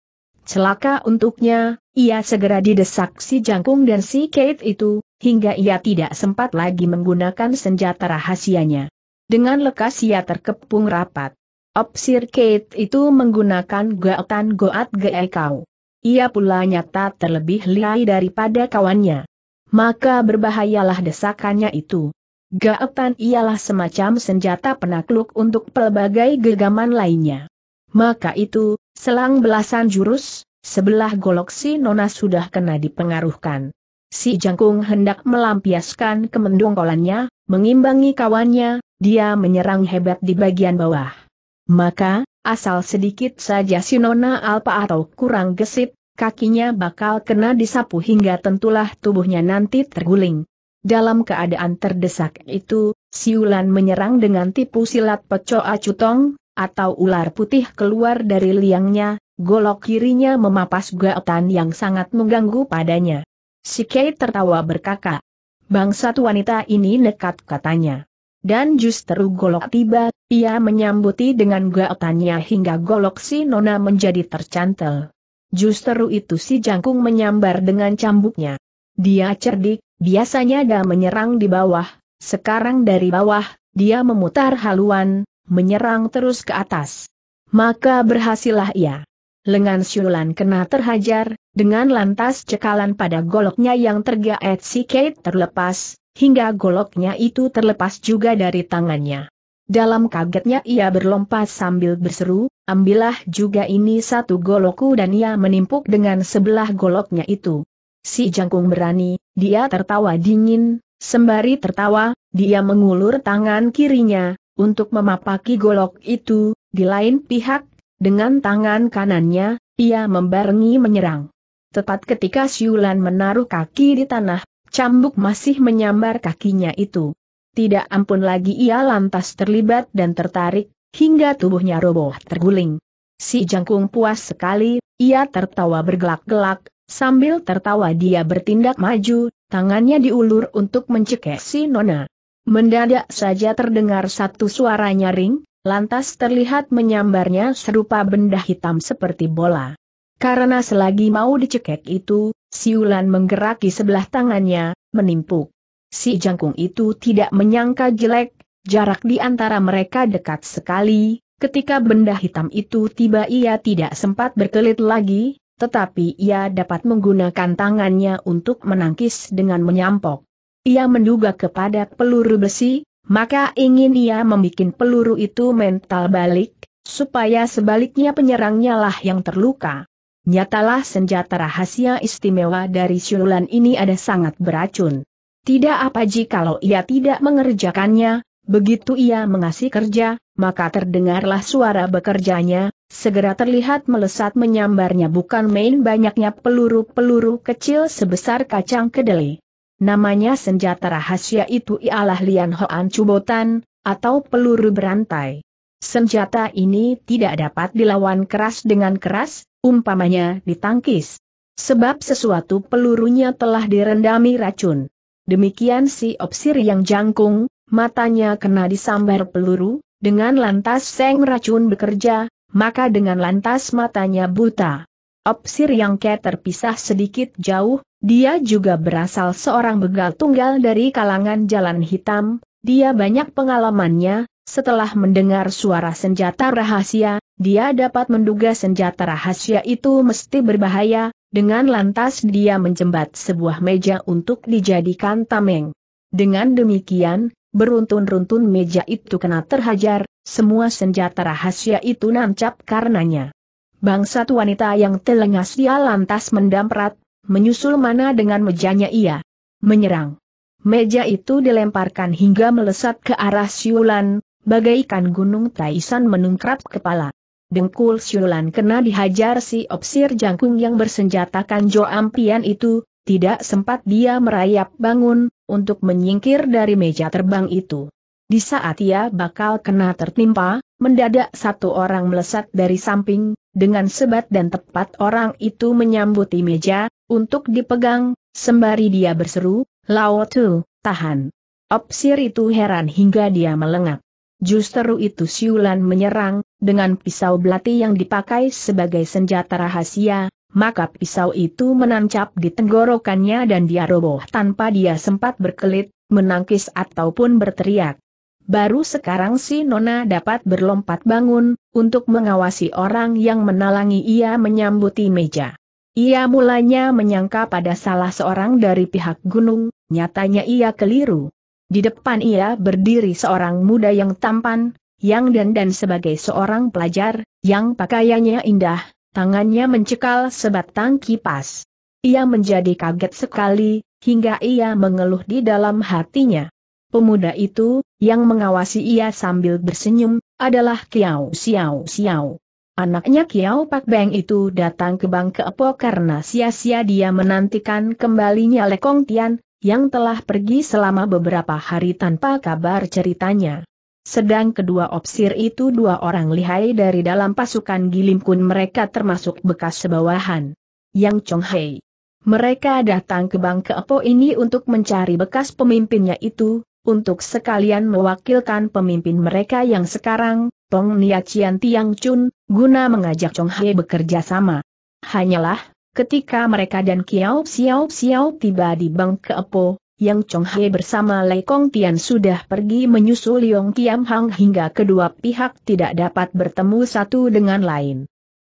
Celaka untuknya, ia segera didesak si jangkung dan si Kate itu, hingga ia tidak sempat lagi menggunakan senjata rahasianya. Dengan lekas ia terkepung rapat. Opsir Kate itu menggunakan gaotan goat geekau. Ia pula nyata terlebih liai daripada kawannya. Maka berbahayalah desakannya itu. Gaotan ialah semacam senjata penakluk untuk pelbagai gegaman lainnya. Maka itu, selang belasan jurus, sebelah golok si Nona sudah kena dipengaruhkan. Si Jangkung hendak melampiaskan kemendongkolannya, mengimbangi kawannya, dia menyerang hebat di bagian bawah. Maka, asal sedikit saja si Nona Alpa atau kurang gesit, kakinya bakal kena disapu hingga tentulah tubuhnya nanti terguling. Dalam keadaan terdesak itu, Siulan menyerang dengan tipu silat pecoa acutong, atau ular putih keluar dari liangnya, golok kirinya memapas gaetan yang sangat mengganggu padanya. Si Kei tertawa berkakak. Bangsat wanita ini nekat katanya dan justru golok tiba, ia menyambuti dengan gaotannya hingga golok si nona menjadi tercantel. Justru itu si jangkung menyambar dengan cambuknya. Dia cerdik, biasanya dia menyerang di bawah, sekarang dari bawah, dia memutar haluan, menyerang terus ke atas. Maka berhasillah ia. Lengan Syulan kena terhajar, dengan lantas cekalan pada goloknya yang tergaet si Kate terlepas, hingga goloknya itu terlepas juga dari tangannya. Dalam kagetnya ia berlompat sambil berseru, ambillah juga ini satu golokku dan ia menimpuk dengan sebelah goloknya itu. Si jangkung berani, dia tertawa dingin, sembari tertawa, dia mengulur tangan kirinya, untuk memapaki golok itu, di lain pihak, dengan tangan kanannya, ia membarengi menyerang. Tepat ketika Siulan menaruh kaki di tanah, Cambuk masih menyambar kakinya itu. Tidak ampun lagi ia lantas terlibat dan tertarik, hingga tubuhnya roboh terguling. Si jangkung puas sekali, ia tertawa bergelak-gelak, sambil tertawa dia bertindak maju, tangannya diulur untuk mencekik si Nona. Mendadak saja terdengar satu suara nyaring, lantas terlihat menyambarnya serupa benda hitam seperti bola. Karena selagi mau dicekek itu, Siulan menggeraki sebelah tangannya, menimpuk. Si jangkung itu tidak menyangka jelek, jarak di antara mereka dekat sekali, ketika benda hitam itu tiba ia tidak sempat berkelit lagi, tetapi ia dapat menggunakan tangannya untuk menangkis dengan menyampok. Ia menduga kepada peluru besi, maka ingin ia membuat peluru itu mental balik, supaya sebaliknya penyerangnya lah yang terluka. Nyatalah senjata rahasia istimewa dari siulan ini ada sangat beracun. Tidak apa jikalau ia tidak mengerjakannya, begitu ia mengasih kerja, maka terdengarlah suara bekerjanya, segera terlihat melesat menyambarnya bukan main banyaknya peluru-peluru kecil sebesar kacang kedelai. Namanya senjata rahasia itu ialah Lian Hoan Cubotan, atau peluru berantai. Senjata ini tidak dapat dilawan keras dengan keras, umpamanya ditangkis. Sebab sesuatu pelurunya telah direndami racun. Demikian si opsir yang jangkung, matanya kena disambar peluru, dengan lantas seng racun bekerja, maka dengan lantas matanya buta. Opsir yang ke terpisah sedikit jauh, dia juga berasal seorang begal tunggal dari kalangan jalan hitam, dia banyak pengalamannya, setelah mendengar suara senjata rahasia, dia dapat menduga senjata rahasia itu mesti berbahaya, dengan lantas dia menjembat sebuah meja untuk dijadikan tameng. Dengan demikian, beruntun-runtun meja itu kena terhajar, semua senjata rahasia itu nancap karenanya. Bangsat wanita yang telengas dia lantas mendamprat, menyusul mana dengan mejanya ia menyerang. Meja itu dilemparkan hingga melesat ke arah siulan, bagaikan gunung Taisan menungkrap kepala. Dengkul Siulan kena dihajar si opsir jangkung yang bersenjatakan Jo Ampian itu, tidak sempat dia merayap bangun, untuk menyingkir dari meja terbang itu. Di saat ia bakal kena tertimpa, mendadak satu orang melesat dari samping, dengan sebat dan tepat orang itu menyambuti meja, untuk dipegang, sembari dia berseru, Lao Tu, tahan. Opsir itu heran hingga dia melengak. Justru itu Siulan menyerang, dengan pisau belati yang dipakai sebagai senjata rahasia, maka pisau itu menancap di tenggorokannya dan dia roboh tanpa dia sempat berkelit, menangkis ataupun berteriak. Baru sekarang si Nona dapat berlompat bangun, untuk mengawasi orang yang menalangi ia menyambuti meja. Ia mulanya menyangka pada salah seorang dari pihak gunung, nyatanya ia keliru. Di depan ia berdiri seorang muda yang tampan, yang dandan sebagai seorang pelajar, yang pakaiannya indah, tangannya mencekal sebatang kipas. Ia menjadi kaget sekali, hingga ia mengeluh di dalam hatinya. Pemuda itu, yang mengawasi ia sambil bersenyum, adalah Kiao Xiao Xiao. Anaknya Kiao Pak Beng itu datang ke Bang Kepo karena sia-sia dia menantikan kembalinya Lekong Tian, yang telah pergi selama beberapa hari tanpa kabar ceritanya. Sedang kedua opsir itu dua orang lihai dari dalam pasukan Gilimkun mereka termasuk bekas sebawahan. Yang Chong Mereka datang ke Bang Keepo ini untuk mencari bekas pemimpinnya itu, untuk sekalian mewakilkan pemimpin mereka yang sekarang, Tong Niachian Tiang Chun, guna mengajak Chong bekerja sama. Hanyalah, Ketika mereka dan Kiao Xiao Xiao tiba di Bang Keepo, yang Chong He bersama Lei Kong Tian sudah pergi menyusul Yong Kiam Hang hingga kedua pihak tidak dapat bertemu satu dengan lain.